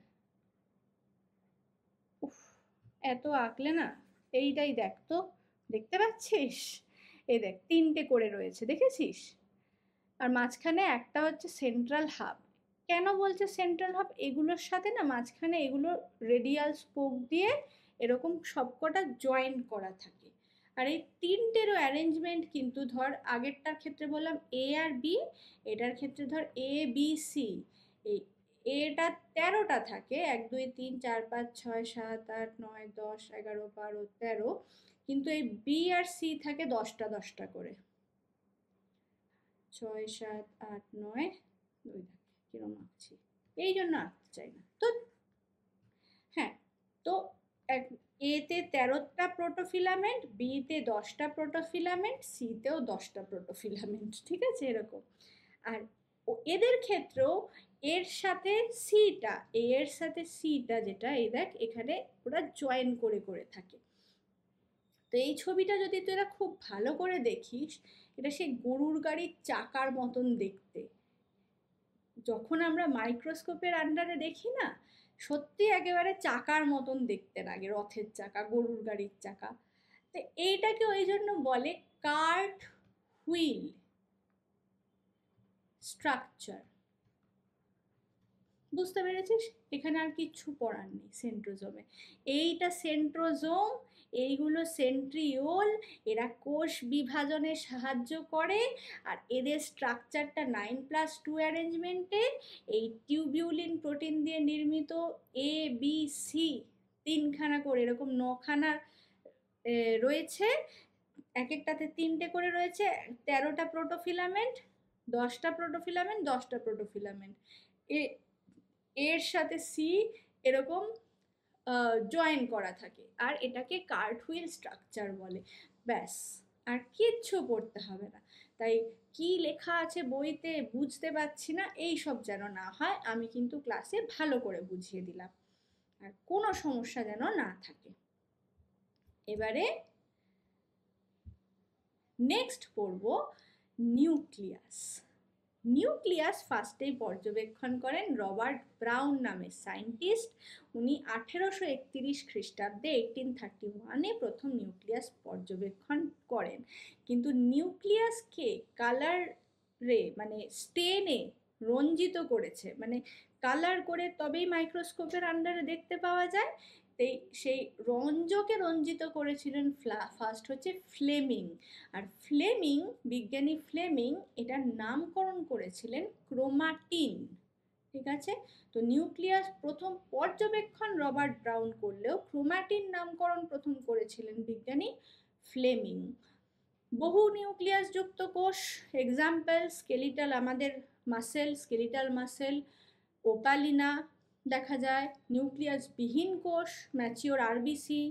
উফ এত আঁকলে না এইটাই দেখ তো দেখতে পাচ্ছিস এ দেখ তিনটে করে রয়েছে দেখেছিস আর মাঝখানে একটা হচ্ছে সেন্ট্রাল হাব কেন বলছে সেন্ট্রাল হাব এগুলোর সাথে না মাঝখানে এগুলো রেডিয়াল স্পোক দিয়ে এরকম সবকটা জয়েন্ট করা থাকে আর এই তিনটেরও অ্যারেঞ্জমেন্ট কিন্তু ধর আগেরটার ক্ষেত্রে বললাম এ আর বি এটার ক্ষেত্রে ধর এ বি সি এই এটা তেরোটা থাকে এক দুই তিন চার পাঁচ ছয় সাত আট নয় দশ এগারো বারো তেরো কিন্তু এই বি আর সি থাকে দশটা দশটা করে ছয় সাত আট নয় দুই থাকে কিরম আঁকছি এই জন্য আঁকতে চাই না তো হ্যাঁ তো এক এতে তেরোটা প্রোটোফিলামেন্ট বিতে দশটা প্রোটোফিলামেন্ট সিতেও দশটা প্রোটোফিলামেন্ট ঠিক আছে এরকম আর এদের ক্ষেত্রেও এর সাথে সিটা এর সাথে সিটা যেটা এই দেখ এখানে ওরা জয়েন করে করে থাকে তো এই ছবিটা যদি তোরা খুব ভালো করে দেখিস এটা সেই গরুর গাড়ির চাকার মতন দেখতে যখন আমরা মাইক্রোস্কোপের আন্ডারে দেখি না সত্যি একেবারে চাকার মতন দেখতে লাগে রথের চাকা গরুর গাড়ির চাকা তো এইটাকে ওই জন্য বলে কার্ট হুইল স্ট্রাকচার বুঝতে পেরেছিস এখানে আর কিচ্ছু পড়ার নেই সেন্ট্রোজোমে এইটা সেন্ট্রোজোম এইগুলো সেন্ট্রিওল এরা কোষ বিভাজনে সাহায্য করে আর এদের স্ট্রাকচারটা নাইন প্লাস টু অ্যারেঞ্জমেন্টে এই টিউবিউলিন প্রোটিন দিয়ে নির্মিত এ বি সি তিনখানা করে এরকম নখানা রয়েছে এক একটাতে তিনটে করে রয়েছে তেরোটা প্রোটোফিলামেন্ট দশটা প্রোটোফিলামেন্ট দশটা প্রোটোফিলামেন্ট এ এর সাথে সি এরকম জয়েন করা থাকে আর এটাকে কার্ট হুইল স্ট্রাকচার বলে ব্যাস আর কিচ্ছু পড়তে হবে না তাই কি লেখা আছে বইতে বুঝতে পারছি না এই সব যেন না হয় আমি কিন্তু ক্লাসে ভালো করে বুঝিয়ে দিলাম আর কোনো সমস্যা যেন না থাকে এবারে নেক্সট পড়ব নিউক্লিয়াস নিউক্লিয়াস ফার্স্টেই পর্যবেক্ষণ করেন রবার্ট ব্রাউন নামের সায়েন্টিস্ট উনি আঠেরোশো একত্রিশ খ্রিস্টাব্দে এইটিন থার্টি ওয়ানে প্রথম নিউক্লিয়াস পর্যবেক্ষণ করেন কিন্তু নিউক্লিয়াসকে কালার রে মানে স্টেনে রঞ্জিত করেছে মানে কালার করে তবেই মাইক্রোস্কোপের আন্ডারে দেখতে পাওয়া যায় তেই সেই রঞ্জকে রঞ্জিত করেছিলেন ফ্লা ফার্স্ট হচ্ছে ফ্লেমিং আর ফ্লেমিং বিজ্ঞানী ফ্লেমিং এটার নামকরণ করেছিলেন ক্রোমাটিন ঠিক আছে তো নিউক্লিয়াস প্রথম পর্যবেক্ষণ রবার্ট ব্রাউন করলেও ক্রোমাটিন নামকরণ প্রথম করেছিলেন বিজ্ঞানী ফ্লেমিং বহু নিউক্লিয়াস যুক্ত কোষ এক্সাম্পল স্কেলিটাল আমাদের মাসেল স্কেলিটাল মাসেল ওপালিনা দেখা যায় নিউক্লিয়াসবিহীন কোষ mature RBC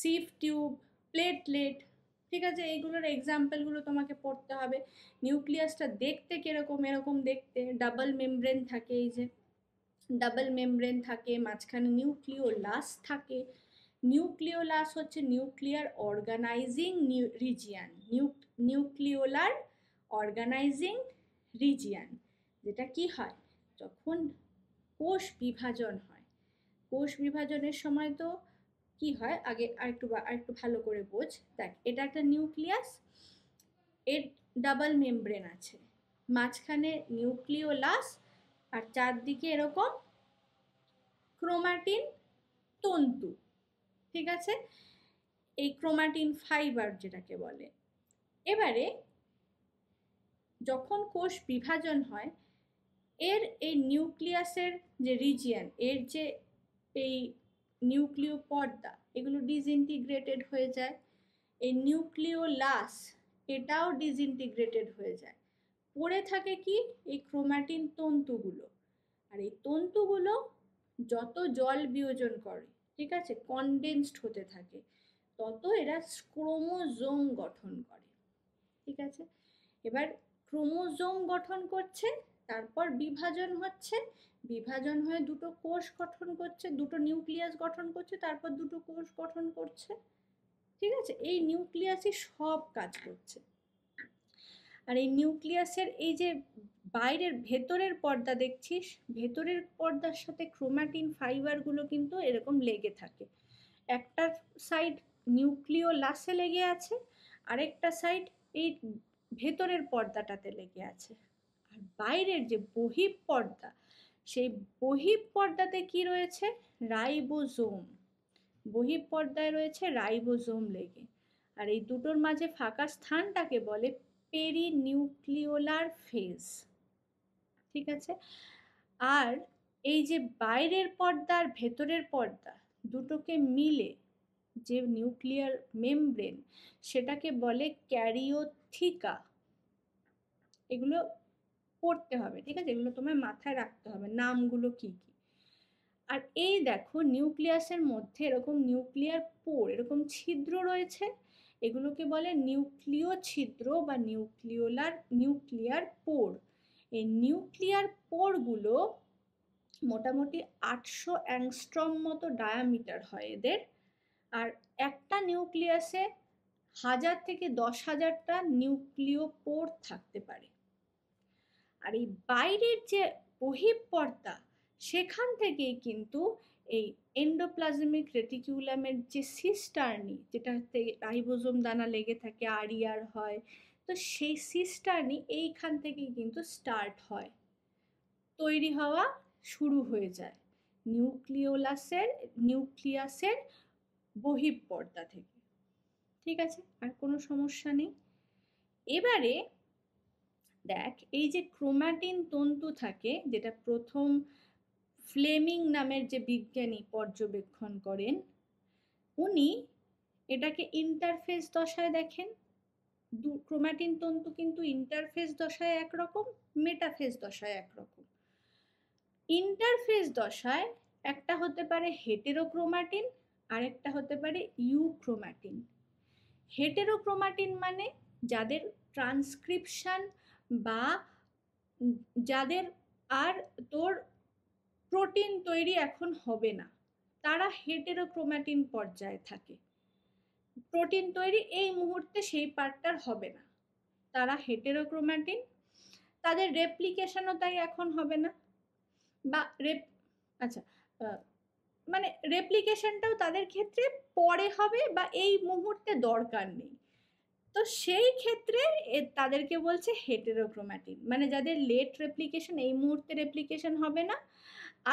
sieve tube platelet ঠিক আছে এইগুলোর এক্সাম্পলগুলো তোমাকে পড়তে হবে নিউক্লিয়াসটা দেখতে কীরকম এরকম দেখতে ডাবল মেমব্রেন থাকে এই যে ডাবল মেমব্রেন থাকে মাঝখানে নিউক্লিওলাস থাকে নিউক্লিওলাস হচ্ছে nuclear organising region nucleolar organising region যেটা কি হয় যখন কোষ বিভাজন হয় কোষ বিভাজনের সময় তো কি হয় আগে আরেকটু আরেকটু ভালো করে বোঝ দেখ এটা একটা নিউক্লিয়াস এর ডাবল মেমব্রেন আছে মাঝখানে নিউক্লিওলাস আর চারদিকে এরকম ক্রোমাটিন তন্তু ঠিক আছে এই ক্রোমাটিন ফাইবার যেটাকে বলে এবারে যখন কোষ বিভাজন হয় এর এই নিউক্লিয়াসের যে রিজিয়ান এর যে এই নিউক্লিয় পর্দা এগুলো ডিসইনটিগ্রেটেড হয়ে যায় এই নিউক্লিওলাস এটাও ডিসইনটিগ্রেটেড হয়ে যায় পড়ে থাকে কি এই ক্রোম্যাটিন তন্তুগুলো আর এই তন্তুগুলো যত জল বিয়োজন করে ঠিক আছে কনডেন্সড হতে থাকে তত এরা ক্রোমোজোম গঠন করে ঠিক আছে এবার ক্রোমোজোম গঠন করছে তারপর বিভাজন হচ্ছে বিভাজন হয়ে দুটো কোষ গঠন করছে দুটো নিউক্লিয়াস গঠন করছে তারপর দুটো কোষ গঠন করছে ঠিক আছে এই নিউক্লিয়াসই সব কাজ করছে আর এই নিউক্লিয়াসের এই যে বাইরের ভেতরের পর্দা দেখছিস ভেতরের পর্দার সাথে ক্রোমাটিন ফাইবারগুলো কিন্তু এরকম লেগে থাকে একটা সাইড নিউক্লিও লাসে লেগে আছে আরেকটা সাইড এই ভেতরের পর্দাটাতে লেগে আছে বাইরের যে বহিঃপর্দা সেই বহিঃপর্দাতে কি রয়েছে রাইবোজোম বহিঃপর্দায় রয়েছে রাইবোজোম লেগে আর এই দুটোর মাঝে ফাঁকা স্থানটাকে বলে নিউক্লিওলার ফেজ ঠিক আছে আর এই যে বাইরের পর্দা আর ভেতরের পর্দা দুটোকে মিলে যে নিউক্লিয়ার মেমব্রেন সেটাকে বলে ক্যারিওথিকা এগুলো পড়তে হবে ঠিক আছে এগুলো তোমার মাথায় রাখতে হবে নামগুলো কি কি আর এই দেখো নিউক্লিয়াসের মধ্যে এরকম নিউক্লিয়ার পোর এরকম ছিদ্র রয়েছে এগুলোকে বলে নিউক্লিয় ছিদ্র বা নিউক্লিওলার নিউক্লিয়ার পোর এই নিউক্লিয়ার পোরগুলো মোটামুটি আটশো অ্যাংস্ট্রম মতো ডায়ামিটার হয় এদের আর একটা নিউক্লিয়াসে হাজার থেকে দশ হাজারটা নিউক্লিয় পোর থাকতে পারে আর এই বাইরের যে বহিঃপর্দা সেখান থেকেই কিন্তু এই এন্ডোপ্লাজমিক রেটিকিউলামের যে সিস্টার্নি যেটাতে রাইবোজোম দানা লেগে থাকে আরিয়ার e হয় তো সেই সিস্টার্নি এইখান থেকেই কিন্তু স্টার্ট হয় তৈরি হওয়া শুরু হয়ে যায় নিউক্লিওলাসের নিউক্লিয়াসের বহিঃপর্দা থেকে ঠিক আছে আর কোনো সমস্যা নেই এবারে দেখ এই যে ক্রোম্যাটিন তন্তু থাকে যেটা প্রথম ফ্লেমিং নামের যে বিজ্ঞানী পর্যবেক্ষণ করেন উনি এটাকে ইন্টারফেস দশায় দেখেন দু ক্রোম্যাটিন তন্তু কিন্তু ইন্টারফেস দশায় একরকম মেটাফেস দশায় একরকম ইন্টারফেস দশায় একটা হতে পারে হেটেরোক্রোমাটিন আরেকটা হতে পারে ইউক্রোমাটিন হেটেরোক্রোমাটিন মানে যাদের ট্রান্সক্রিপশান বা যাদের আর তোর প্রোটিন তৈরি এখন হবে না তারা হেটেরোক্রোম্যাটিন পর্যায়ে থাকে প্রোটিন তৈরি এই মুহূর্তে সেই পার্টটার হবে না তারা হেটেরোক্রোম্যাটিন তাদের রেপ্লিকেশনও তাই এখন হবে না বা রেপ আচ্ছা মানে রেপ্লিকেশনটাও তাদের ক্ষেত্রে পরে হবে বা এই মুহূর্তে দরকার নেই তো সেই ক্ষেত্রে তাদেরকে বলছে হেটেরোক্রোম্যাটিন মানে যাদের লেট রেপ্লিকেশন এই মুহূর্তে রেপ্লিকেশন হবে না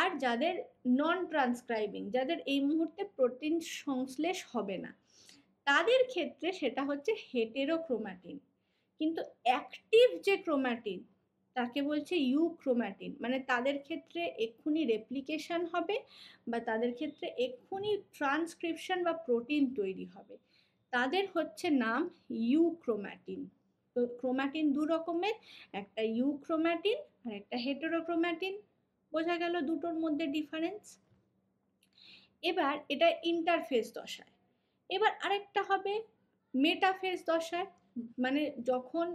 আর যাদের নন ট্রান্সক্রাইবিং যাদের এই মুহূর্তে প্রোটিন সংশ্লেষ হবে না তাদের ক্ষেত্রে সেটা হচ্ছে হেটেরোক্রোম্যাটিন কিন্তু অ্যাক্টিভ যে ক্রোম্যাটিন তাকে বলছে ইউ ক্রোম্যাটিন মানে তাদের ক্ষেত্রে এক্ষুনি রেপ্লিকেশন হবে বা তাদের ক্ষেত্রে এক্ষুনি ট্রান্সক্রিপশন বা প্রোটিন তৈরি হবে তাদের হচ্ছে নাম ইউক্রোম্যাটিন তো ক্রোম্যাটিন দু রকমের একটা ইউক্রোম্যাটিন আর একটা হেটেরোক্রোম্যাটিন বোঝা গেল দুটোর মধ্যে ডিফারেন্স এবার এটা ইন্টারফেস দশায় এবার আরেকটা হবে মেটাফেস দশায় মানে যখন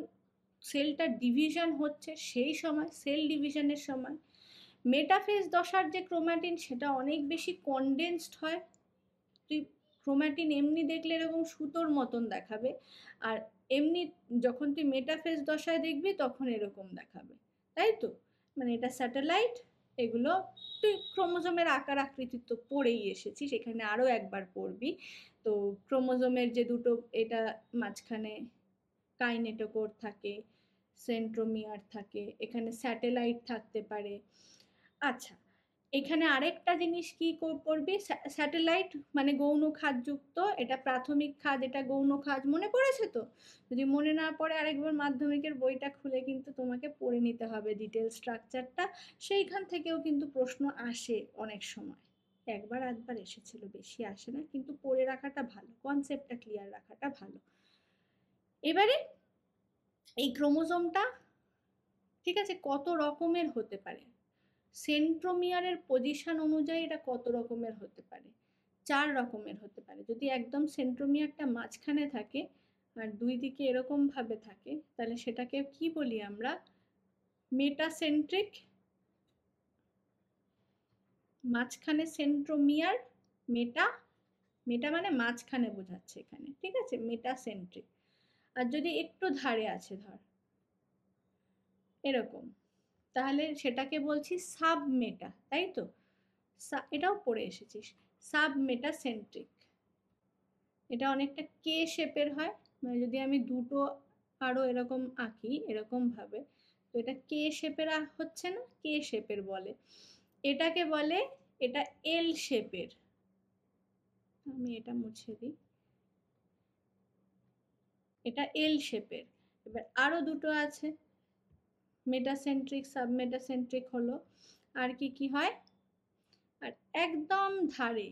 সেলটার ডিভিশন হচ্ছে সেই সময় সেল ডিভিশনের সময় মেটাফেস দশার যে ক্রোম্যাটিন সেটা অনেক বেশি কনডেন্সড হয় ক্রোম্যাটিন এমনি দেখলে এরকম সুতোর মতন দেখাবে আর এমনি যখন তুই মেটাফেস দশায় দেখবি তখন এরকম দেখাবে তাই তো মানে এটা স্যাটেলাইট এগুলো তুই ক্রোমোজোমের আকার আকৃতি তো পড়েই এসেছি সেখানে আরও একবার পড়বি তো ক্রোমোজোমের যে দুটো এটা মাঝখানে কাইনেটোকোর থাকে সেন্ট্রোমিয়ার থাকে এখানে স্যাটেলাইট থাকতে পারে আচ্ছা এখানে আরেকটা জিনিস কি করবি স্যাটেলাইট মানে গৌণ খাদযুক্ত এটা প্রাথমিক খাদ এটা গৌণ খাদ মনে পড়েছে তো যদি মনে না পড়ে আরেকবার মাধ্যমিকের বইটা খুলে কিন্তু তোমাকে পড়ে নিতে হবে ডিটেল স্ট্রাকচারটা সেইখান থেকেও কিন্তু প্রশ্ন আসে অনেক সময় একবার আধবার এসেছিল বেশি আসে না কিন্তু পড়ে রাখাটা ভালো কনসেপ্টটা ক্লিয়ার রাখাটা ভালো এবারে এই ক্রোমোজোমটা ঠিক আছে কত রকমের হতে পারে সেন্ট্রোমিয়ারের পজিশন অনুযায়ী এটা কত রকমের হতে পারে চার রকমের হতে পারে যদি একদম সেন্ট্রোমিয়ারটা মাঝখানে থাকে আর দুই দিকে এরকমভাবে থাকে তাহলে সেটাকে কি বলি আমরা মেটাসেন্ট্রিক মাঝখানে সেন্ট্রোমিয়ার মেটা মেটা মানে মাঝখানে বোঝাচ্ছে এখানে ঠিক আছে মেটাসেন্ট্রিক আর যদি একটু ধারে আছে ধর এরকম তাহলে সেটাকে বলছি সাবমেটা তাই তো এটাও পড়ে এসেছিস সাবমেটা সেন্ট্রিক এটা অনেকটা কে শেপের হয় মানে যদি আমি দুটো আরও এরকম আঁকি এরকমভাবে তো এটা কে শেপের হচ্ছে না কে শেপের বলে এটাকে বলে এটা এল শেপের আমি এটা মুছে দিই এটা এল শেপের এবার আরও দুটো আছে মেটাসেন্ট্রিক সাবমেটাসেন্ট্রিক হলো আর কি কি হয় আর একদম ধারে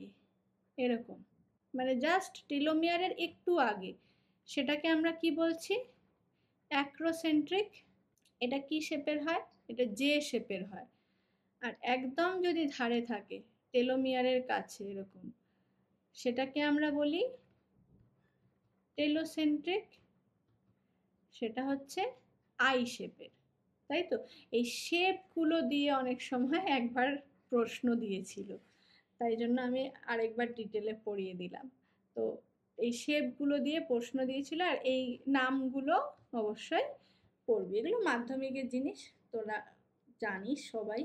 এরকম মানে জাস্ট টিলোমিয়ারের একটু আগে সেটাকে আমরা কি বলছি অ্যাক্রোসেন্ট্রিক এটা কি শেপের হয় এটা জে শেপের হয় আর একদম যদি ধারে থাকে টেলোমিয়ারের কাছে এরকম সেটাকে আমরা বলি টেলোসেন্ট্রিক সেটা হচ্ছে আই শেপের তাই তো এই শেপগুলো দিয়ে অনেক সময় একবার প্রশ্ন দিয়েছিল তাই জন্য আমি আরেকবার ডিটেলে পড়িয়ে দিলাম তো এই শেপগুলো দিয়ে প্রশ্ন দিয়েছিল আর এই নামগুলো অবশ্যই পড়বি এগুলো মাধ্যমিকের জিনিস তোরা জানিস সবাই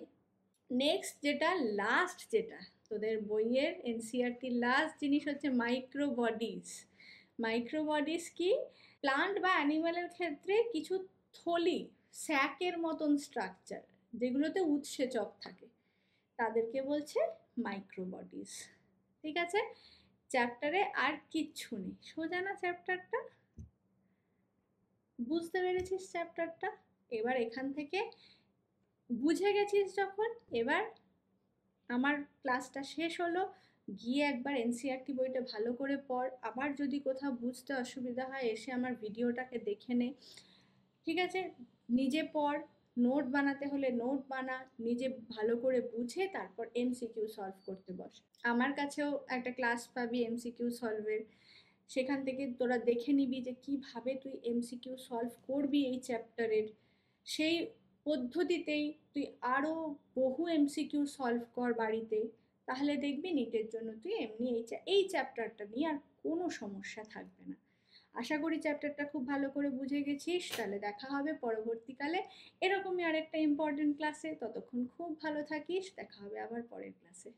নেক্সট যেটা লাস্ট যেটা তোদের বইয়ের এনসিআরটির লাস্ট e জিনিস হচ্ছে মাইক্রোবডিস মাইক্রোবডিস কি প্লান্ট বা অ্যানিম্যালের ক্ষেত্রে কিছু থলি স্যাকের মতন স্ট্রাকচার যেগুলোতে উৎসেচক থাকে তাদেরকে বলছে মাইক্রোবডিস ঠিক আছে চ্যাপ্টারে আর কিচ্ছু নেই সোজা না চ্যাপ্টারটা বুঝতে পেরেছিস চ্যাপ্টারটা এবার এখান থেকে বুঝে গেছিস যখন এবার আমার ক্লাসটা শেষ হলো গিয়ে একবার এনসিআরটি e বইটা ভালো করে পড় আবার যদি কোথাও বুঝতে অসুবিধা হয় এসে আমার ভিডিওটাকে দেখে নে ঠিক আছে নিজে পড় নোট বানাতে হলে নোট বানা নিজে ভালো করে বুঝে তারপর এমসিকিউ সলভ করতে বস আমার কাছেও একটা ক্লাস পাবি এমসিকিউ সলভের সেখান থেকে তোরা দেখে নিবি যে কিভাবে তুই এমসিকিউ সলভ করবি এই চ্যাপ্টারের সেই পদ্ধতিতেই তুই আরও বহু এমসিকিউ সলভ কর বাড়িতে তাহলে দেখবি নিটের জন্য তুই এমনি এই এই চ্যাপ্টারটা নিয়ে আর কোনো সমস্যা থাকবে না আশা করি চ্যাপ্টারটা খুব ভালো করে বুঝে গেছিস তাহলে দেখা হবে পরবর্তীকালে এরকমই আরেকটা ইম্পর্টেন্ট ক্লাসে ততক্ষণ খুব ভালো থাকিস দেখা হবে আবার পরের ক্লাসে